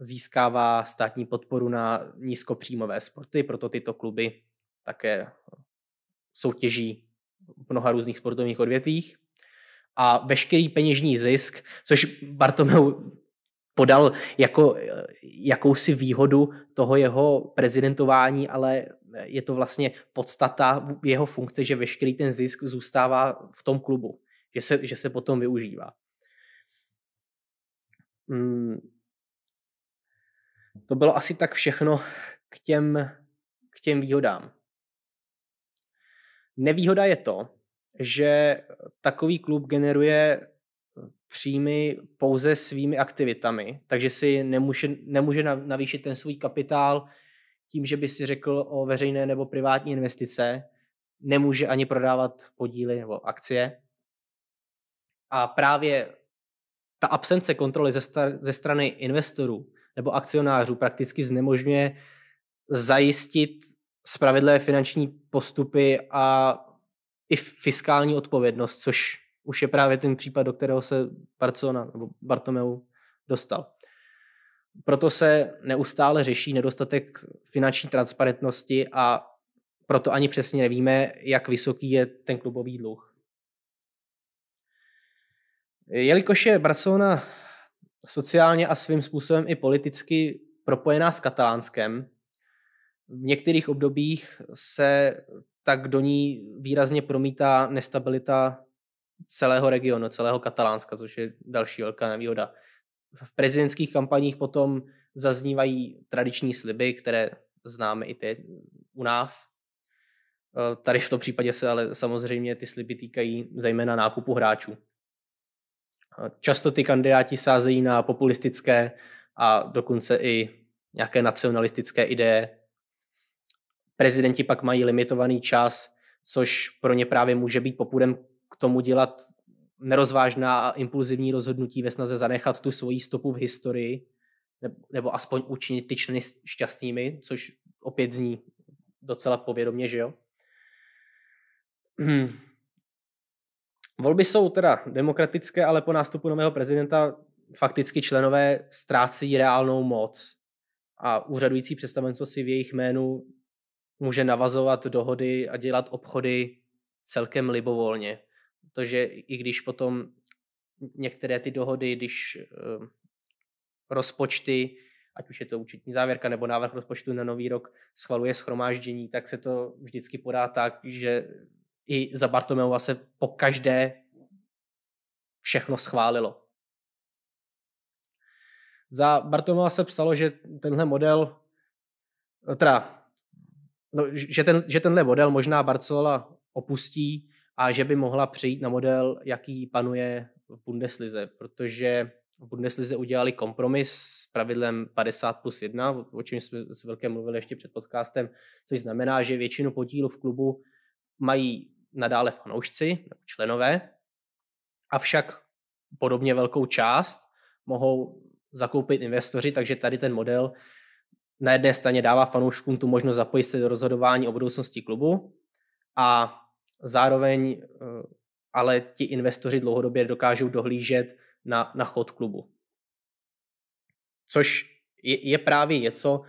získává státní podporu na nízkopříjmové sporty, proto tyto kluby také soutěží v mnoha různých sportovních odvětvích. A veškerý peněžní zisk, což Bartomeu podal jako jakousi výhodu toho jeho prezidentování, ale je to vlastně podstata jeho funkce, že veškerý ten zisk zůstává v tom klubu, že se, že se potom využívá. Hmm. To bylo asi tak všechno k těm, k těm výhodám. Nevýhoda je to, že takový klub generuje příjmy pouze svými aktivitami, takže si nemůže, nemůže navýšit ten svůj kapitál tím, že by si řekl o veřejné nebo privátní investice, nemůže ani prodávat podíly nebo akcie. A právě ta absence kontroly ze, star- ze strany investorů nebo akcionářů prakticky znemožňuje zajistit spravedlivé finanční postupy a i fiskální odpovědnost, což už je právě ten případ, do kterého se Barcona nebo Bartomeu dostal. Proto se neustále řeší nedostatek finanční transparentnosti a proto ani přesně nevíme, jak vysoký je ten klubový dluh. Jelikož je Barcelona sociálně a svým způsobem i politicky propojená s katalánskem. V některých obdobích se tak do ní výrazně promítá nestabilita celého regionu, celého Katalánska, což je další velká nevýhoda. V prezidentských kampaních potom zaznívají tradiční sliby, které známe i ty u nás. Tady v tom případě se ale samozřejmě ty sliby týkají zejména nákupu hráčů. Často ty kandidáti sázejí na populistické a dokonce i nějaké nacionalistické ideje. Prezidenti pak mají limitovaný čas, což pro ně právě může být popudem k tomu dělat nerozvážná a impulzivní rozhodnutí ve snaze zanechat tu svoji stopu v historii, nebo aspoň učinit ty členy šťastnými, což opět zní docela povědomě, že jo? Hmm. Volby jsou teda demokratické, ale po nástupu nového prezidenta fakticky členové ztrácí reálnou moc a úřadující představenstvo si v jejich jménu může navazovat dohody a dělat obchody celkem libovolně. Protože i když potom některé ty dohody, když ehm, rozpočty, ať už je to účetní závěrka nebo návrh rozpočtu na nový rok, schvaluje schromáždění, tak se to vždycky podá tak, že i za Bartomeu se po každé všechno schválilo. Za Bartomeu se psalo, že tenhle model, teda, no, že, ten, že tenhle model možná Barcelona opustí a že by mohla přejít na model, jaký panuje v Bundeslize, protože v Bundeslize udělali kompromis s pravidlem 50 plus 1, o čem jsme s Velkém mluvili ještě před podcastem, což znamená, že většinu podílu v klubu mají nadále fanoušci, členové, avšak podobně velkou část mohou zakoupit investoři, takže tady ten model na jedné straně dává fanouškům tu možnost zapojit se do rozhodování o budoucnosti klubu a zároveň eh, ale ti investoři dlouhodobě dokážou dohlížet na, na chod klubu. Což je, je právě něco,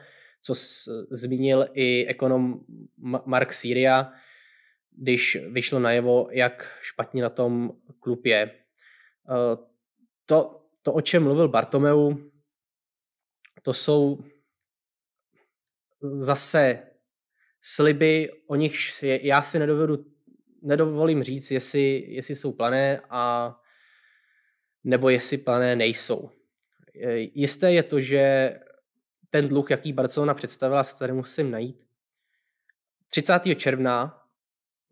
co s, zmínil i ekonom Mark Siria, když vyšlo najevo, jak špatně na tom klub je. Eh, to, to o čem mluvil Bartomeu, to jsou zase sliby, o nich já si nedovedu, nedovolím říct, jestli, jestli jsou plané a nebo jestli plané nejsou. Eh, jisté je to, že ten dluh, jaký Barcelona představila, se tady musím najít, 30. června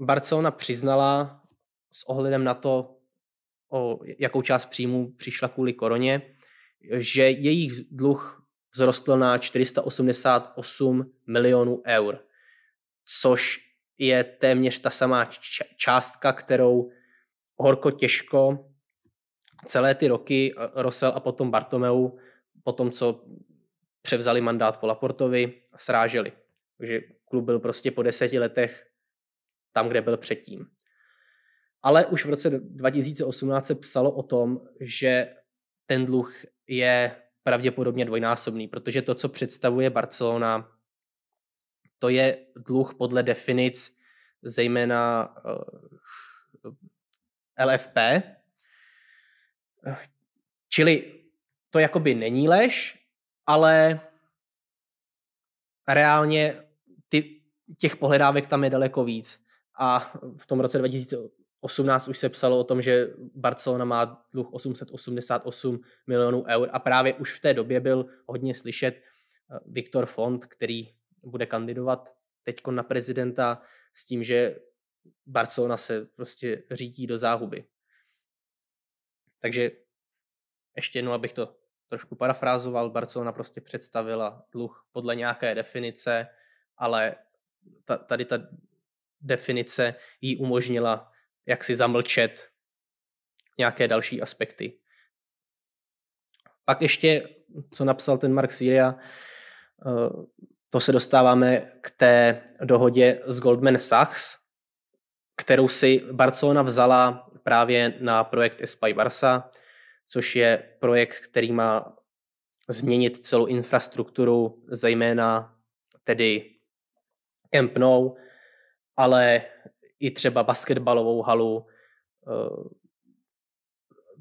Barcelona přiznala s ohledem na to, o jakou část příjmů přišla kvůli koroně, že jejich dluh vzrostl na 488 milionů eur, což je téměř ta samá částka, kterou horko těžko celé ty roky e, Rosel a potom Bartomeu, po tom, co převzali mandát po Laportovi, sráželi. Takže klub byl prostě po deseti letech tam, kde byl předtím. Ale už v roce 2018 se psalo o tom, že ten dluh je pravděpodobně dvojnásobný, protože to, co představuje Barcelona, to je dluh podle definic zejména eh, LFP. Čili to jakoby není lež, ale reálně ty, těch pohledávek tam je daleko víc a v tom roce 2018 už se psalo o tom, že Barcelona má dluh 888 milionů eur a právě už v té době byl hodně slyšet eh, Viktor Font, který bude kandidovat teď na prezidenta s tím, že Barcelona se prostě řídí do záhuby. Takže ještě jednou, abych to trošku parafrázoval, Barcelona prostě představila dluh podle nějaké definice, ale tady ta definice jí umožnila jak si zamlčet nějaké další aspekty. Pak ještě, co napsal ten Mark Syria, eh, to se dostáváme k té dohodě s Goldman Sachs, kterou si Barcelona vzala právě na projekt Espai Barsa, což je projekt, který má změnit celou infrastrukturu, zejména tedy Camp Nou, ale i třeba basketbalovou halu,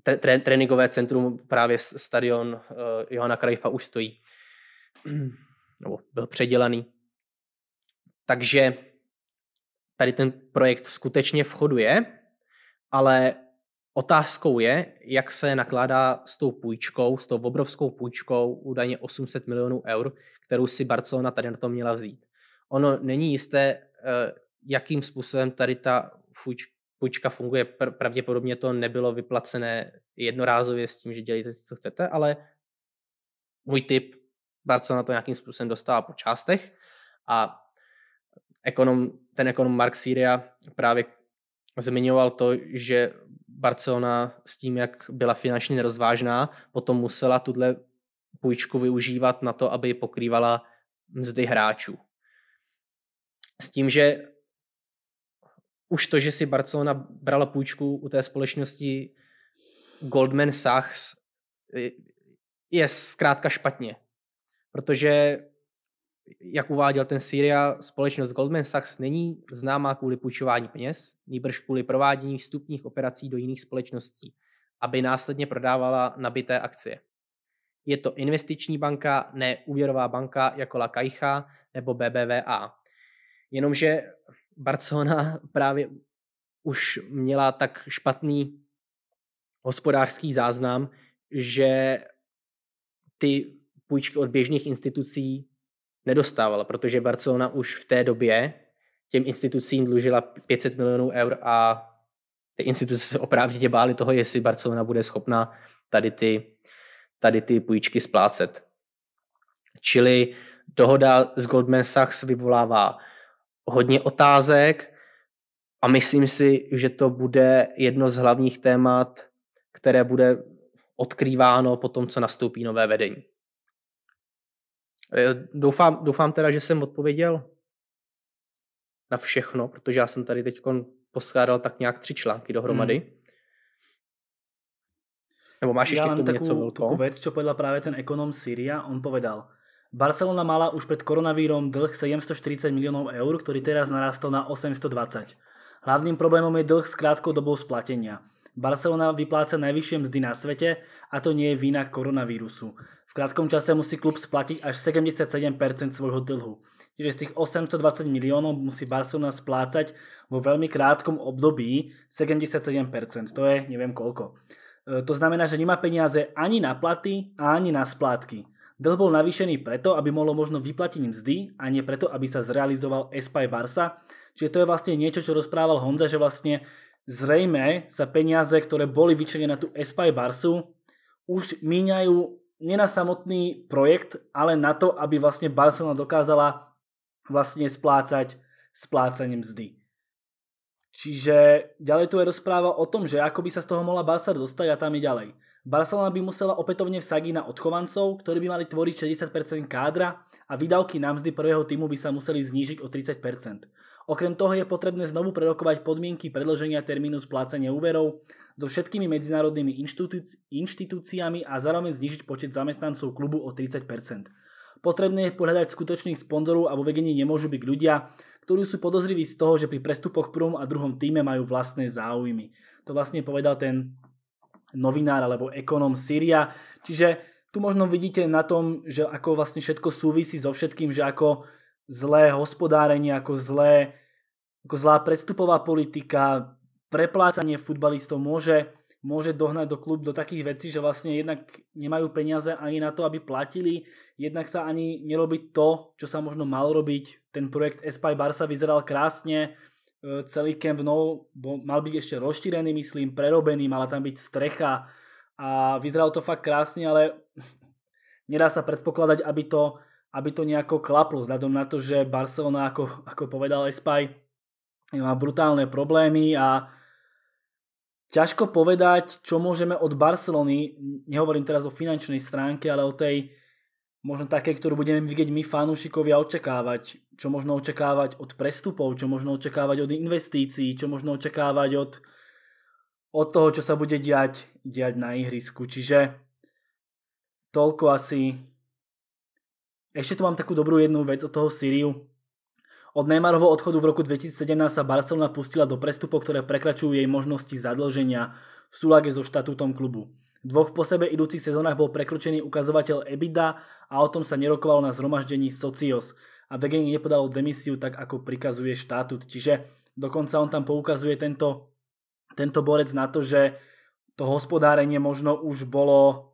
eh, tre- tréninkové centrum, právě stadion eh, Johana Krajfa už stojí, [CLEARS THROAT] nebo byl předělaný. Takže tady ten projekt skutečně vchoduje, ale otázkou je, jak se nakládá s tou půjčkou, s tou obrovskou půjčkou, údajně 800 milionů eur, kterou si Barcelona tady na to měla vzít. Ono není jisté, eh, jakým způsobem tady ta půjčka funguje. pravděpodobně to nebylo vyplacené jednorázově s tím, že dělíte si, co chcete, ale můj tip, Barcelona to nějakým způsobem dostává po částech a ekonom, ten ekonom Mark Syria právě zmiňoval to, že Barcelona s tím, jak byla finančně nerozvážná, potom musela tuhle půjčku využívat na to, aby pokrývala mzdy hráčů. S tím, že už to, že si Barcelona brala půjčku u té společnosti Goldman Sachs, je zkrátka špatně. Protože, jak uváděl ten Syria, společnost Goldman Sachs není známá kvůli půjčování peněz, nýbrž kvůli provádění vstupních operací do jiných společností, aby následně prodávala nabité akcie. Je to investiční banka, ne úvěrová banka jako La Caixa nebo BBVA. Jenomže Barcelona právě už měla tak špatný hospodářský záznam, že ty půjčky od běžných institucí nedostávala, protože Barcelona už v té době těm institucím dlužila 500 milionů eur a ty instituce se oprávněně bály toho, jestli Barcelona bude schopna tady ty, tady ty půjčky splácet. Čili dohoda s Goldman Sachs vyvolává hodně otázek a myslím si, že to bude jedno z hlavních témat, které bude odkrýváno po tom, co nastoupí nové vedení. E, doufám, doufám teda, že jsem odpověděl na všechno, protože já jsem tady teď poskládal tak nějak tři články dohromady. Hmm. Nebo máš ještě já k tomu takovú, něco veľko? takú vec, čo povedal práve ten ekonom Syria, on povedal, Barcelona mala už pred koronavírom dlh 740 miliónov eur, ktorý teraz narastol na 820. Hlavným problémom je dlh s krátkou dobou splatenia. Barcelona vypláca najvyššie mzdy na svete a to nie je vina koronavírusu. V krátkom čase musí klub splatiť až 77% svojho dlhu. Čiže z tých 820 miliónov musí Barcelona splácať vo veľmi krátkom období 77%, to je neviem koľko. E, to znamená, že nemá peniaze ani na platy, ani na splátky. Dlh bol navýšený preto, aby mohlo možno vyplatiť mzdy a nie preto, aby sa zrealizoval Espy Barsa. Čiže to je vlastne niečo, čo rozprával Honza, že vlastne zrejme sa peniaze, ktoré boli vyčlenené na tú Espy Barsu, už míňajú nie na samotný projekt, ale na to, aby vlastne Barcelona dokázala vlastne splácať splácanie mzdy. Čiže ďalej tu je rozpráva o tom, že ako by sa z toho mohla Barca dostať a tam i ďalej. Barcelona by musela opätovne vsadiť na odchovancov, ktorí by mali tvoriť 60% kádra a výdavky na mzdy prvého týmu by sa museli znížiť o 30%. Okrem toho je potrebné znovu prerokovať podmienky predloženia termínu splácania úverov so všetkými medzinárodnými inštitúciami a zároveň znižiť počet zamestnancov klubu o 30%. Potrebné je pohľadať skutočných sponzorov a vo vedení nemôžu byť ľudia, ktorí sú podozriví z toho, že pri prestupoch prvom a druhom týme majú vlastné záujmy. To vlastne povedal ten novinár alebo ekonom Syria. Čiže tu možno vidíte na tom, že ako vlastne všetko súvisí so všetkým, že ako zlé hospodárenie, ako zlé ako zlá prestupová politika, preplácanie futbalistov môže, môže dohnať do klub do takých vecí, že vlastne jednak nemajú peniaze ani na to, aby platili, jednak sa ani nerobí to, čo sa možno malo robiť. Ten projekt Espai Barsa vyzeral krásne, Eh, celý Camp Nou bol, mal byť ešte rozšírený, myslím, prerobený, mala tam byť strecha a vyzeralo to fakt krásne, ale [LAUGHS] nedá sa predpokladať, aby to, aby to nejako klaplo, vzhľadom na to, že Barcelona, ako, ako povedal Espaj, má brutálne problémy a ťažko povedať, čo môžeme od Barcelony, nehovorím teraz o finančnej stránke, ale o tej, možno také, ktorú budeme vidieť my fanúšikovia očakávať. Čo možno očakávať od prestupov, čo možno očakávať od investícií, čo možno očakávať od, od toho, čo sa bude diať, diať na ihrisku. Čiže toľko asi. Ešte tu mám takú dobrú jednu vec od toho Siriu. Od Neymarovho odchodu v roku 2017 sa Barcelona pustila do prestupov, ktoré prekračujú jej možnosti zadlženia v súlade so štatútom klubu dvoch po sebe idúcich sezónach bol prekročený ukazovateľ EBITDA a o tom sa nerokovalo na zhromaždení Socios a Wegening nepodal demisiu tak, ako prikazuje štatút. Čiže dokonca on tam poukazuje tento, tento borec na to, že to hospodárenie možno už bolo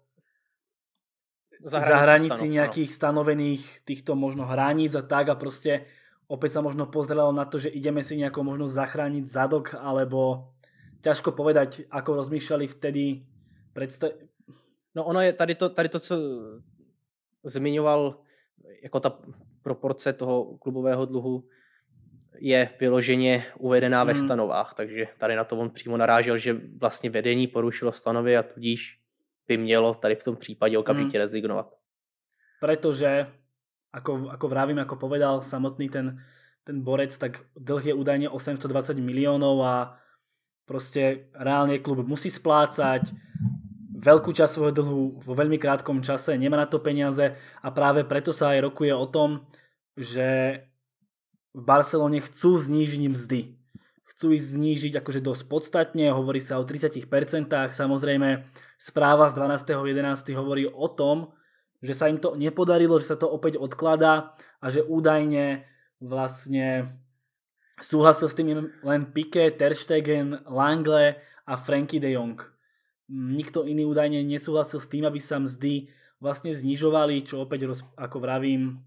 za, za hranici stanov, nejakých no. stanovených týchto možno hraníc a tak a proste opäť sa možno pozrelo na to, že ideme si nejako možno zachrániť zadok alebo ťažko povedať, ako rozmýšľali vtedy Predsta- No ono je tady to, tady to, co zmiňoval, jako ta proporce toho klubového dluhu je vyloženě uvedená hmm. ve stanovách, takže tady na to on přímo narážel, že vlastně vedení porušilo stanovy a tudíž by mělo tady v tom případě okamžitě hmm. rezignovat. Protože ako, ako vravím, jako povedal samotný ten, ten borec, tak dlh je údajně 820 milionů a prostě reálně klub musí splácať, veľkú časť svojho dlhu vo veľmi krátkom čase, nemá na to peniaze a práve preto sa aj rokuje o tom, že v Barcelone chcú znížiť mzdy. Chcú ich znížiť akože dosť podstatne, hovorí sa o 30%, samozrejme správa z 12.11. hovorí o tom, že sa im to nepodarilo, že sa to opäť odkladá a že údajne vlastne súhlasil s tým len Piqué, Ter Stegen, Langle a Frankie de Jong nikto iný údajne nesúhlasil s tým, aby sa mzdy vlastne znižovali, čo opäť, ako vravím,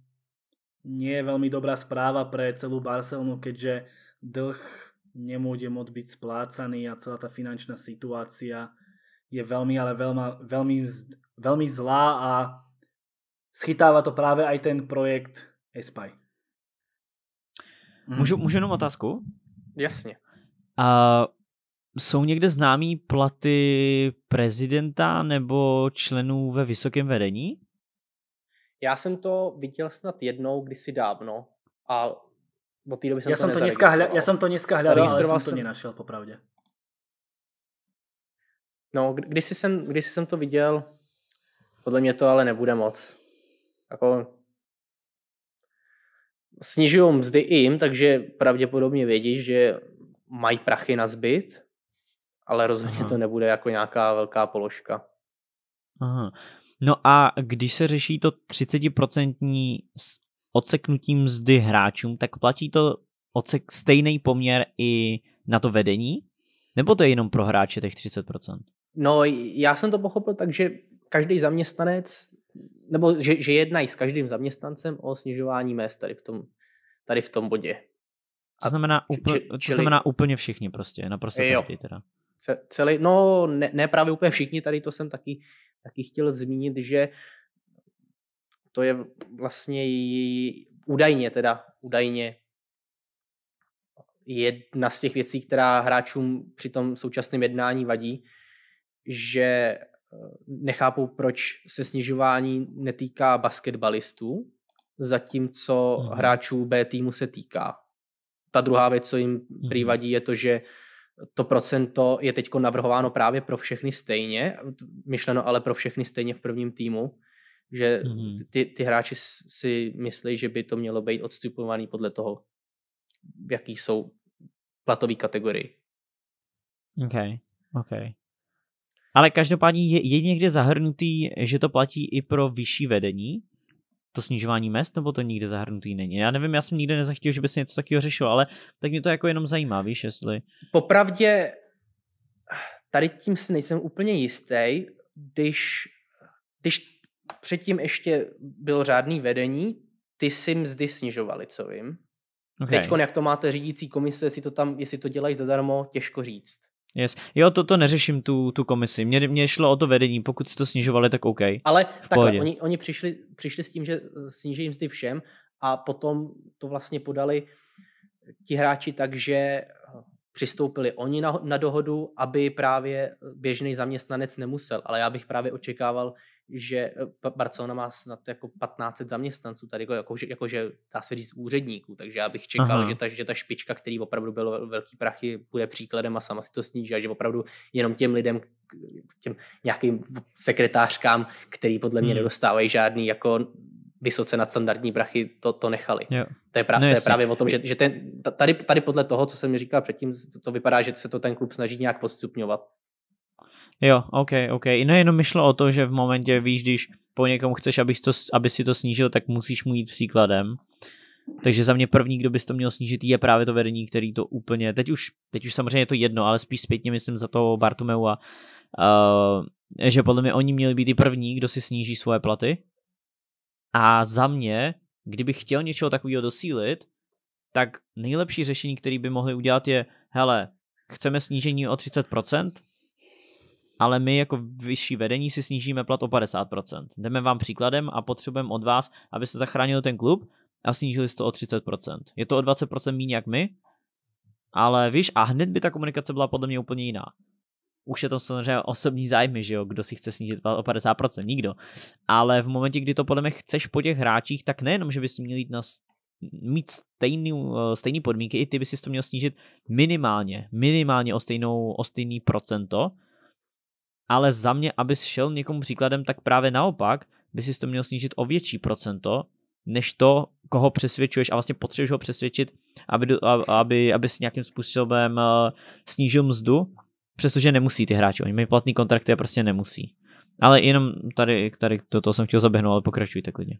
nie je veľmi dobrá správa pre celú Barcelonu, keďže dlh nemôže môcť byť splácaný a celá tá finančná situácia je veľmi, ale veľma, veľmi, veľmi zlá a schytáva to právě i ten projekt Espy. Můžu, mhm. můžu jenom otázku? Jasne. A jsou někde známý platy prezidenta nebo členů ve vysokém vedení? Já jsem to viděl snad jednou kdysi dávno a od té doby jsem já to jsem to dneska hle, Já jsem to dneska hledal, ale jsem, jsem to nenašel popravdě. No, kdysi jsem, kdysi jsem to viděl, podle mě to ale nebude moc. Jako, snižují mzdy i jim, takže pravděpodobně vědí, že mají prachy na zbyt ale rozhodně Aha. to nebude jako nějaká velká položka. Aha. No a když se řeší to 30% odseknutí mzdy hráčům, tak platí to odsek stejný poměr i na to vedení? Nebo to je jenom pro hráče těch 30%? No, já jsem to pochopil tak, že každý zaměstnanec, nebo že, že jednají s každým zaměstnancem o snižování mest tady v tom, tady v tom bodě. A to znamená, úplně, to znamená úplně všichni prostě, naprosto každý teda celý, no ne, ne právě úplně všichni, tady to jsem taky, taky chtěl zmínit, že to je vlastně údajně teda, údajně jedna z těch věcí, která hráčům při tom současném jednání vadí, že eh, nechápou, proč se snižování netýká basketbalistů, zatímco mm-hmm. hráčů B týmu se týká. Ta druhá věc, co jim mhm. přivadí, je to, že to procento je teď navrhováno právě pro všechny stejně, myšleno ale pro všechny stejně v prvním týmu, že mhm. ty, ty hráči si myslí, že by to mělo být odstupovaný podle toho, v jaký jsou platové kategorii. OK, OK. Ale každopádně je, je někde zahrnutý, že to platí i pro vyšší vedení? to snižování mest, nebo to nikde zahrnutý není. Já nevím, já jsem nikde nezachtěl, že by se něco takového řešilo, ale tak mě to jako jenom zajímá, víš, jestli... Popravdě tady tím si nejsem úplně jistý, když, když předtím ještě bylo řádný vedení, ty si mzdy snižovali, co vím. Okay. Teď, jak to máte řídící komise, jestli to tam, jestli to dělají zadarmo, těžko říct. Yes. Jo, to, to neřeším tu, tu komisi. Mně, mně šlo o to vedení, pokud si to snižovali, tak OK. Ale takhle, oni, oni přišli, přišli s tím, že eh, sníží mzdy všem a potom to vlastně podali ti hráči tak, že eh, přistoupili oni na, na dohodu, aby právě běžný zaměstnanec nemusel. Ale já bych právě očekával, že eh, Barcelona má snad jako 1500 zaměstnanců tady, jako jakože jako, dá se říct úředníků, takže já bych čekal, že ta, že ta špička, který opravdu byl velký prachy, bude příkladem a sama si to sníží a že opravdu jenom těm lidem, těm nějakým sekretářkám, který podle mě hmm. nedostávají žádný jako vysoce standardní brachy to, to nechali. Jo. To, je pra, no to je právě o tom, že, že ten, tady, tady podle toho, co jsem říkal předtím, to vypadá, že se to ten klub snaží nějak podstupňovat, Jo, OK, OK. No jenom mi šlo o to, že v momentě, víš, když po někom chceš, si, to, aby si to snížil, tak musíš mu jít příkladem. Takže za mě první, kdo bys to měl snížit, je právě to vedení, který to úplně, teď už, teď už samozřejmě je to jedno, ale spíš zpětně myslím za toho Bartomeu a uh, že podle mě oni měli být i první, kdo si sníží svoje platy. A za mě, kdybych chtěl něčeho takového dosílit, tak nejlepší řešení, který by mohli udělat je, hele, chceme snížení o 30%, ale my jako vyšší vedení si snížíme plat o 50%. Jdeme vám příkladem a potřebujeme od vás, abyste zachránili ten klub a snížili jste o 30%. Je to o 20% méně jak my, ale víš, a hned by ta komunikace byla podle mě úplně jiná. Už je to samozřejmě osobní zájmy, že jo, kdo si chce snížit o 50%, nikdo. Ale v momentě, kdy to podle mě chceš po těch hráčích, tak nejenom, že bys měl jít na mít stejný, stejný podmínky, i ty bys si to měl snížit minimálně, minimálně o, stejnou, o stejný procento, ale za mě, abys šel někomu příkladem, tak právě naopak by si to měl snížit o větší procento, než to, koho přesvědčuješ a vlastně potřebuješ ho přesvědčit, aby, aby, aby si nějakým způsobem eh, snížil mzdu, přestože nemusí ty hráči, oni mají platný kontrakty a prostě nemusí. Ale jenom tady, tady to, to jsem chtěl zaběhnout, ale pokračujte klidně.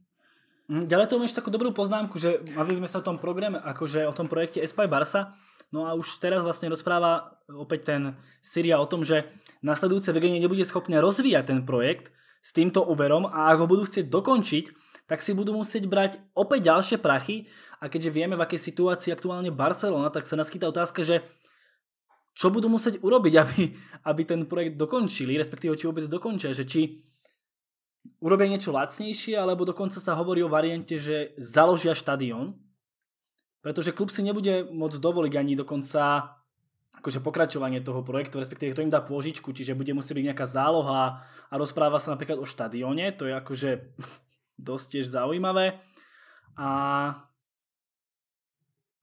Hm, ďalej to máš takú dobrú poznámku, že mali sme sa o tom programe, akože o tom projekte Espai Barsa, No a už teraz vlastne rozpráva opäť ten Syria o tom, že nasledujúce vedenie nebude schopné rozvíjať ten projekt s týmto úverom a ak ho budú chcieť dokončiť, tak si budú musieť brať opäť ďalšie prachy a keďže vieme, v akej situácii aktuálne Barcelona, tak sa naskýta otázka, že čo budú musieť urobiť, [LAUGHS] aby, aby ten projekt dokončili, respektíve či vôbec dokončia, že či urobia niečo lacnejšie, alebo dokonca sa hovorí o variante, že založia štadión, Pretože klub si nebude môcť dovoliť ani dokonca akože pokračovanie toho projektu, respektíve to im dá pôžičku, čiže bude musieť byť nejaká záloha a rozpráva sa napríklad o štadióne, to je akože [LAUGHS] dosť tiež zaujímavé. A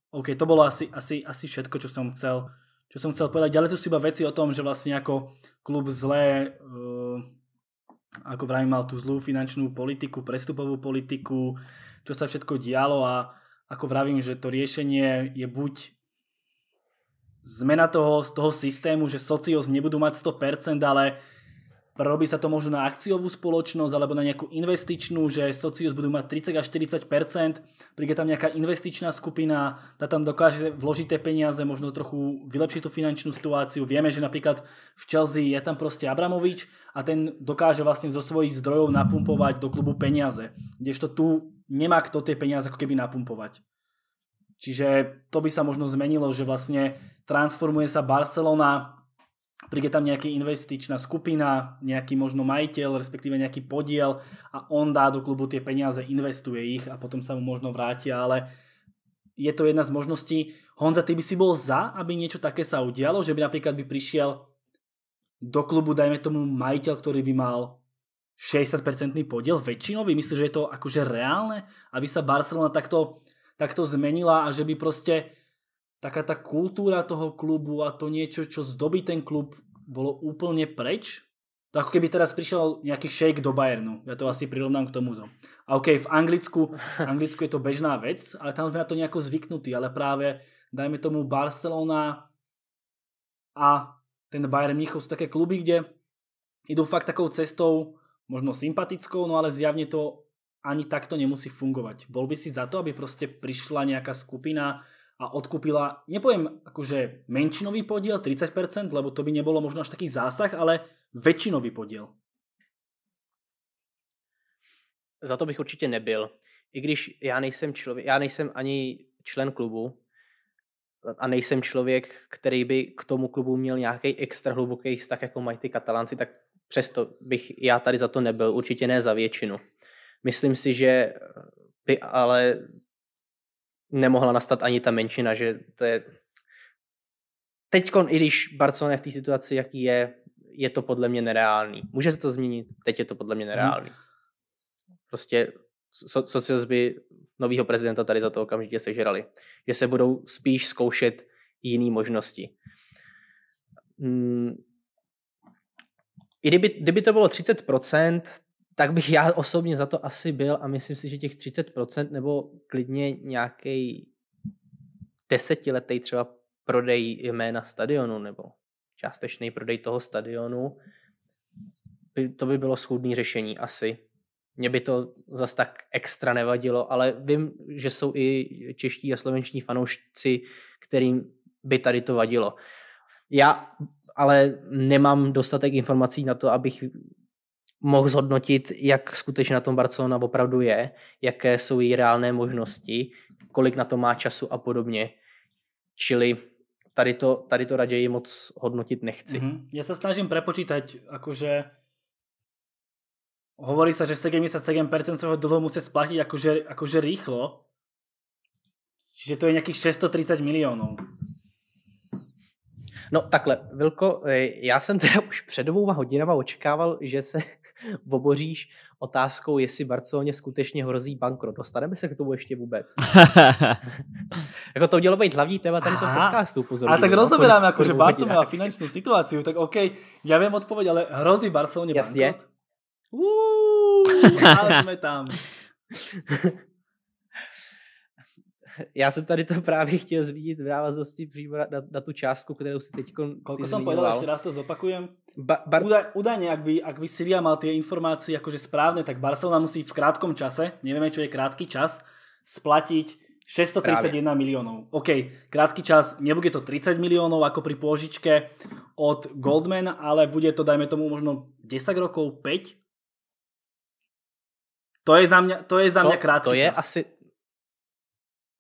OK, to bolo asi, asi, asi všetko, čo som chcel čo som chcel povedať. Ďalej tu sú iba veci o tom, že vlastne ako klub zle uh, ako vravím, mal tú zlú finančnú politiku, prestupovú politiku, čo sa všetko dialo a ako vravím, že to riešenie je buď zmena toho, z toho systému, že socios nebudú mať 100%, ale robí sa to možno na akciovú spoločnosť alebo na nejakú investičnú, že socios budú mať 30 až 40%, príde tam nejaká investičná skupina, tá tam dokáže vložiť tie peniaze, možno trochu vylepšiť tú finančnú situáciu. Vieme, že napríklad v Chelsea je tam proste Abramovič a ten dokáže vlastne zo svojich zdrojov napumpovať do klubu peniaze. Kdežto tu nemá kto tie peniaze ako keby napumpovať. Čiže to by sa možno zmenilo, že vlastne transformuje sa Barcelona, príde tam nejaká investičná skupina, nejaký možno majiteľ, respektíve nejaký podiel a on dá do klubu tie peniaze, investuje ich a potom sa mu možno vráti, ale je to jedna z možností. Honza, ty by si bol za, aby niečo také sa udialo, že by napríklad by prišiel do klubu, dajme tomu, majiteľ, ktorý by mal 60% podiel väčšinový? Myslíš, že je to akože reálne, aby sa Barcelona takto, takto zmenila a že by proste taká tá kultúra toho klubu a to niečo, čo zdobí ten klub, bolo úplne preč? To ako keby teraz prišiel nejaký shake do Bayernu. Ja to asi prirovnám k tomuto. A OK, v Anglicku, v Anglicku je to bežná vec, ale tam sme na to nejako zvyknutí, ale práve dajme tomu Barcelona a ten Bayern Mnichov sú také kluby, kde idú fakt takou cestou možno sympatickou, no ale zjavne to ani takto nemusí fungovať. Bol by si za to, aby proste prišla nejaká skupina a odkúpila, nepoviem akože menšinový podiel, 30%, lebo to by nebolo možno až taký zásah, ale väčšinový podiel. Za to bych určitě nebyl. I když já nejsem člověk, já nejsem ani člen klubu, a nejsem člověk, který by k tomu klubu měl nějaký extra hluboký vztah, jako mají ty katalánci, tak Přesto bych já tady za to nebyl, určitě ne za většinu. Myslím si, že by ale nemohla nastat ani ta menšina, že to je... Teď, i když Barcelona je v té situaci, jaký je, je to podle mě nereálný. Může se to změnit, teď je to podle mě mhm. nereálný. Prostě so- socios by novýho prezidenta tady za to okamžitě sežrali. Že se budou spíš zkoušet jiné možnosti. Hmm, i kdyby, kdyby to bylo 30%, tak bych já osobně za to asi byl a myslím si, že těch 30% nebo klidně nějaký desetiletý třeba prodej jména stadionu nebo částečný prodej toho stadionu, by, to by bylo schůdný řešení asi. Mě by to zas tak extra nevadilo, ale vím, že jsou i čeští a slovenští fanoušci, kterým by tady to vadilo. Já ale nemám dostatek informací na to, abych mohl zhodnotit, jak skutečně na tom Barcelona opravdu je, jaké jsou její reálné možnosti, kolik na to má času a podobně. Čili tady to, tady to raději moc hodnotit nechci. Mm-hmm. Já se snažím prepočítať, jakože hovorí se, že 77% svého dlouho musí splatit jakože jakože rýchlo. Čiže to je nějakých 630 milionů. No takhle, Vilko, eh, já jsem teda už před dvouma hodinama očekával, že se [LAUGHS] oboříš otázkou, jestli Barceloně skutečně hrozí bankrot. Dostaneme se k tomu ještě vůbec. [LAUGHS] jako to mělo být hlavní téma tady toho podcastu, pozor. a tak no, rozoberám, jako, že Bartu měla finanční situaci, tak OK, já vím odpověď, ale hrozí Barceloně Jasně. Uuu, ale jsme tam. [LAUGHS] já jsem tady to [LAUGHS] právě chtěl zmínit v návaznosti přímo na, na, tu částku, kterou si teď Koľko jsem povedal, ještě raz to zopakujem. Ba, bar... Uda, údajne, by, ak by Syria mal ty informace, jakože správně, tak Barcelona musí v krátkom čase, nevíme, čo je krátký čas, splatiť 631 Právě. OK, krátký čas, nebude to 30 milionů, jako pri pôžičke od Goldman, ale bude to, dajme tomu, možno 10 rokov, 5? To je za mě to je za to, mňa to je čas. Asi,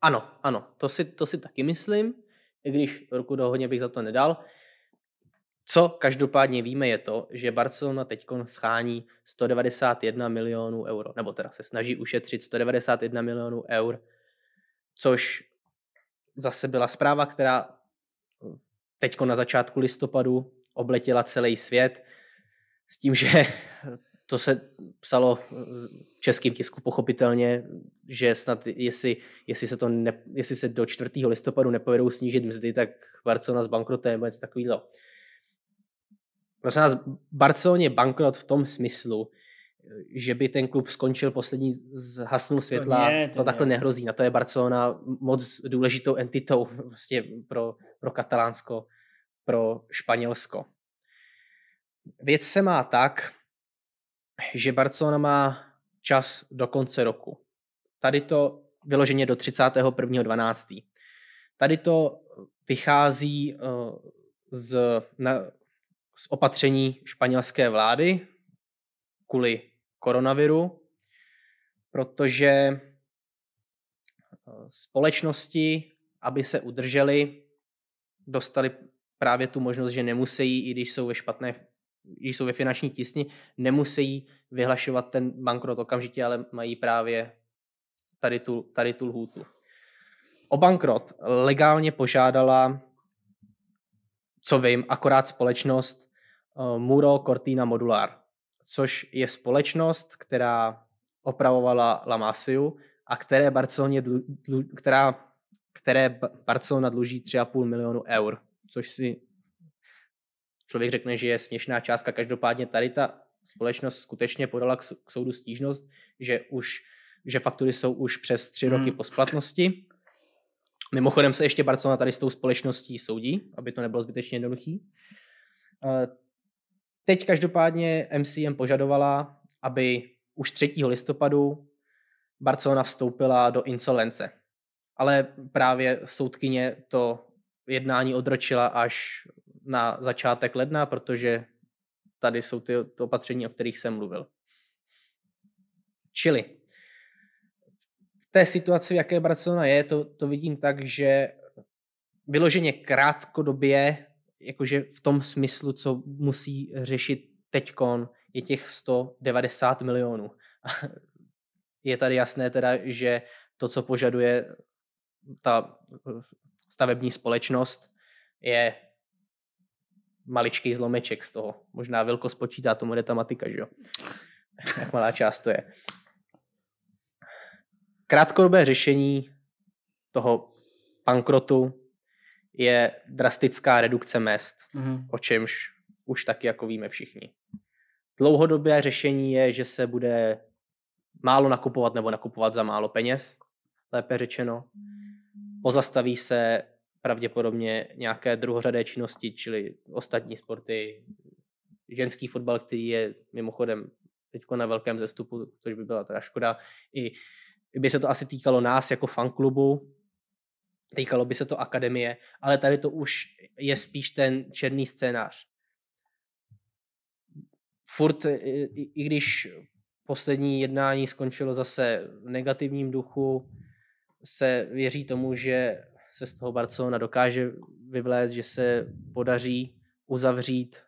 ano, ano, to si, to si taky myslím, i když ruku do hodně bych za to nedal. Co každopádně víme je to, že Barcelona teď schání 191 milionů euro, nebo teda se snaží ušetřit 191 milionů eur, což zase byla zpráva, která teď na začátku listopadu obletěla celý svět s tím, že to se psalo v českém tisku pochopitelně že snad jestli, jestli, se to ne, jestli se do 4. listopadu nepovedou snížit mzdy, tak Barcelona s bankrotem nebo něco takového. Prosím nás, Barceloně bankrot v tom smyslu, že by ten klub skončil poslední hasnou světla, to, nie, to, to takhle nehrozí. Na to je Barcelona moc důležitou entitou vlastně pro, pro Katalánsko, pro Španělsko. Věc se má tak, že Barcelona má čas do konce roku. Tady to vyloženě do 31.12. Tady to vychází eh, z, na, z opatření španělské vlády kvůli koronaviru, protože eh, společnosti, aby se udrželi, dostali právě tu možnost, že nemusí, i když jsou ve špatné, když jsou ve finanční tisni, nemusí vyhlašovat ten bankrot okamžitě, ale mají právě tady tu, tady tu lhůtu. O bankrot legálně požádala, co vím, akorát společnost eh, Muro Cortina Modular, což je společnost, která opravovala La Masiu a které Barceloně dlu, dlu, která, které Barcelona dluží 3,5 milionu eur, což si člověk řekne, že je směšná částka. Každopádně tady ta společnost skutečně podala k soudu stížnost, že už že faktury jsou už přes tři hmm. roky po splatnosti. Mimochodem se ještě Barcelona tady s tou společností soudí, aby to nebylo zbytečně jednoduchý. Eh, teď každopádně MCM požadovala, aby už 3. listopadu Barcelona vstoupila do insolence. Ale právě soudkyně to jednání odročila až na začátek ledna, protože tady jsou ty opatření, o kterých jsem mluvil. Čili té situaci, v jaké Barcelona je, to, to vidím tak, že vyloženě krátkodobě, jakože v tom smyslu, co musí řešit teďkon, je těch 190 milionů. je tady jasné teda, že to, co požaduje ta eh, stavební společnost, je maličký zlomeček z toho. Možná Vilko spočítá, tomu jde ta matika, že jo? [LAUGHS] Jak malá část to je. Krátkodobé řešení toho pankrotu je drastická redukce mest, mm-hmm. o čemž už taky jako víme všichni. Dlouhodobé řešení je, že se bude málo nakupovat nebo nakupovat za málo peněz, lépe řečeno. Pozastaví se pravděpodobně nějaké druhořadé činnosti, čili ostatní sporty, ženský fotbal, který je mimochodem teď na velkém zestupu, což by byla teda škoda, i by se to asi týkalo nás jako fanklubu, týkalo by se to akademie, ale tady to už je spíš ten černý scénář. Furt, i, i když poslední jednání skončilo zase v negativním duchu, se věří tomu, že se z toho Barcelona dokáže vyvlézt, že se podaří uzavřít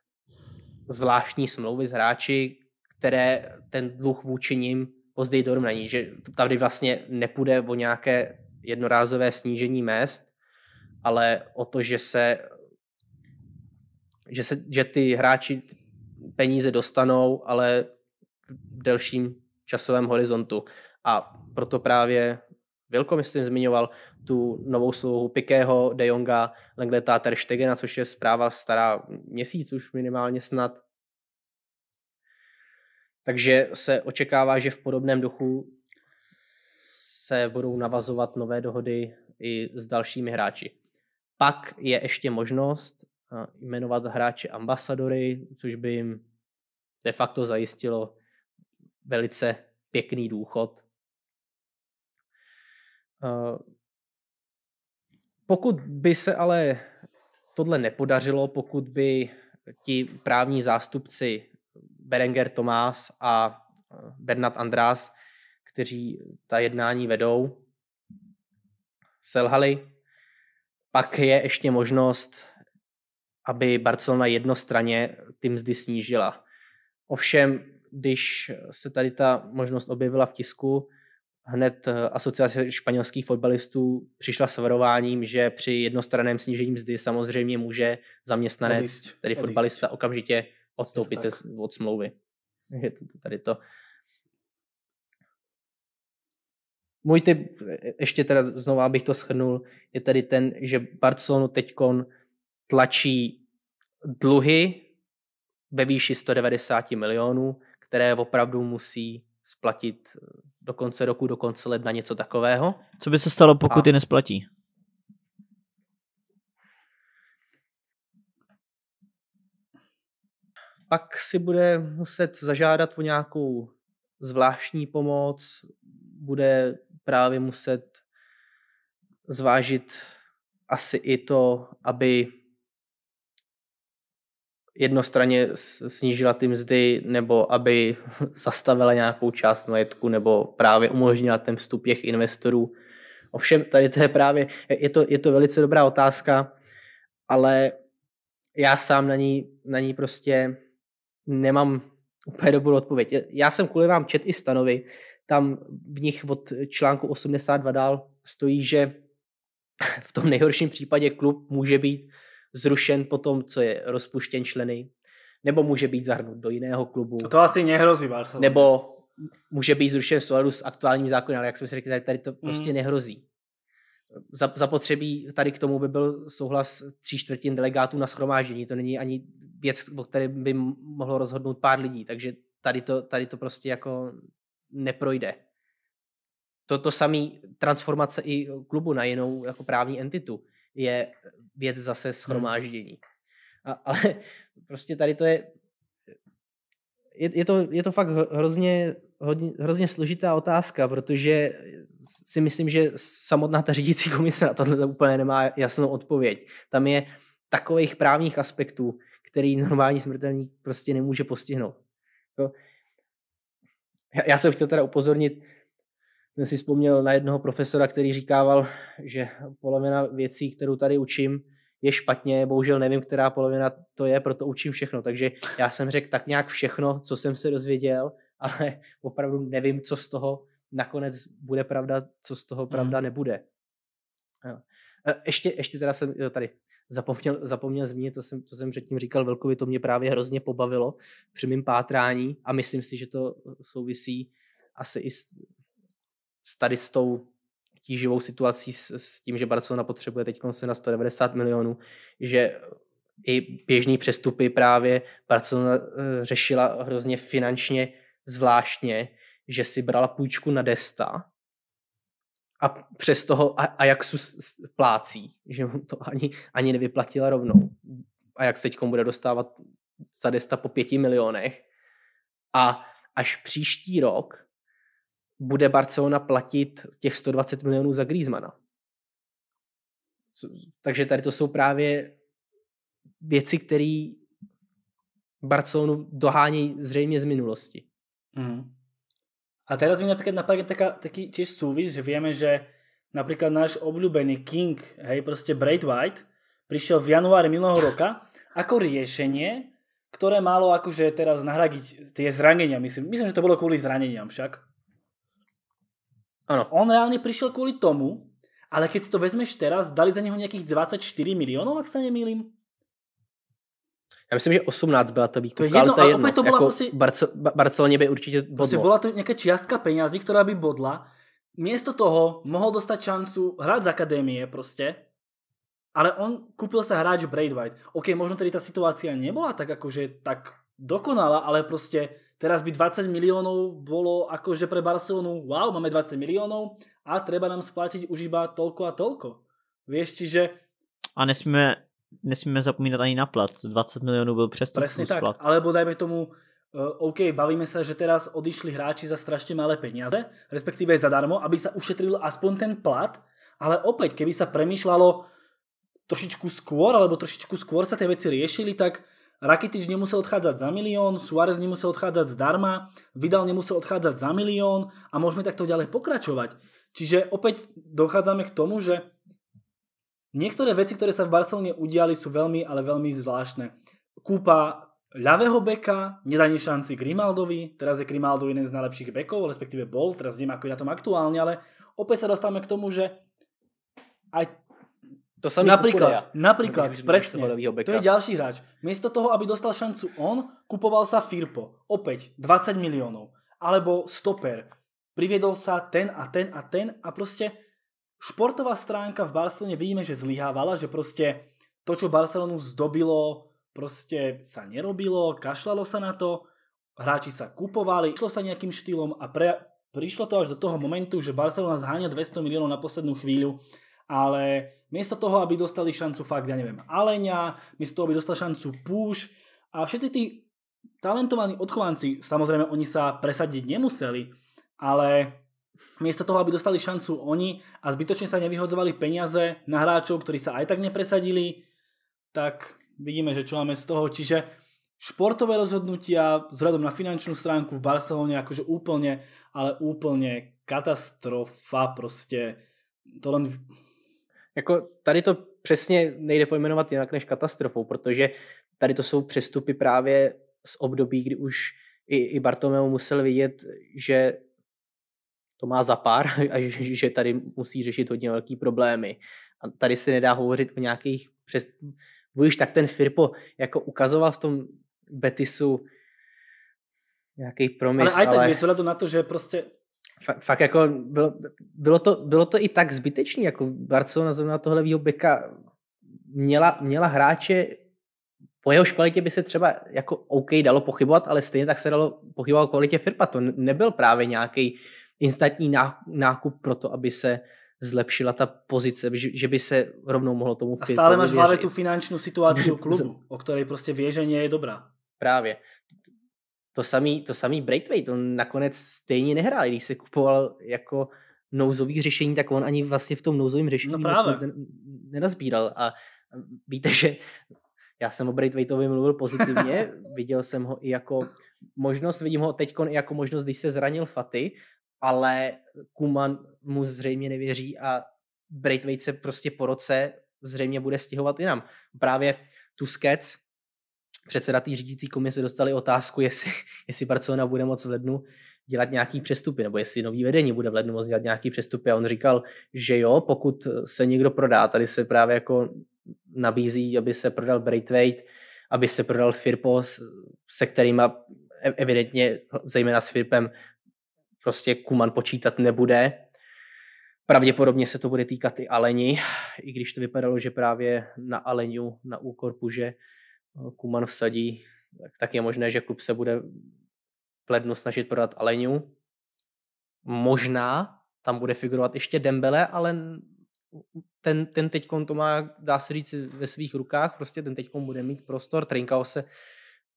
zvláštní smlouvy s hráči, které ten dluh vůči nim později to dorovnaní, že tady vlastně nepůjde o nějaké jednorázové snížení mest, ale o to, že se, že se že ty hráči peníze dostanou, ale v delším časovém horizontu. A proto právě Vilko, myslím, zmiňoval tu novou slouhu Pikého, De Jonga, Lengleta Ter Stegena, což je zpráva stará měsíc už minimálně snad, takže se očekává, že v podobném duchu se budou navazovat nové dohody i s dalšími hráči. Pak je ještě možnost eh, jmenovat hráče ambasadory, což by jim de facto zajistilo velice pěkný důchod. Eh, pokud by se ale tohle nepodařilo, pokud by ti právní zástupci Berenger Tomás a eh, Bernard András, kteří ta jednání vedou, selhali. Pak je ještě možnost, aby Barcelona jednostranně ty mzdy snížila. Ovšem, když se tady ta možnost objevila v tisku, hned eh, asociace španělských fotbalistů přišla s varováním, že při jednostranném snížení mzdy samozřejmě může zaměstnanec, odjist, tedy fotbalista, okamžitě odstoupit se od smlouvy. to tady to. Můj typ, ještě teda znovu, abych to shrnul, je tady ten, že Barcelonu teďkon tlačí dluhy ve výši 190 milionů, které opravdu musí splatit do konce roku, do konce ledna něco takového. Co by se stalo, pokud a... je nesplatí? pak si bude muset zažádat o nějakou zvláštní pomoc, bude právě muset zvážit asi i to, aby jednostranně snížila ty mzdy, nebo aby [LAUGHS] zastavila nějakou část majetku, nebo právě umožnila ten vstup těch investorů. Ovšem, tady to je právě, je to, je to velice dobrá otázka, ale já sám na ní, na ní prostě nemám úplně dobrou odpověď. Já jsem kvůli vám čet i stanovy, tam v nich od článku 82 dál stojí, že v tom nejhorším případě klub může být zrušen po tom, co je rozpuštěn členy, nebo může být zahrnut do jiného klubu. To, to asi nehrozí, Barcelona. Nebo může být zrušen v souladu s aktuálním zákonem, ale jak jsme si řekli, tady to prostě mm. nehrozí. Zapotřebí tady k tomu by byl souhlas tří čtvrtin delegátů na schromáždění. To není ani věc, o které by mohlo rozhodnout pár lidí, takže tady to, tady to prostě jako neprojde. To, to samý transformace i klubu na jinou jako právní entitu je věc zase schromáždění. A, ale [LAUGHS] prostě tady to je, je, je, to, je to fakt hrozně hodně, hrozně složitá otázka, protože si myslím, že samotná ta řídící komise na tohle úplně nemá jasnou odpověď. Tam je takových právních aspektů, který normální smrtelník prostě nemůže postihnout. Jo? Já jsem chtěl teda upozornit, jsem si vzpomněl na jednoho profesora, který říkával, že polovina věcí, kterou tady učím, je špatně, bohužel nevím, která polovina to je, proto učím všechno. Takže já jsem řekl tak nějak všechno, co jsem se dozvěděl [LAUGHS] ale opravdu nevím, co z toho nakonec bude pravda, co z toho pravda mm. nebude. Jo. E, ještě, ještě teda jsem jo, tady zapomněl, zapomněl zmínit, to jsem, to jsem předtím říkal Velkovi, to mě právě hrozně pobavilo při mým pátrání a myslím si, že to souvisí asi i s, s tady s tou tíživou situací s, s tím, že Barcelona potřebuje teď se na 190 milionů, že i běžný přestupy právě Barcelona e, řešila hrozně finančně zvláštně, že si brala půjčku na Desta a přes toho Ajaxu plácí, že mu to ani, ani nevyplatila rovnou. Ajax teď bude dostávat za Desta po pěti milionech a až příští rok bude Barcelona platit těch 120 milionů za Griezmana. Takže tady to jsou právě věci, které Barcelonu dohánějí zřejmě z minulosti. Mm. A teraz mi napríklad napadne taká, taký tiež súvis, že vieme, že napríklad náš obľúbený King, hej, proste Braid White, prišiel v januári minulého roka ako riešenie, ktoré malo akože teraz nahradiť tie zranenia. Myslím, myslím, že to bolo kvôli zraneniam však. Ano. On reálne prišiel kvôli tomu, ale keď si to vezmeš teraz, dali za neho nejakých 24 miliónov, ak sa nemýlim. Já myslím, že 18 byla ta výkupka, to je jedno, ale, je jedno. opět to byla jako prostě... Barce, Barceloně by určitě bodlo. Prostě byla to nějaká čiastka penězí, která by bodla. Město toho mohl dostat šancu hrát z akadémie prostě, ale on koupil se hráč Braid White. OK, možno tedy ta situace nebyla tak jakože tak dokonala, ale prostě teraz by 20 milionů bylo, jakože pro Barcelonu, wow, máme 20 milionů a treba nám splatit už iba tolko a tolko. Víš, čiže... A nesmíme nesmíme zapomínat ani na plat. 20 milionů byl přesto Presne tak, plat. alebo dajme tomu, eh, OK, bavíme se, že teraz odišli hráči za strašně malé peniaze, respektive zadarmo, aby se ušetril aspoň ten plat, ale opět, keby se premýšľalo trošičku skôr, alebo trošičku skôr sa tie veci riešili, tak Rakitič nemusel odchádzať za milión, Suárez nemusel odchádzať zdarma, Vidal nemusel odchádzať za milión a môžeme takto ďalej pokračovať. Čiže opäť dochádzame k tomu, že Niektoré veci, ktoré sa v Barcelone udiali, sú veľmi, ale veľmi zvláštne. Kúpa ľavého beka, nedanie šanci Grimaldovi, teraz je Grimaldo jeden z najlepších bekov, respektíve bol, teraz neviem, ako je na tom aktuálne, ale opäť sa dostávame k tomu, že aj to samý napríklad, Kukureja. Napríklad, presne. To je ďalší hráč. Miesto toho, aby dostal šancu on, kupoval sa Firpo. Opäť 20 miliónov. Alebo stoper. Priviedol sa ten a ten a ten a proste športová stránka v Barcelone víme, že zlyhávala, že prostě to, čo Barcelonu zdobilo, prostě sa nerobilo, kašlalo sa na to, hráči sa kupovali, išlo sa nejakým štýlom a pre, prišlo to až do toho momentu, že Barcelona zháňa 200 miliónov na poslednú chvíľu, ale miesto toho, aby dostali šancu fakt, ja neviem, Alenia, miesto toho, aby dostali šancu Púš a všetci tí talentovaní odchovanci, samozrejme oni sa presadiť nemuseli, ale Miesto toho, aby dostali šancu oni a zbytočne sa nevyhodzovali peniaze na hráčov, ktorí sa aj tak nepresadili, tak vidíme, že čo máme z toho. Čiže športové rozhodnutia vzhľadom na finančnú stránku v Barcelone akože úplne, ale úplne katastrofa prostě. To len... Jako tady to přesně nejde pojmenovat jinak než katastrofou, protože tady to jsou přestupy právě z období, kdy už i, i Bartomeu musel vidět, že to má za pár [LAUGHS] a že, tady musí řešit hodně velký problémy. A tady se nedá hovořit o nějakých přes... Budíš tak ten Firpo jako ukazoval v tom Betisu nějaký promis, ale... Ale aj teď ale... to na to, že prostě Fakt, fakt jako bylo, bylo, to, bylo to i tak zbytečný, jako Barcelona zrovna tohle beka měla, měla hráče, po jeho kvalitě by se třeba jako OK dalo pochybovat, ale stejně tak se dalo pochybovat o kvalitě Firpa. To nebyl právě nějaký instantní nákup pro to, aby se zlepšila ta pozice, že by se rovnou mohlo tomu A stále máš v hlavě tu finanční situaci [LAUGHS] klubu, o které prostě věřeně je dobrá. Právě. To samý, to samý Braithwaite, on nakonec stejně nehrál, když se kupoval jako nouzový řešení, tak on ani vlastně v tom nouzovém řešení no právě. moc nenazbíral. A víte, že já jsem o Braithwaiteovi mluvil pozitivně, [LAUGHS] viděl jsem ho i jako možnost, vidím ho teď i jako možnost, když se zranil Faty ale Kuman mu zřejmě nevěří a Braithwaite se prostě po roce zřejmě bude stěhovat jinam. Právě Tuskec, předseda té řídící komise, dostali otázku, jestli, [LAUGHS] jestli Barcelona bude moc v lednu dělat nějaký přestupy, nebo jestli nový vedení bude v lednu moc dělat nějaký přestupy. A on říkal, že jo, pokud se někdo prodá, tady se právě jako nabízí, aby se prodal Braithwaite, aby se prodal Firpo, se kterýma e-, evidentně, zejména s Firpem, prostě Kuman počítat nebude. Pravděpodobně se to bude týkat i Aleni, i když to vypadalo, že právě na Aleniu, na úkor že Kuman vsadí, tak, tak je možné, že klub se bude v lednu snažit prodat Aleniu. Možná tam bude figurovat ještě Dembele, ale ten, ten teď to má, dá se říct, ve svých rukách, prostě ten teď bude mít prostor, Trinkao se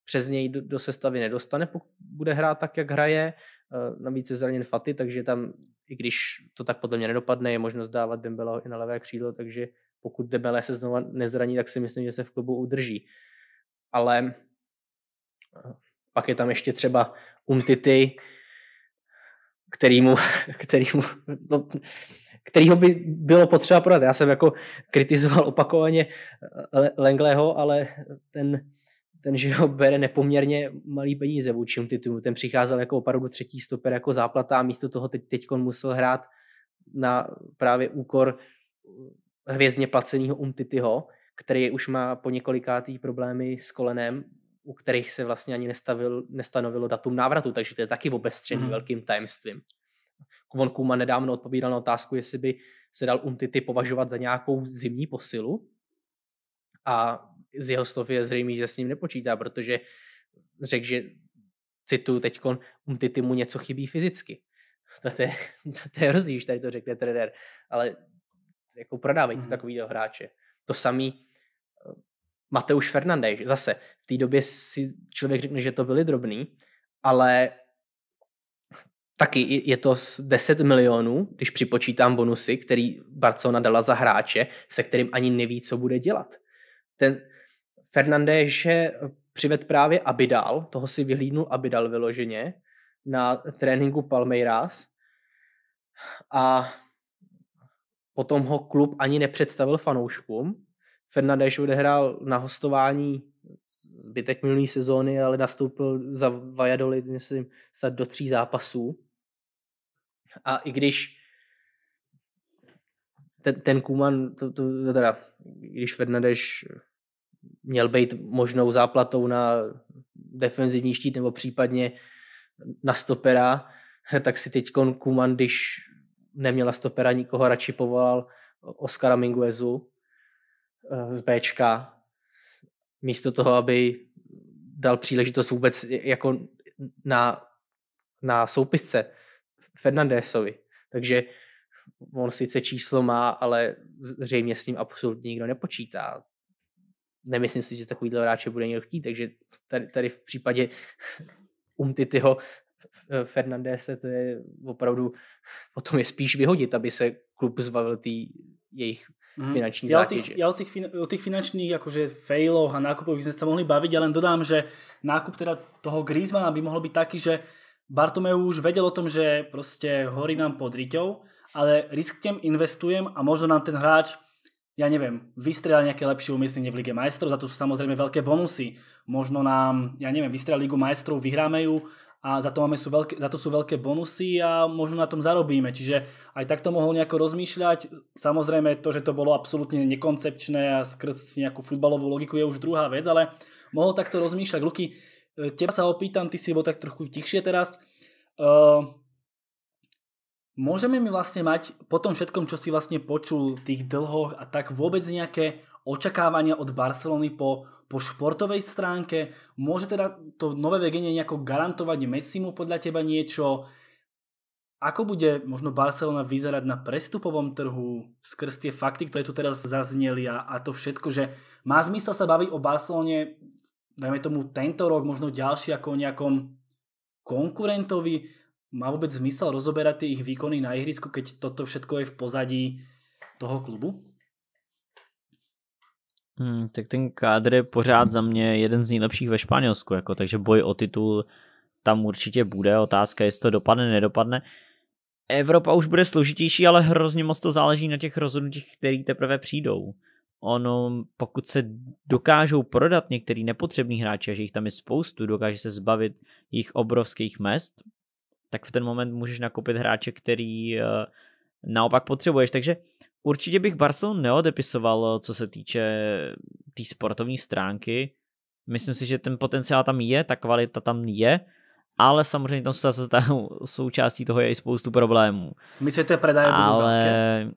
přes něj do, do sestavy nedostane, pokud bude hrát tak, jak hraje. Eh, navíc je zraněn Faty, takže tam, i když to tak podle mě nedopadne, je možnost dávat Dembeleho i na levé křídlo, takže pokud Dembele se znova nezraní, tak si myslím, že se v klubu udrží. Ale eh, pak je tam ještě třeba Umtity, kterýmu, [LAUGHS] kterýmu, no, kterýho by bylo potřeba prodat. Já jsem jako kritizoval opakovaně eh, Lengleho, ale ten ten, že ho bere nepoměrně malý peníze vůči titulu. Ten přicházel jako opravdu třetí stoper jako záplata a místo toho teď, teď musel hrát na právě úkor hvězdně placeného Umtityho, který už má po několikátý problémy s kolenem, u kterých se vlastně ani nestavil, nestanovilo datum návratu, takže to je taky obestřený mm. velkým tajemstvím. Von Kuma nedávno odpovídal na otázku, jestli by se dal Umtity považovat za nějakou zimní posilu a z jeho slov je zřejmě, že s ním nepočítá, protože řekl, že citu teď ty mu něco chybí fyzicky. To, to, je, [LAUGHS] to, to je hrozný, když tady to řekne trenér, ale jako prodávejte mm-hmm. takovýho hráče. To samý eh, Mateuš Fernandeš, zase v té době si člověk řekne, že to byly drobný, ale taky je to 10 milionů, když připočítám bonusy, který Barcelona dala za hráče, se kterým ani neví, co bude dělat. Ten, Fernandéše eh, přived právě Abidal, toho si vyhlídnul Abidal vyloženě na tréninku Palmeiras a potom ho klub ani nepředstavil fanouškům. Fernandéš odehrál na hostování zbytek minulé sezóny, ale nastoupil za Valladolid, myslím, se do tří zápasů. A i když ten, ten Kuman, to, to, to teda, když Fernandez měl být možnou záplatou na defenzivní štít nebo případně na stopera, [LAUGHS] tak si teď Kuman, když neměl na stopera nikoho, radši povolal Oscara Minguezu eh, z Bčka, místo toho, aby dal příležitost vůbec jako na, na soupisce Fernandésovi. Takže on sice číslo má, ale zřejmě s ním absolutně nikdo nepočítá nemyslím si, že takovýhle hráče bude někdo chtít, takže tady, tady v případě [LAUGHS] Umtityho Fernandese to je opravdu, potom [LAUGHS] je spíš vyhodit, aby se klub zbavil tý jejich mm. finanční ja zátěže. Ja o tých, o tých finančných akože failoch a nákupoch sme sa mohli baviť, ja len dodám, že nákup teda toho Griezmana by mohol byť taký, že Bartomeu už vedel o tom, že proste horí nám pod ryťou, ale risknem, investujem a možno nám ten hráč ja neviem, vystrieľa nejaké lepšie umiestnenie v Lige majstrov, za to sú samozrejme veľké bonusy. Možno nám, ja neviem, vystrieľa Ligu majstrov, vyhráme ju a za to, máme sú veľké, za to sú veľké bonusy a možno na tom zarobíme. Čiže aj takto mohol nejako rozmýšľať. Samozrejme to, že to bolo absolútne nekoncepčné a skrz nejakú futbalovú logiku je už druhá vec, ale mohol takto rozmýšľať. Luky, e, teba sa opýtam, ty si bol tak trochu tichšie teraz. E, Môžeme mi vlastne mať po tom všetkom, čo si vlastne počul v tých dlhoch a tak vôbec nejaké očakávania od Barcelony po, po športovej stránke? Môže teda to nové vedenie nejako garantovať Messimu podľa teba niečo? Ako bude možno Barcelona vyzerať na prestupovom trhu skrz tie fakty, ktoré tu teraz zazneli a, a to všetko, že má zmysel sa baviť o Barcelone, dajme tomu tento rok, možno ďalší ako o nejakom konkurentovi, má vůbec zmysel rozoberať ty ich výkony na ihrisku, keď toto všetko je v pozadí toho klubu? Hmm, tak ten kádr je pořád za mě jeden z nejlepších ve Španělsku, jako, takže boj o titul tam určitě bude. Otázka, jestli to dopadne, nedopadne. Evropa už bude složitější, ale hrozně moc to záleží na těch rozhodnutích, které teprve přijdou. Ono, pokud se dokážou prodat některý nepotřební hráči, a že jich tam je spoustu, dokáže se zbavit jejich obrovských mest, tak v ten moment můžeš nakoupit hráče, který eh, naopak potřebuješ. Takže určitě bych Barcelonu neodepisoval, eh, co se týče eh, té tý sportovní stránky. Myslím si, že ten potenciál tam je, ta kvalita tam je, ale samozřejmě tam se [LAUGHS] součástí toho je i spoustu problémů. Myslím, že ty predaje ale... velké.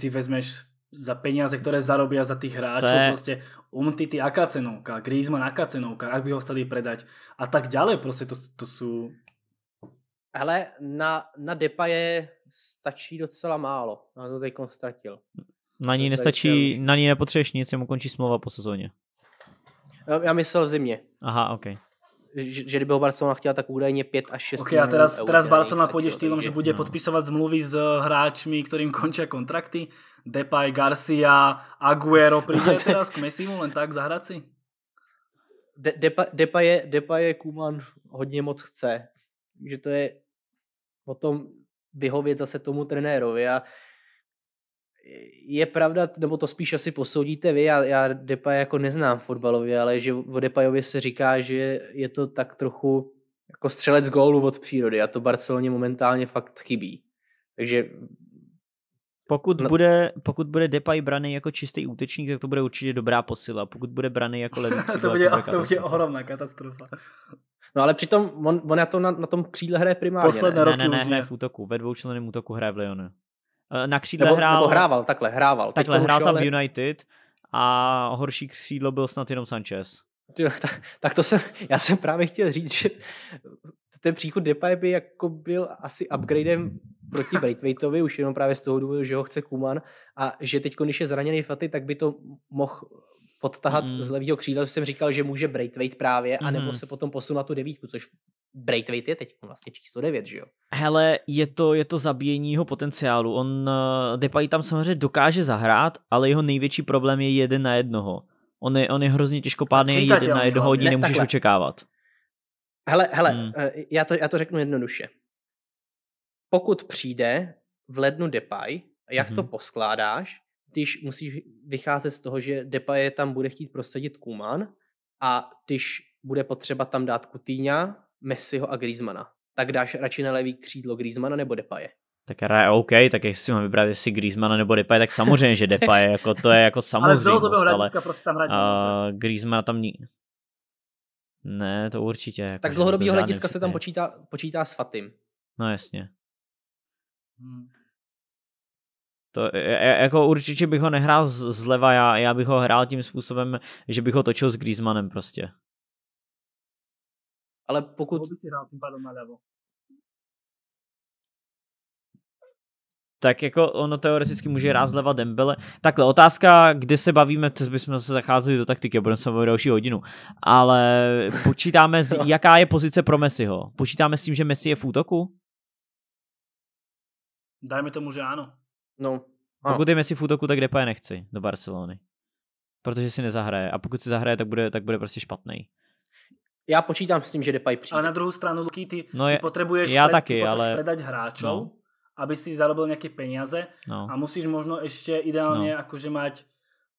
si vezmeš za peniaze, které zarobí za tých hráčů, to je... proste Umtiti aká cenovka, Griezmann aká cenovka, ak by ho chceli predať a tak ďalej, prostě to, to jsou Hele, na, na je stačí docela málo. Já to teď ztratil. Na ní nestačí, na ní nepotřebuješ nic, jemu končí smlouva po sezóně. No, já myslel v zimě. Aha, OK. Že, že kdyby ho Barcelona chtěla, tak údajně 5 až 6 okay, a teraz, eur, teraz Barcelona půjde štýlom, že bude no. podpisovat zmluvy s eh, hráčmi, kterým končí kontrakty. Depay, Garcia, Aguero [LAUGHS] přijde no, teraz k Messimu len tak zahrát si? De, Depa, Depa je, Depa je Kuman hodně moc chce. že to je tom vyhovět zase tomu trenérovi a je pravda, nebo to spíš asi posoudíte vy, já, já Depa jako neznám fotbalově, ale že o Depajově se říká, že je to tak trochu jako střelec gólu od přírody a to Barceloně momentálně fakt chybí. Takže pokud, no. bude, pokud bude Depay braný jako čistý útečník, tak to bude určitě dobrá posila. Pokud bude braný jako levý [LAUGHS] křídlo, to, bude, to, bude, ohromná katastrofa. No ale přitom on, on na, tom, na, na tom křídle hraje primárně. Posledné ne, roky ne, ne, ne, v útoku. Ve dvoučlenném útoku hraje v Lyonu. Eh, na křídle nebo, hrál... Nebo hrával, takhle, hrával. Takhle hrál tam ale... United a horší křídlo byl snad jenom Sanchez. [LAUGHS] tak, tak to jsem, já jsem právě chtěl říct, že ten příchod Depay by jako byl asi upgradem proti Braithwaiteovi, už jenom právě z toho důvodu, že ho chce Kuman a že teď, když je zraněný Faty, tak by to mohl podtahat mm. z levého křídla, jsem říkal, že může Braithwaite právě, mm. anebo mm-hmm. se potom posunout na tu devítku, což Braithwaite je teď vlastně číslo 9, že jo? Hele, je to, je to zabíjení jeho potenciálu. On, eh, Depay tam samozřejmě dokáže zahrát, ale jeho největší problém je jeden na jednoho on je, on je hrozně pádný no, na jednoho hodí nemůžeš takhle. očekávat. Hele, hele, hmm. Eh, já, to, já to řeknu jednoduše. Pokud přijde v lednu Depay, jak hmm. to mhm. poskládáš, když musíš vycházet z toho, že Depay tam bude chtít prosadit Kuman a když bude potřeba tam dát Kutýňa, Messiho a Griezmana, tak dáš radši na levý křídlo Griezmana nebo Depaye tak je OK, tak jestli mám vybrat jestli Griezmana nebo Depay, tak samozřejmě, že [LAUGHS] Depay, jako to je jako samozřejmě. ale z toho ale, prostě tam hradí, uh, Griezmana tam ní... Ne, to určitě. Jako tak z dlouhodobého hlediska se tam počítá, počítá s Fatim. No jasně. Hmm. To, e, e, e, jako určitě bych ho nehrál zleva, já, já bych ho hrál tím způsobem, že bych ho točil s Griezmannem prostě. Ale pokud... Ho bych si hrál tím pádem na levo. tak jako ono teoreticky může hrát zleva Dembele. Takhle, otázka, kdy se bavíme, to bychom se zacházeli do taktiky, budeme se bavit další hodinu, ale počítáme, z, [LAUGHS] jaká je pozice pro Messiho? Počítáme s tím, že Messi je v útoku? Dajme tomu, že ano. No. Ano. Pokud je Messi v útoku, tak Depaje nechci do Barcelony. Protože si nezahraje. A pokud si zahraje, tak bude, tak bude prostě špatný. Já počítám s tím, že Depay přijde. Ale na druhou stranu, Luky, ty, no je, ty potřebuješ, já pred, taky, ty potřebuješ ale... predať hráčov, no aby si zarobil nejaké peniaze no. a musíš možno ešte ideálne no. akože mať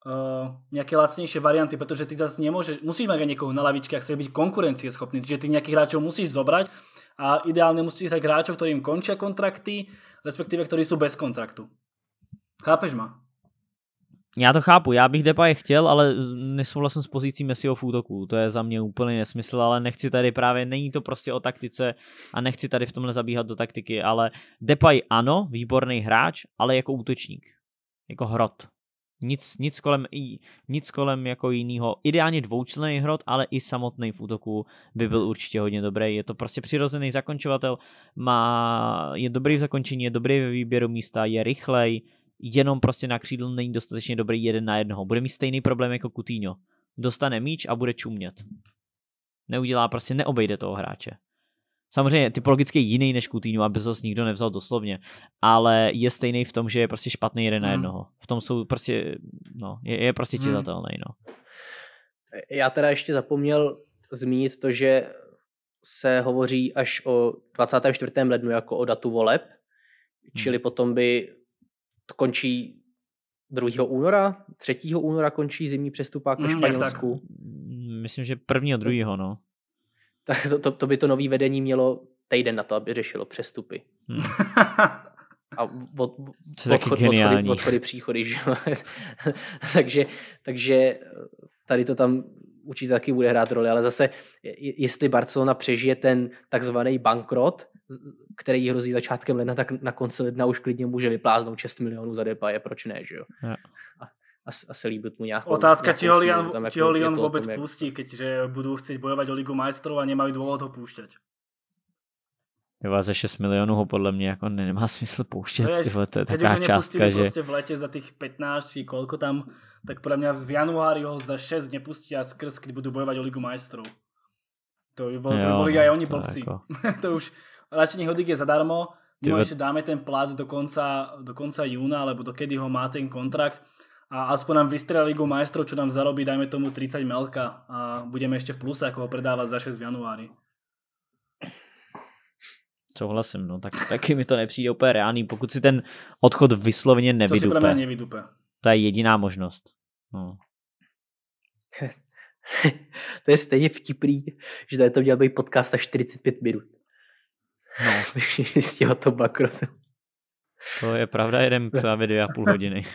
uh, eh, nejaké lacnejšie varianty, pretože ty zase nemôžeš, musíš mať aj niekoho na lavičke, ak chceš byť konkurencieschopný, čiže ty nejakých hráčov musíš zobrať a ideálne musíš hrať hráčov, ktorým končia kontrakty, respektíve ktorí sú bez kontraktu. Chápeš ma? Já to chápu, já bych je chtěl, ale nesouhlasím s pozicí Messiho v útoku, to je za mě úplně nesmysl, ale nechci tady právě, není to prostě o taktice a nechci tady v tomhle zabíhat do taktiky, ale Depay ano, výborný hráč, ale jako útočník, jako hrot. Nic, nic, kolem, nic kolem jako jinýho, ideálně dvoučlenný hrot, ale i samotný v útoku by byl určitě hodně dobrý. Je to prostě přirozený zakončovatel, má, je dobrý v zakončení, je dobrý ve výběru místa, je rychlej, jenom prostě na křídlo není dostatečně dobrý jeden na jednoho. Bude mít stejný problém jako Kutýňo. Dostane míč a bude čumět. Neudělá prostě, neobejde toho hráče. Samozřejmě typologicky jiný než Kutýňo, aby se nikdo nevzal doslovně, ale je stejný v tom, že je prostě špatný jeden hmm. na jednoho. V tom jsou prostě, no, je, je prostě hmm. čitatelný, hmm. no. Já teda ještě zapomněl zmínit to, že se hovoří až o 24. lednu jako o datu voleb, hmm. čili potom by to končí 2. února, 3. února končí zimní přestupák jako ve mm, Španělsku. Myslím, že 1. a 2. no. Tak to, to, to by to nový vedení mělo týden na to, aby řešilo přestupy. Hmm. A od, od, Co odchod, odchody, odchody, příchody. Že? [LAUGHS] takže, takže tady to tam určitě taky bude hrát roli, ale zase, jestli Barcelona přežije ten takzvaný bankrot, který hrozí začátkem ledna, tak na konci ledna už klidně může vypláznout 6 milionů za Depaje, proč ne, že jo? A, a, se líbit mu nějakou... Otázka, či ho Lyon, vůbec tom, jak... pustí, keďže eh, budou chtít bojovat o Ligu majstrov a nemají důvod ho půjštět. Tyva, za 6 milionů ho podle mě jako nemá smysl pouštět. No je, tyhle, to je taková částka, že... Prostě v letě za těch 15 či kolko tam tak podľa mňa v januári ho za 6 nepustia skrz, keď budú bojovať o Ligu majstrov. To by, bolo, jo, to by boli no, aj oni blbci. To, [LAUGHS] to už radšej nech je zadarmo, my mu ešte dáme ten plat do konca, do konca júna, alebo do kedy ho má ten kontrakt a aspoň nám vystrela Ligu majstrov, čo nám zarobí, dajme tomu 30 melka a budeme ešte v pluse, ako ho predávať za 6 v januári. Souhlasím, no, tak taky mi to nepřijde úplně reálný, pokud si ten odchod vysloveně nevydupe. To si pro mě nevydupe. To je jediná možnost. No. [LAUGHS] to je stejně vtipný, že tady to měl být podcast na 45 minut. No. z [LAUGHS] těho to makro. To je pravda, jeden právě dvě a půl hodiny. [LAUGHS]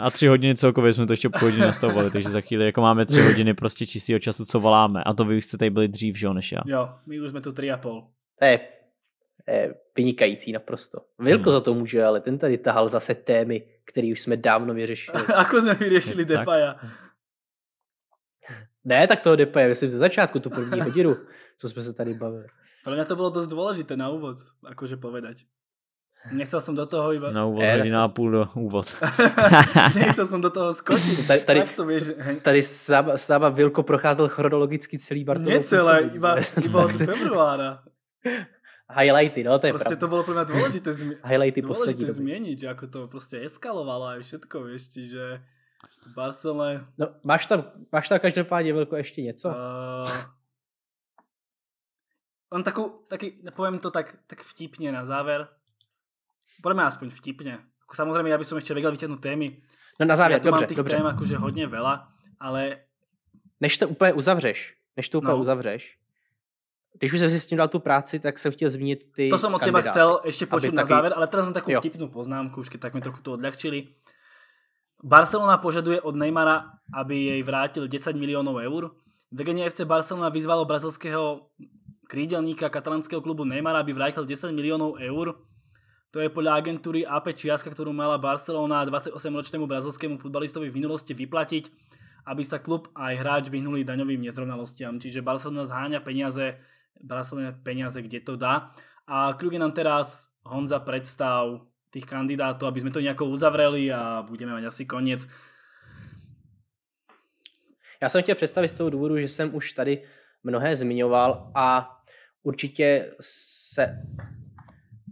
A tři hodiny celkově jsme to ještě půl hodiny nastavovali, takže za chvíli jako máme tři hodiny prostě čistého času, co voláme. A to vy už jste tady byli dřív, že jo, než já. Jo, my už jsme tu tři a půl. To je Eh, vynikající naprosto. Vilko hmm. za to může, ale ten tady tahal zase témy, který už jsme dávno vyřešili. [LAUGHS] Ako jsme vyřešili Depaja? [LAUGHS] Ne, tak toho Depaja, myslím ze začátku, tu první hodinu, [LAUGHS] co jsme se tady bavili. Pro mě to bylo dost důležité na úvod, jakože povedať. Nechcel jsem do toho iba... Na úvod, e, hodina půl do úvod. Nechcel jsem do toho skočit. Tady, tady, to běž... tady s, náma, Vilko procházel chronologicky celý Bartolov. Necelé, iba, iba od februára highlighty, no, to je Proste pravda. to bolo pre mňa dôležité, zmi- [LAUGHS] highlighty dôležité zmieniť, že ako to proste eskalovalo aj všetko, vieš, čiže Barcelona... No, máš tam, máš tam každopádně velko ještě něco? Uh, on takovou, taky, poviem to tak, tak vtipně na záver. Podle mě aspoň vtipně. Jako samozřejmě, já bych som ještě vedel vytěhnout témy. No na závěr, já dobře, mám těch dobře. tém akože hodně vela, ale... Než to úplně uzavřeš, než to úplně no. uzavřeš, když už jsem si s tím dal tu práci, tak jsem chtěl zmínit ty To jsem od teba chcel ještě počuť na taky... závěr, ale teda jsem takovou jo. vtipnou poznámku, už tak mi trochu to odlehčili. Barcelona požaduje od Neymara, aby jej vrátil 10 miliónov eur. Vedenie FC Barcelona vyzvalo brazilského krídelníka katalánského klubu Neymara, aby vrátil 10 miliónov eur. To je podľa agentúry AP Čiaska, ktorú mala Barcelona 28-ročnému brazilskému futbalistovi v minulosti vyplatiť, aby sa klub aj hráč vyhnuli daňovým nezrovnalostiam. Čiže Barcelona zháňa peniaze Brasovné peniaze, kde to dá. A kľudne nám teraz Honza predstav tých kandidátov, aby sme to nejako uzavreli a budeme mať asi koniec. Já jsem chtěl představit z toho důvodu, že jsem už tady mnohé zmiňoval a určitě se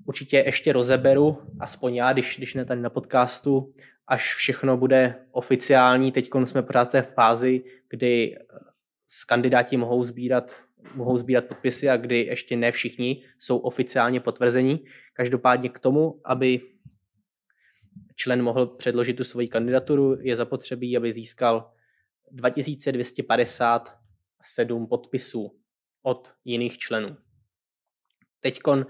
určitě ještě rozeberu, aspoň já, když, když ne tady na podcastu, až všechno bude oficiální. Teď jsme pořád v fázi, kdy eh, kandidáti mohou sbírat mohou sbírat podpisy a kdy ještě ne všichni jsou oficiálně potvrzení. Každopádně k tomu, aby člen mohl předložit tu svoji kandidaturu, je zapotřebí, aby získal 2257 podpisů od jiných členů. Teďkon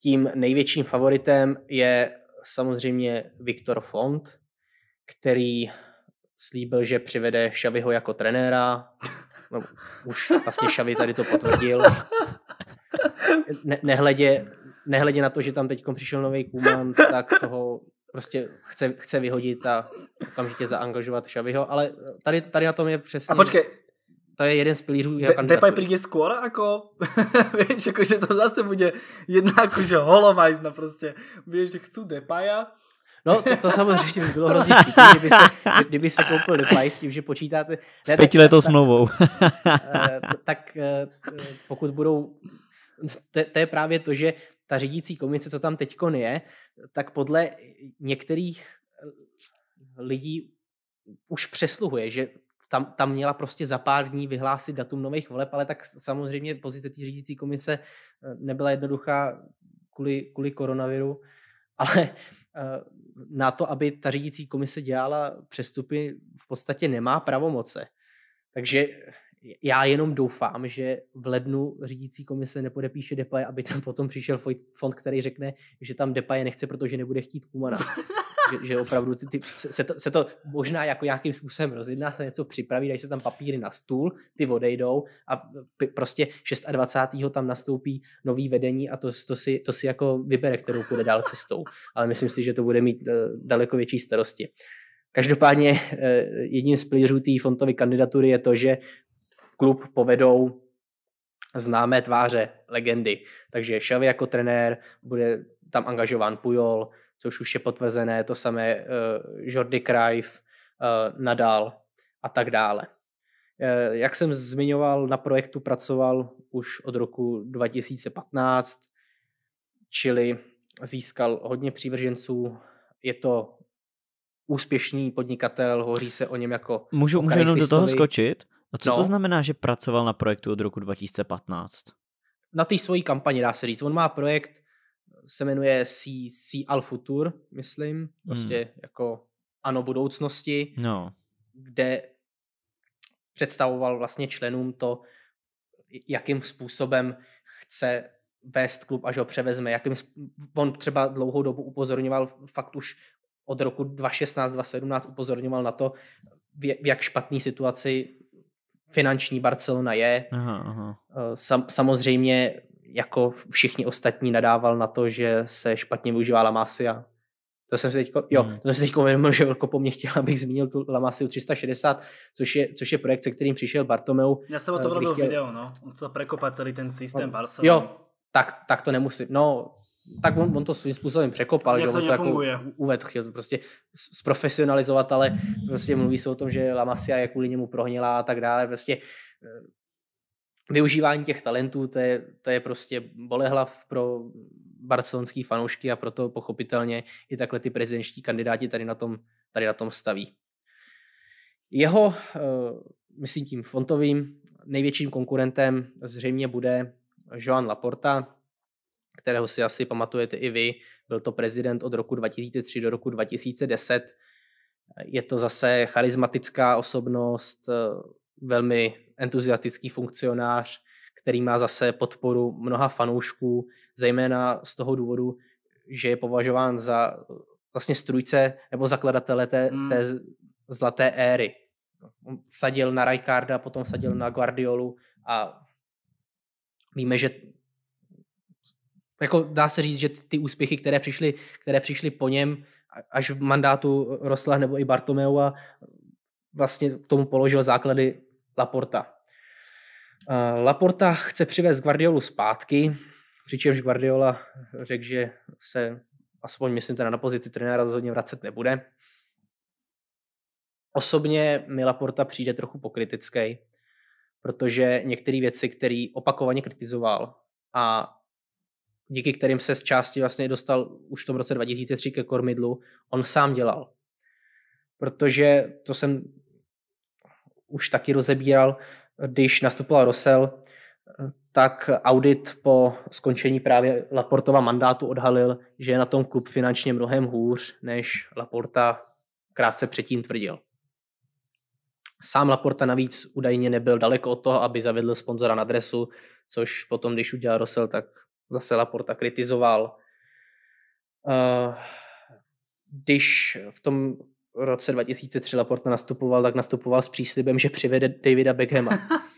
tím největším favoritem je samozřejmě Viktor Font, který slíbil, že přivede Šaviho jako trenéra, no, už vlastně Šavi tady to potvrdil. Ne, nehledě, nehledě na to, že tam teď přišel nový Kuman, tak toho prostě chce, chce vyhodit a okamžitě zaangažovat Šaviho, ale tady, tady na tom je přesně... A počkej, to je jeden z pilířů jeho De, Depay přijde skoro, jako, [LAUGHS] víš, jako, že to zase bude jedna, jako, že holomajzna prostě, víš, že chci Depaja, No, to, to samozřejmě by bylo hrozně kdyby se, kdyby se koupil device, s tím, že počítáte... Ne, s pětiletou smlouvou. [LAUGHS] Eh, tak eh, pokud budou... To je právě to, že ta řídící komise, co tam teď je, tak podle některých eh, lidí už přesluhuje, že tam, tam měla prostě za pár dní vyhlásit datum nových voleb, ale tak samozřejmě pozice té řídící komise nebyla jednoduchá kvůli, kvůli koronaviru, ale na to, aby ta řídící komise dělala přestupy, v podstatě nemá pravomoce. Takže já jenom doufám, že v lednu řídící komise nepodepíše Depaje, aby tam potom přišel fond, který řekne, že tam Depaje nechce, protože nebude chtít Kumana. [LAUGHS] že, že opravdu ty, ty, se, to, se to možná jako nějakým způsobem rozjedná, se něco připraví, dají se tam papíry na stůl, ty odejdou a prostě 26. tam nastoupí nový vedení a to, to, si, to si jako vybere, kterou půjde dál cestou. Ale myslím si, že to bude mít eh, daleko větší starosti. Každopádně eh, jedním z pilířů té fontové kandidatury je to, že klub povedou známé tváře, legendy. Takže Xavi jako trenér, bude tam angažován Pujol, což už je potvrzené, to samé uh, Jordi Cruyff, uh, Nadal a tak dále. Eh, jak jsem zmiňoval, na projektu pracoval už od roku 2015, čili získal hodně přívrženců. Je to úspěšný podnikatel, hoří se o něm jako... Můžu, můžu jenom do toho skočit? A co no. to znamená, že pracoval na projektu od roku 2015? Na té svojí kampani, dá se říct. On má projekt se jmenuje Sea, sea al Futur, myslím, hmm. prostě hmm. jako ano budoucnosti, no. kde představoval vlastně členům to, jakým způsobem chce vést klub, až ho převezme. Jakým, on třeba dlouhou dobu upozorňoval, fakt už od roku 2016-2017 upozorňoval na to, v jak špatný situaci finanční Barcelona je. Aha, aha. Eh, sam, samozřejmě jako všichni ostatní nadával na to, že se špatně využívá Lamasia. To jsem si teďko, jo, hmm. to jsem si teďko uvědomil, že Velko po mně chtěl, abych zmínil tu Lamasiu 360, což je, což je projekt, se kterým přišel Bartomeu. Já jsem o tom robil eh, chtěl... video, no. On chtěl prekopat celý ten systém Barcelona. Jo, tak, tak to nemusím. No, tak on, on to svým způsobem překopal, že to on to nefunguje. jako uvedl, chtěl prostě zprofesionalizovat, ale prostě mluví se o tom, že Lamasia je kvůli němu prohnila a tak dále. Prostě eh, využívání těch talentů, to je, to je prostě bolehlav pro barcelonský fanoušky a proto pochopitelně i takhle ty prezidentští kandidáti tady na tom, tady na tom staví. Jeho, eh, myslím tím fontovým, největším konkurentem zřejmě bude Joan Laporta, kterého si asi pamatujete i vy. Byl to prezident od roku 2003 do roku 2010. Je to zase charismatická osobnost, eh, velmi entuziastický funkcionář, který má zase podporu mnoha fanoušků, zejména z toho důvodu, že je považován za eh, vlastně strujce nebo zakladatele té, hmm. té zlaté éry. vsadil na Rijkaarda, potom vsadil na Guardiolu a víme, že jako dá se říct, že ty, ty úspěchy, které přišly, které přišly po něm, až v mandátu Rosla nebo i Bartomeua, vlastně k tomu položil základy Laporta. Eh, Laporta chce přivést Guardiolu zpátky, přičemž Guardiola řekl, že se, aspoň myslím teda na pozici trenéra, rozhodně vracet nebude. Osobně mi Laporta přijde trochu pokritický, protože některé věci, které opakovaně kritizoval a díky kterým se z části vlastně dostal už v tom roce 2003 ke kormidlu, on sám dělal. Protože to jsem už taky rozebíral, když nastupoval Rosel, tak audit po skončení právě Laportova mandátu odhalil, že je na tom klub finančně mnohem hůř, než Laporta krátce předtím tvrdil. Sám Laporta navíc údajně nebyl daleko od toho, aby zavedl sponzora na dresu, což potom, když udělal Rosel, tak zase Laporta kritizoval. Eh, když v tom roce 2003 Laporta nastupoval, tak nastupoval s příslibem, že přivede Davida Beckhama. [LAUGHS]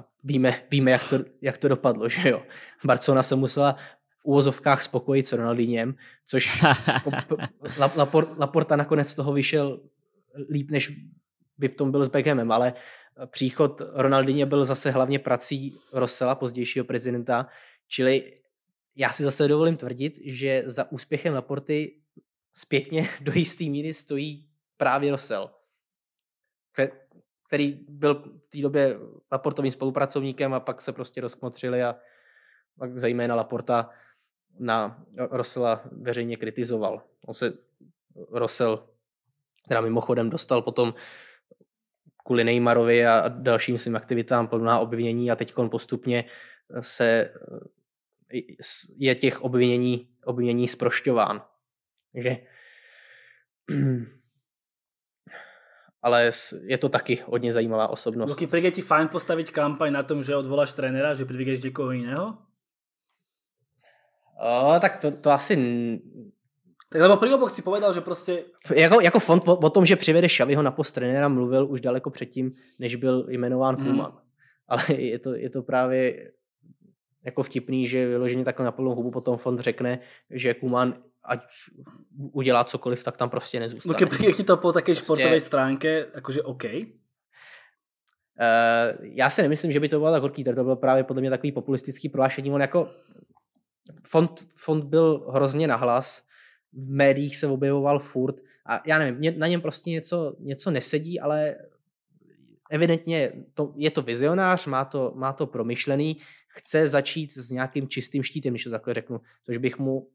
A víme, víme jak, to, jak to dopadlo, že jo. Barcelona se musela v úvozovkách spokojit s Ronaldinem, což jako [LAUGHS] Laporta nakonec toho vyšel líp, než by v tom byl s Beckhamem, ale příchod Ronaldině byl zase hlavně prací Rosela, pozdějšího prezidenta, čili já si zase dovolím tvrdit, že za úspěchem Laporty zpětně [LAUGHS] do jisté míry stojí právě Rosel, který byl v té době Laportovým spolupracovníkem a pak se prostě rozkmotřili a pak zejména Laporta na Rosela veřejně kritizoval. On se Rosel, která mimochodem dostal potom kvůli Neymarovi a dalším svým aktivitám plná obvinění a teď postupně se eh, je těch obvinění, obvinění zprošťován že ale je to taky hodně zajímavá osobnost. Luky, je ti fajn postavit kampaň na tom, že odvoláš trenéra, že priviegeš někoho jiného? O, tak to, to asi... Tak lebo Prilobok si povedal, že prostě... Jako, jako fond o, o tom, že přivede Šaviho na post trenéra, mluvil už daleko předtím, než byl jmenován hmm. Kuman. Ale je to, je to právě jako vtipný, že vyloženě takhle na plnou hubu potom fond řekne, že Kuman ať udělá cokoliv, tak tam prostě nezůstane. No, keď to po také prostě... športové stránke, jakože OK, Uh, já si nemyslím, že by to bylo tak horký, to bylo právě podle mě takový populistický prohlášení. On jako fond, fond byl hrozně nahlas, v médiích se objevoval furt a já nevím, mě, na něm prostě něco, něco nesedí, ale evidentně to, je to vizionář, má to, má to promyšlený, chce začít s nějakým čistým štítem, když to takhle řeknu, což bych mu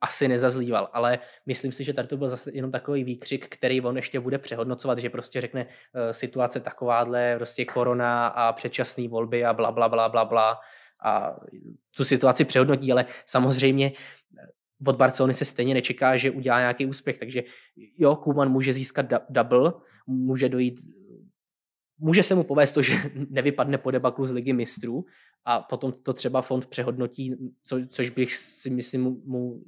asi nezazlíval, ale myslím si, že tady to byl zase jenom takový výkřik, který on ještě bude přehodnocovat, že prostě řekne e, situace takováhle, prostě korona a předčasné volby a bla, bla, bla, bla, bla a tu situaci přehodnotí, ale samozřejmě eh, od Barcelony se stejně nečeká, že udělá nějaký úspěch, takže jo, Kuman může získat double, může dojít může se mu povést to, že [LAUGHS] nevypadne po debaklu z ligy mistrů a potom to třeba fond přehodnotí, co, což bych si myslím mu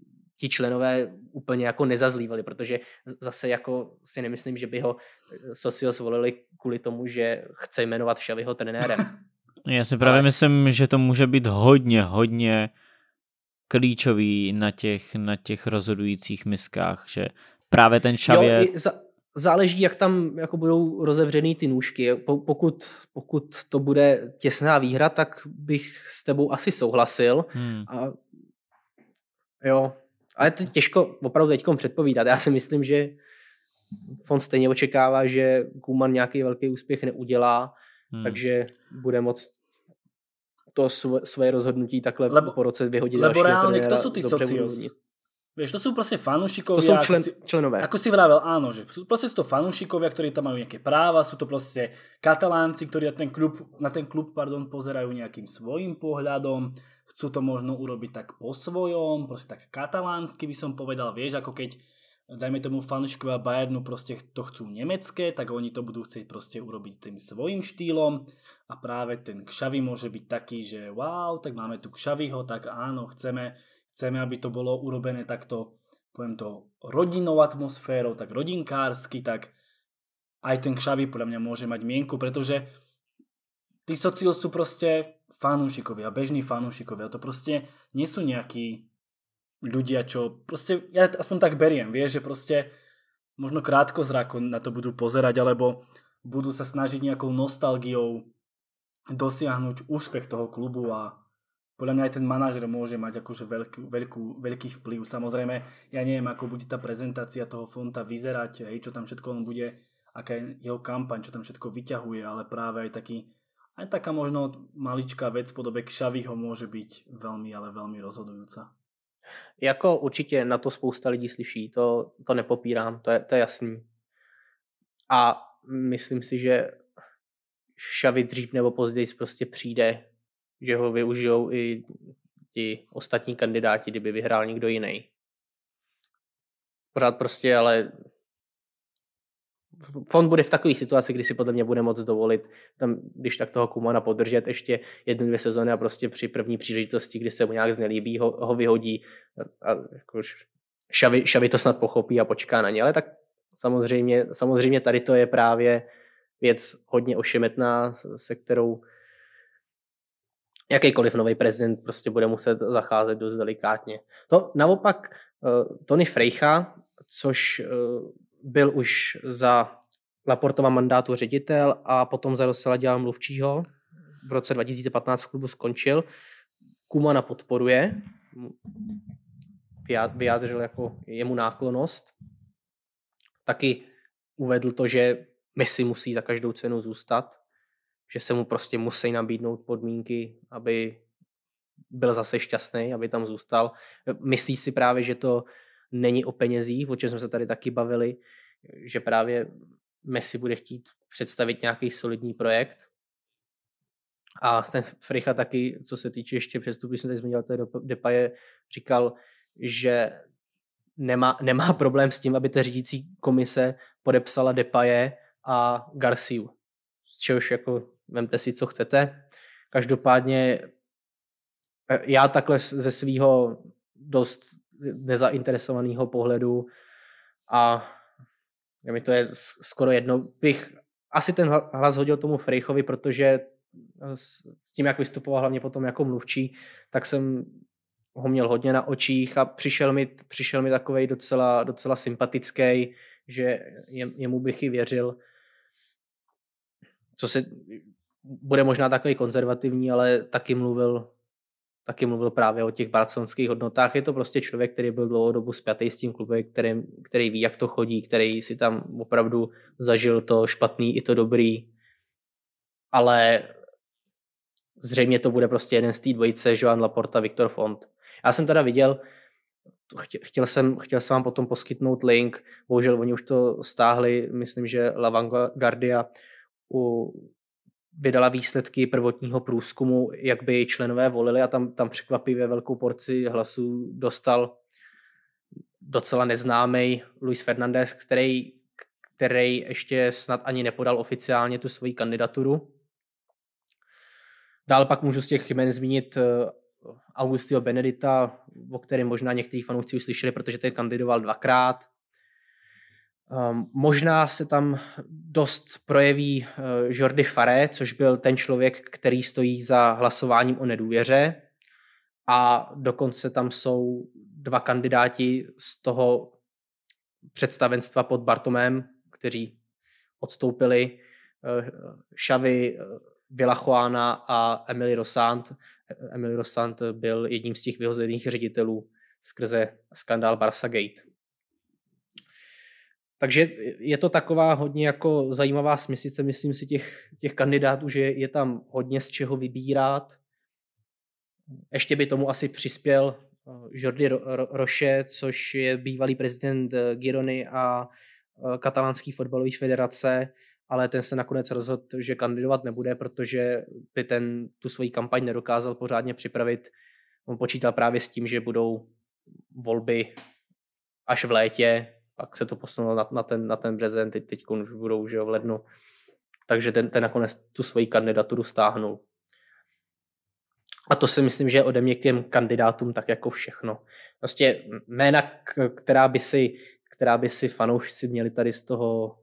ti členové úplně jako nezazlívali, protože zase jako si nemyslím, že by ho eh, Sosio zvolili kvůli tomu, že chce jmenovat Šaviho trenérem. [LAUGHS] Já si právě Ale... myslím, že to může být hodně, hodně klíčový na těch, na těch rozhodujících miskách, že právě ten Šavě... Jo, za, záleží, jak tam jako budou rozevřený ty nůžky. Pokud, pokud to bude těsná výhra, tak bych s tebou asi souhlasil. Hmm. A jo, ale to je těžko opravdu teď předpovídat. Já si myslím, že fond stejně očekává, že Kuman nějaký velký úspěch neudělá, hmm. takže bude moc to svoje své rozhodnutí takhle lebo, po roce vyhodit. Lebo reálně, to jsou ty socios? Vieš, to sú proste fanúšikovia. To sú jako člen, si, členové. Ako si vravel, áno, že sú, proste sú to fanúšikovia, ktorí tam majú nejaké práva, sú to proste katalánci, ktorí na ten klub, na ten klub pardon, pozerajú nejakým svojim pohľadom chcú to možno urobiť tak po svojom, proste tak katalánsky by som povedal, vieš, ako keď dajme tomu fanúškovia Bayernu proste to chcú nemecké, tak oni to budú chcieť proste urobiť tým svojim štýlom a práve ten kšavy môže byť taký, že wow, tak máme tu kšavyho, tak áno, chceme, chceme, aby to bolo urobené takto, poviem to, rodinnou atmosférou, tak rodinkársky, tak aj ten kšavy podľa mňa môže mať mienku, pretože tí sociol sú proste fanúšikovia, bežní fanúšikovia. To proste nie sú nejakí ľudia, čo proste, ja aspoň tak beriem, vieš, že proste možno krátko zrako na to budú pozerať, alebo budú sa snažiť nejakou nostalgiou dosiahnuť úspech toho klubu a podľa mňa aj ten manažer môže mať akože veľký, veľkú, veľký vplyv. Samozrejme, ja neviem, ako bude tá prezentácia toho fonta vyzerať, hej, čo tam všetko on bude, aká je jeho kampaň, čo tam všetko vyťahuje, ale práve aj taký aj taká možno maličká vec v podobe kšavýho môže byť veľmi, ale veľmi rozhodujúca. Jako určitě na to spousta lidí slyší, to, to nepopírám, to je, to je jasný. A myslím si, že šavy dřív nebo později prostě přijde, že ho využijou i ti ostatní kandidáti, kdyby vyhrál někdo jiný. Pořád prostě, ale fond bude v takové situaci, kdy si podle mě bude moc dovolit tam, když tak toho Kumana podržet ještě jednu, dvě sezóny a prostě při první příležitosti, kdy se mu nějak znelíbí, ho, ho vyhodí a, a jako šavi, šavi, to snad pochopí a počká na ně, ale tak samozřejmě, samozřejmě tady to je právě věc hodně ošemetná, se kterou jakýkoliv nový prezident prostě bude muset zacházet dost delikátně. To naopak eh, Tony Frejcha, což eh, byl už za Laportova mandátu ředitel a potom za Rosela dělal mluvčího. V roce 2015 v klubu skončil. Kumana podporuje, vyjádřil jako jemu náklonost. Taky uvedl to, že Messi musí za každou cenu zůstat, že se mu prostě musí nabídnout podmínky, aby byl zase šťastný, aby tam zůstal. Myslí si právě, že to není o penězích, o čem jsme se tady taky bavili, že právě Messi bude chtít představit nějaký solidní projekt. A ten Fricha taky, co se týče ještě přestupů, jsem tady zmínil, do Depaje, říkal, že nemá, nemá problém s tím, aby ta řídící komise podepsala Depaje a Garciu. Z čehož jako vemte si, co chcete. Každopádně e, já takhle ze svého dost nezainteresovaného pohledu a mi to je skoro jedno. Bych asi ten hlas hodil tomu Frejchovi, protože eh, s tím, jak vystupoval hlavně potom jako mluvčí, tak jsem ho měl hodně na očích a přišel mi, přišel mi takovej docela, docela sympatický, že jemu bych i věřil. Co se, bude možná takový konzervativní, ale taky mluvil taky mluvil právě o těch barcelonských hodnotách. Je to prostě člověk, který byl dlouhodobu spjatý s tím klubem, který, který ví, jak to chodí, který si tam opravdu zažil to špatný i to dobrý. Ale zřejmě to bude prostě jeden z té dvojice, Joan Laporta, Viktor Font. Já jsem teda viděl, chtěl jsem, chtěl jsem vám potom poskytnout link, bohužel oni už to stáhli, myslím, že Vanguardia u, vydala výsledky prvotního průzkumu, jak by členové volili a tam, tam překvapivě velkou porci hlasů dostal docela neznámý Luis Fernandez, který, který ještě snad ani nepodal oficiálně tu svoji kandidaturu. Dál pak můžu z těch jmen zmínit eh, Augustio Benedita, o kterém možná někteří fanoušci už slyšeli, protože ten kandidoval dvakrát. Ehm, možná se tam dost projeví eh, Jordi Faré, což byl ten člověk, který stojí za hlasováním o nedůvěře. A dokonce tam jsou dva kandidáti z toho představenstva pod Bartomem, kteří odstoupili. Eh, Xavi eh, Vilachoána a Emily Rosant. Emily Rosant byl jedním z těch vyhozených ředitelů skrze skandál Barsa Gate. Takže je to taková hodně jako zajímavá smysice, myslím si, těch, těch kandidátů, že je tam hodně z čeho vybírat. Ještě by tomu asi přispěl eh, Jordi Roche, což je bývalý prezident eh, Girony a eh, katalánský fotbalový federace, ale ten se nakonec rozhodl, že kandidovat nebude, protože by ten tu svoji kampaň nedokázal pořádně připravit. On počítal právě s tím, že budou volby až v létě, pak se to posunulo na, na, ten, na ten březen, teď, teď už budou že jo, v lednu. Takže ten, ten nakonec tu svoji kandidaturu stáhnul. A to si myslím, že je ode mě k těm kandidátům tak jako všechno. Prostě jména, která by si, která by si fanoušci měli tady z toho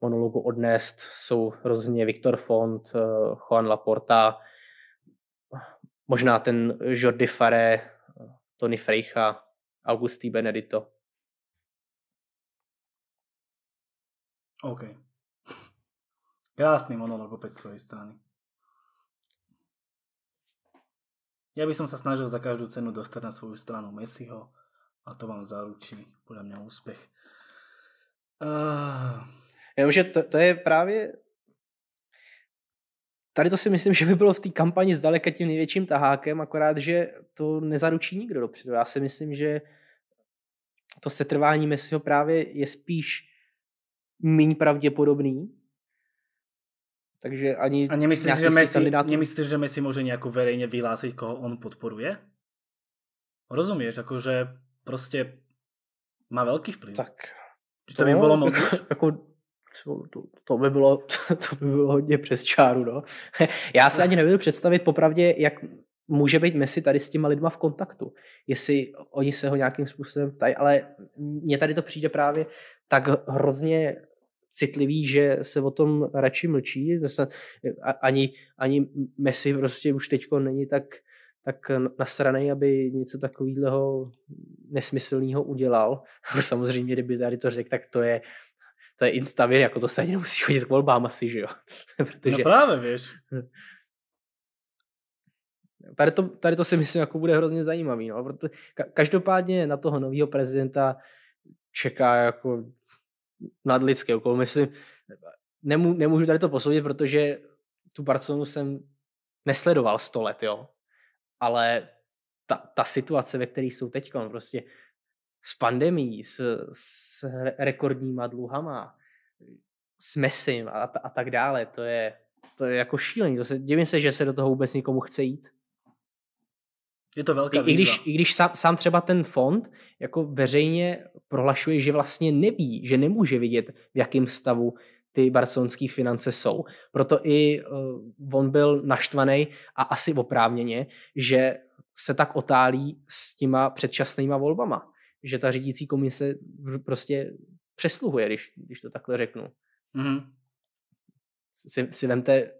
monologu odnést, jsou rozhodně Viktor Font, eh, Juan Laporta, možná ten Jordi Faré, Tony Freicha, Augustí Benedito. OK. Krásny monolog opäť z tvojej strany. Ja by som sa snažil za každú cenu dostať na svoju stranu Messiho a to vám zaručí podľa mňa úspech. Uh... Eh. Jenomže to, to je právě tady to si myslím, [LAUGHS] že by bylo v té kampani zdaleka tím největším tahákem, akorát, že to nezaručí nikdo dopředu. Já si myslím, že to setrvání Messiho právě je spíš méně pravděpodobný. Takže ani... A nemyslíš, že Messi, kandidátů... nemyslíš, že Messi může nějak verejne vyhlásit, koho on podporuje? Rozumíš, jakože prostě má velký vplyv. Tak. Že [LAUGHS] jako to, to by bylo moc. Jako, to, to, by bylo, to by bylo hodně přes čáru, no. [LAUGHS] Já se ani nevím představit popravdě, jak může být Messi tady s těma lidma v kontaktu, jestli oni se ho nějakým způsobem ptají, ale mně tady to přijde právě tak hrozně citlivý, že se o tom radši mlčí. Zase ani, ani Messi prostě už teď není tak, tak nasraný, aby něco takového nesmyslného udělal. [LAUGHS] Samozřejmě, kdyby tady to řekl, tak to je to je instavir, jako to se ani nemusí chodit k volbám asi, že jo. [LAUGHS] Protože... No právě, víš. [LAUGHS] Tady to, tady to si myslím, jako bude hrozně zajímavý. No. Každopádně na toho nového prezidenta čeká jako nadlidské Myslím, Nemů, nemůžu tady to posoudit, protože tu Barcelonu jsem nesledoval 100 let, jo. Ale ta, ta situace, ve které jsou teď, prostě s pandemí, s, s rekordníma dluhama, s mesím a, a tak dále, to je, to je jako šílený. To se, divím se, že se do toho vůbec nikomu chce jít. Je to velká I, i když, i když sám, sám třeba ten fond jako veřejně prohlašuje, že vlastně neví, že nemůže vidět, v jakém stavu ty barcelonské finance jsou. Proto i uh, on byl naštvaný a asi oprávněně, že se tak otálí s těma předčasnýma volbama. Že ta řídící komise prostě přesluhuje, když, když to takhle řeknu. Mm. Si, si vemte,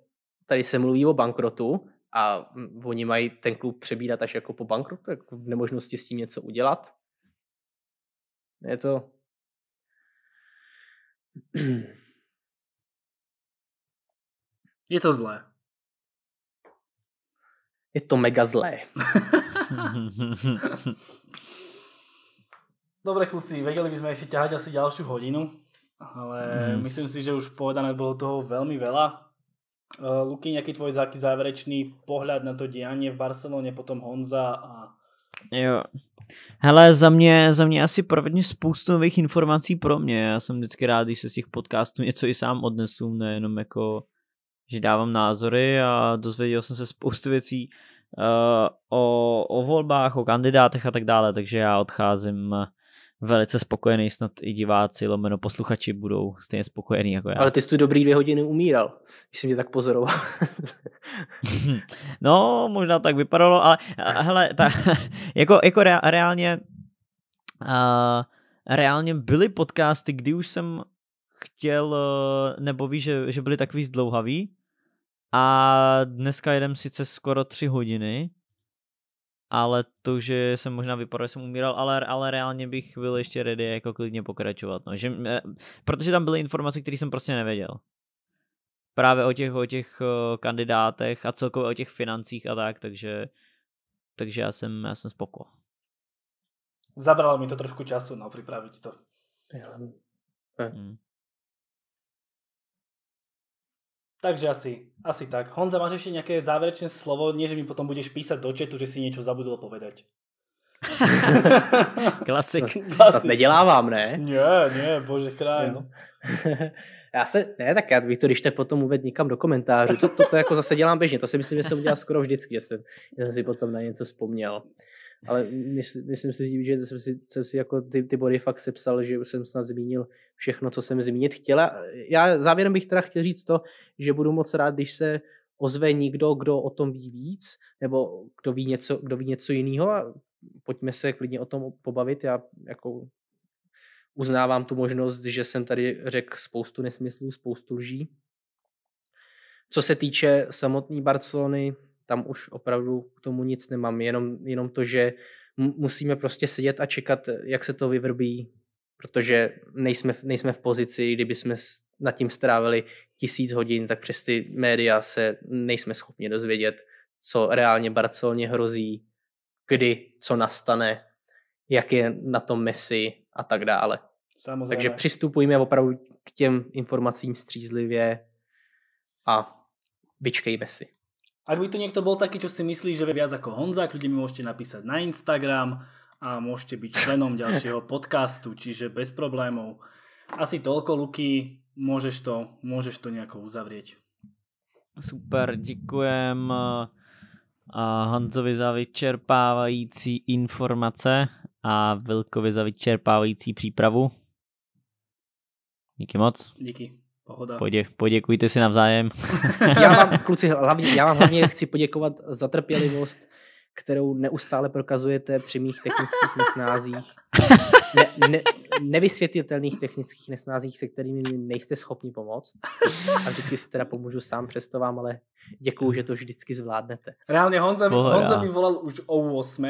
tady se mluví o bankrotu a oni mají ten klub přebírat až jako po bankrotu, jako v nemožnosti s tím něco udělat. Je to... [CLEARS THROAT] Je to zlé. Je to mega zlé. [LAUGHS] Dobre kluci, vedeli by sme ešte ťahať asi ďalšiu hodinu, ale mhm. myslím si, že už povedané bolo toho veľmi veľa. Eh, Luky, nejaký tvoj taký záverečný pohľad na to dianie v Barcelone, potom Honza a... Jo. Hele, za mě, za mě asi prvně spoustu nových informací pro mě. Já jsem vždycky rád, když se z těch podcastů něco i sám odnesu, nejenom jako, že dávám názory a dozvěděl jsem se spoustu věcí uh, o, o volbách, o kandidátech a tak dále, takže já odcházím eh, velice spokojený, snad i diváci, lomeno posluchači budou stejně spokojený jako já. Ale ty jsi tu dobrý dvě hodiny umíral, když jsem tě tak pozoroval. [LAUGHS] no, možná tak vypadalo, ale hele, ta, [LAUGHS] jako, jako rea, reálně uh, reálně byly podcasty, kdy už jsem chtěl, e, nebo víš, že, že byly takový zdlouhavý a dneska jedem sice skoro tři hodiny, ale to, že jsem možná vypadal, že jsem umíral, ale, ale reálně bych byl ještě ready jako klidně pokračovat, no. že, eh, protože tam byly informace, které jsem prostě nevěděl. Právě o těch, o těch eh, kandidátech a celkově o těch financích a tak, takže, takže já jsem, já jsem spoko. Zabralo mi to trošku času, no, připravit to. Já, hmm. Takže asi, asi tak. Honza, máš ešte nejaké záverečné slovo? Nie, že mi potom budeš písať do četu, že si niečo zabudol povedať. [LAUGHS] Klasik. Klasik. To nedělávám, ne? Ne, ne, bože chráň. No. [LAUGHS] já se, ne, tak já bych to když tak potom uved někam do komentářů. To, to, to, jako zase dělám běžně, to si myslím, že jsem udělal skoro vždycky, že jsem, že jsem si potom na něco vzpomněl ale mysl, myslím si, že jsem si, jsem si jako ty, ty body fakt sepsal, že jsem snad zmínil všechno, co jsem zmínit chtěla. Já závěrem bych teda chtěl říct to, že budu moc rád, když se ozve někdo, kdo o tom ví víc, nebo kdo ví něco, kdo ví něco jiného a pojďme se klidně o tom pobavit. Já jako uznávám tu možnost, že jsem tady řekl spoustu nesmyslů, spoustu lží. Co se týče samotné Barcelony, tam už opravdu k tomu nic nemám, jenom, jenom to, že musíme prostě sedět a čekat, jak se to vyvrbí, protože nejsme, nejsme v pozici, kdyby jsme nad tím strávili tisíc hodin, tak přes ty média se nejsme schopni dozvědět, co reálně Barceloně hrozí, kdy, co nastane, jak je na tom Messi a tak dále. Samozřejmě. Takže přistupujeme opravdu k těm informacím střízlivě a vyčkejme si. Ak by tu niekto bol taký, čo si myslí, že vie viac ako Honza, ľudia mi môžete napísať na Instagram a môžete byť členom [LAUGHS] ďalšieho podcastu, čiže bez problémov. Asi toľko, Luky, môžeš to, môžeš to nejako uzavrieť. Super, ďakujem eh, a Honzovi za vyčerpávající informace a Vilkovi za vyčerpávající přípravu. Díky moc. Díky. Pohoda. Podě, poděkujte si navzájem. [LAUGHS] já vám, kluci, hlavně, já vám hlavně chci poděkovat za trpělivost, kterou neustále prokazujete při mých technických nesnázích. Ne, ne, nevysvětlitelných technických nesnázích, se kterými nejste schopni pomoct. A vždycky si teda pomůžu sám, přesto vám ale děkuju, že to vždycky zvládnete. Reálně Honza, Honza mi volal už o 8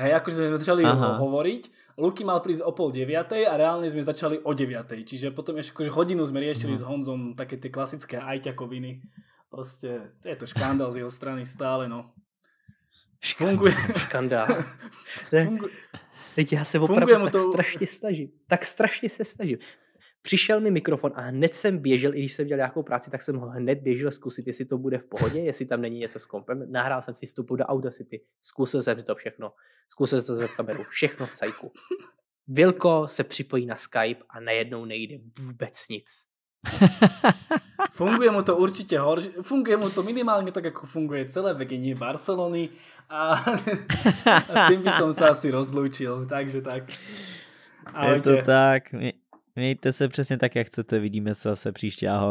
Hej, akože sme začali Aha. hovoriť, Luky mal prísť o pol deviatej a reálne sme začali o deviatej, čiže potom ešte akože hodinu sme riešili no. s Honzom také tie klasické ajťakoviny. Proste je to škandál z jeho strany stále, no. Škandál. Funguje. Škandál. [LAUGHS] Funguje. Teď já se opravdu tak to... strašně snažím. Tak strašně se snažím. Přišel mi mikrofon a hned jsem běžel, i když jsem dělal nějakou práci, tak jsem ho hned běžel zkusit, jestli to bude v pohodě, jestli tam není něco s kompem. Nahrál jsem si vstupu do Audacity, zkusil jsem si to všechno, zkusil jsem to z kameru, všechno v cajku. Vilko se připojí na Skype a najednou nejde vůbec nic. [LAUGHS] funguje mu to určitě horší, funguje mu to minimálně tak, jako funguje celé vegení Barcelony a, a [LAUGHS] tím by som se asi rozloučil, takže tak. Ahojte. Je to tak, my, Mějte se přesně tak, jak chcete. Vidíme se zase příště. Ahoj.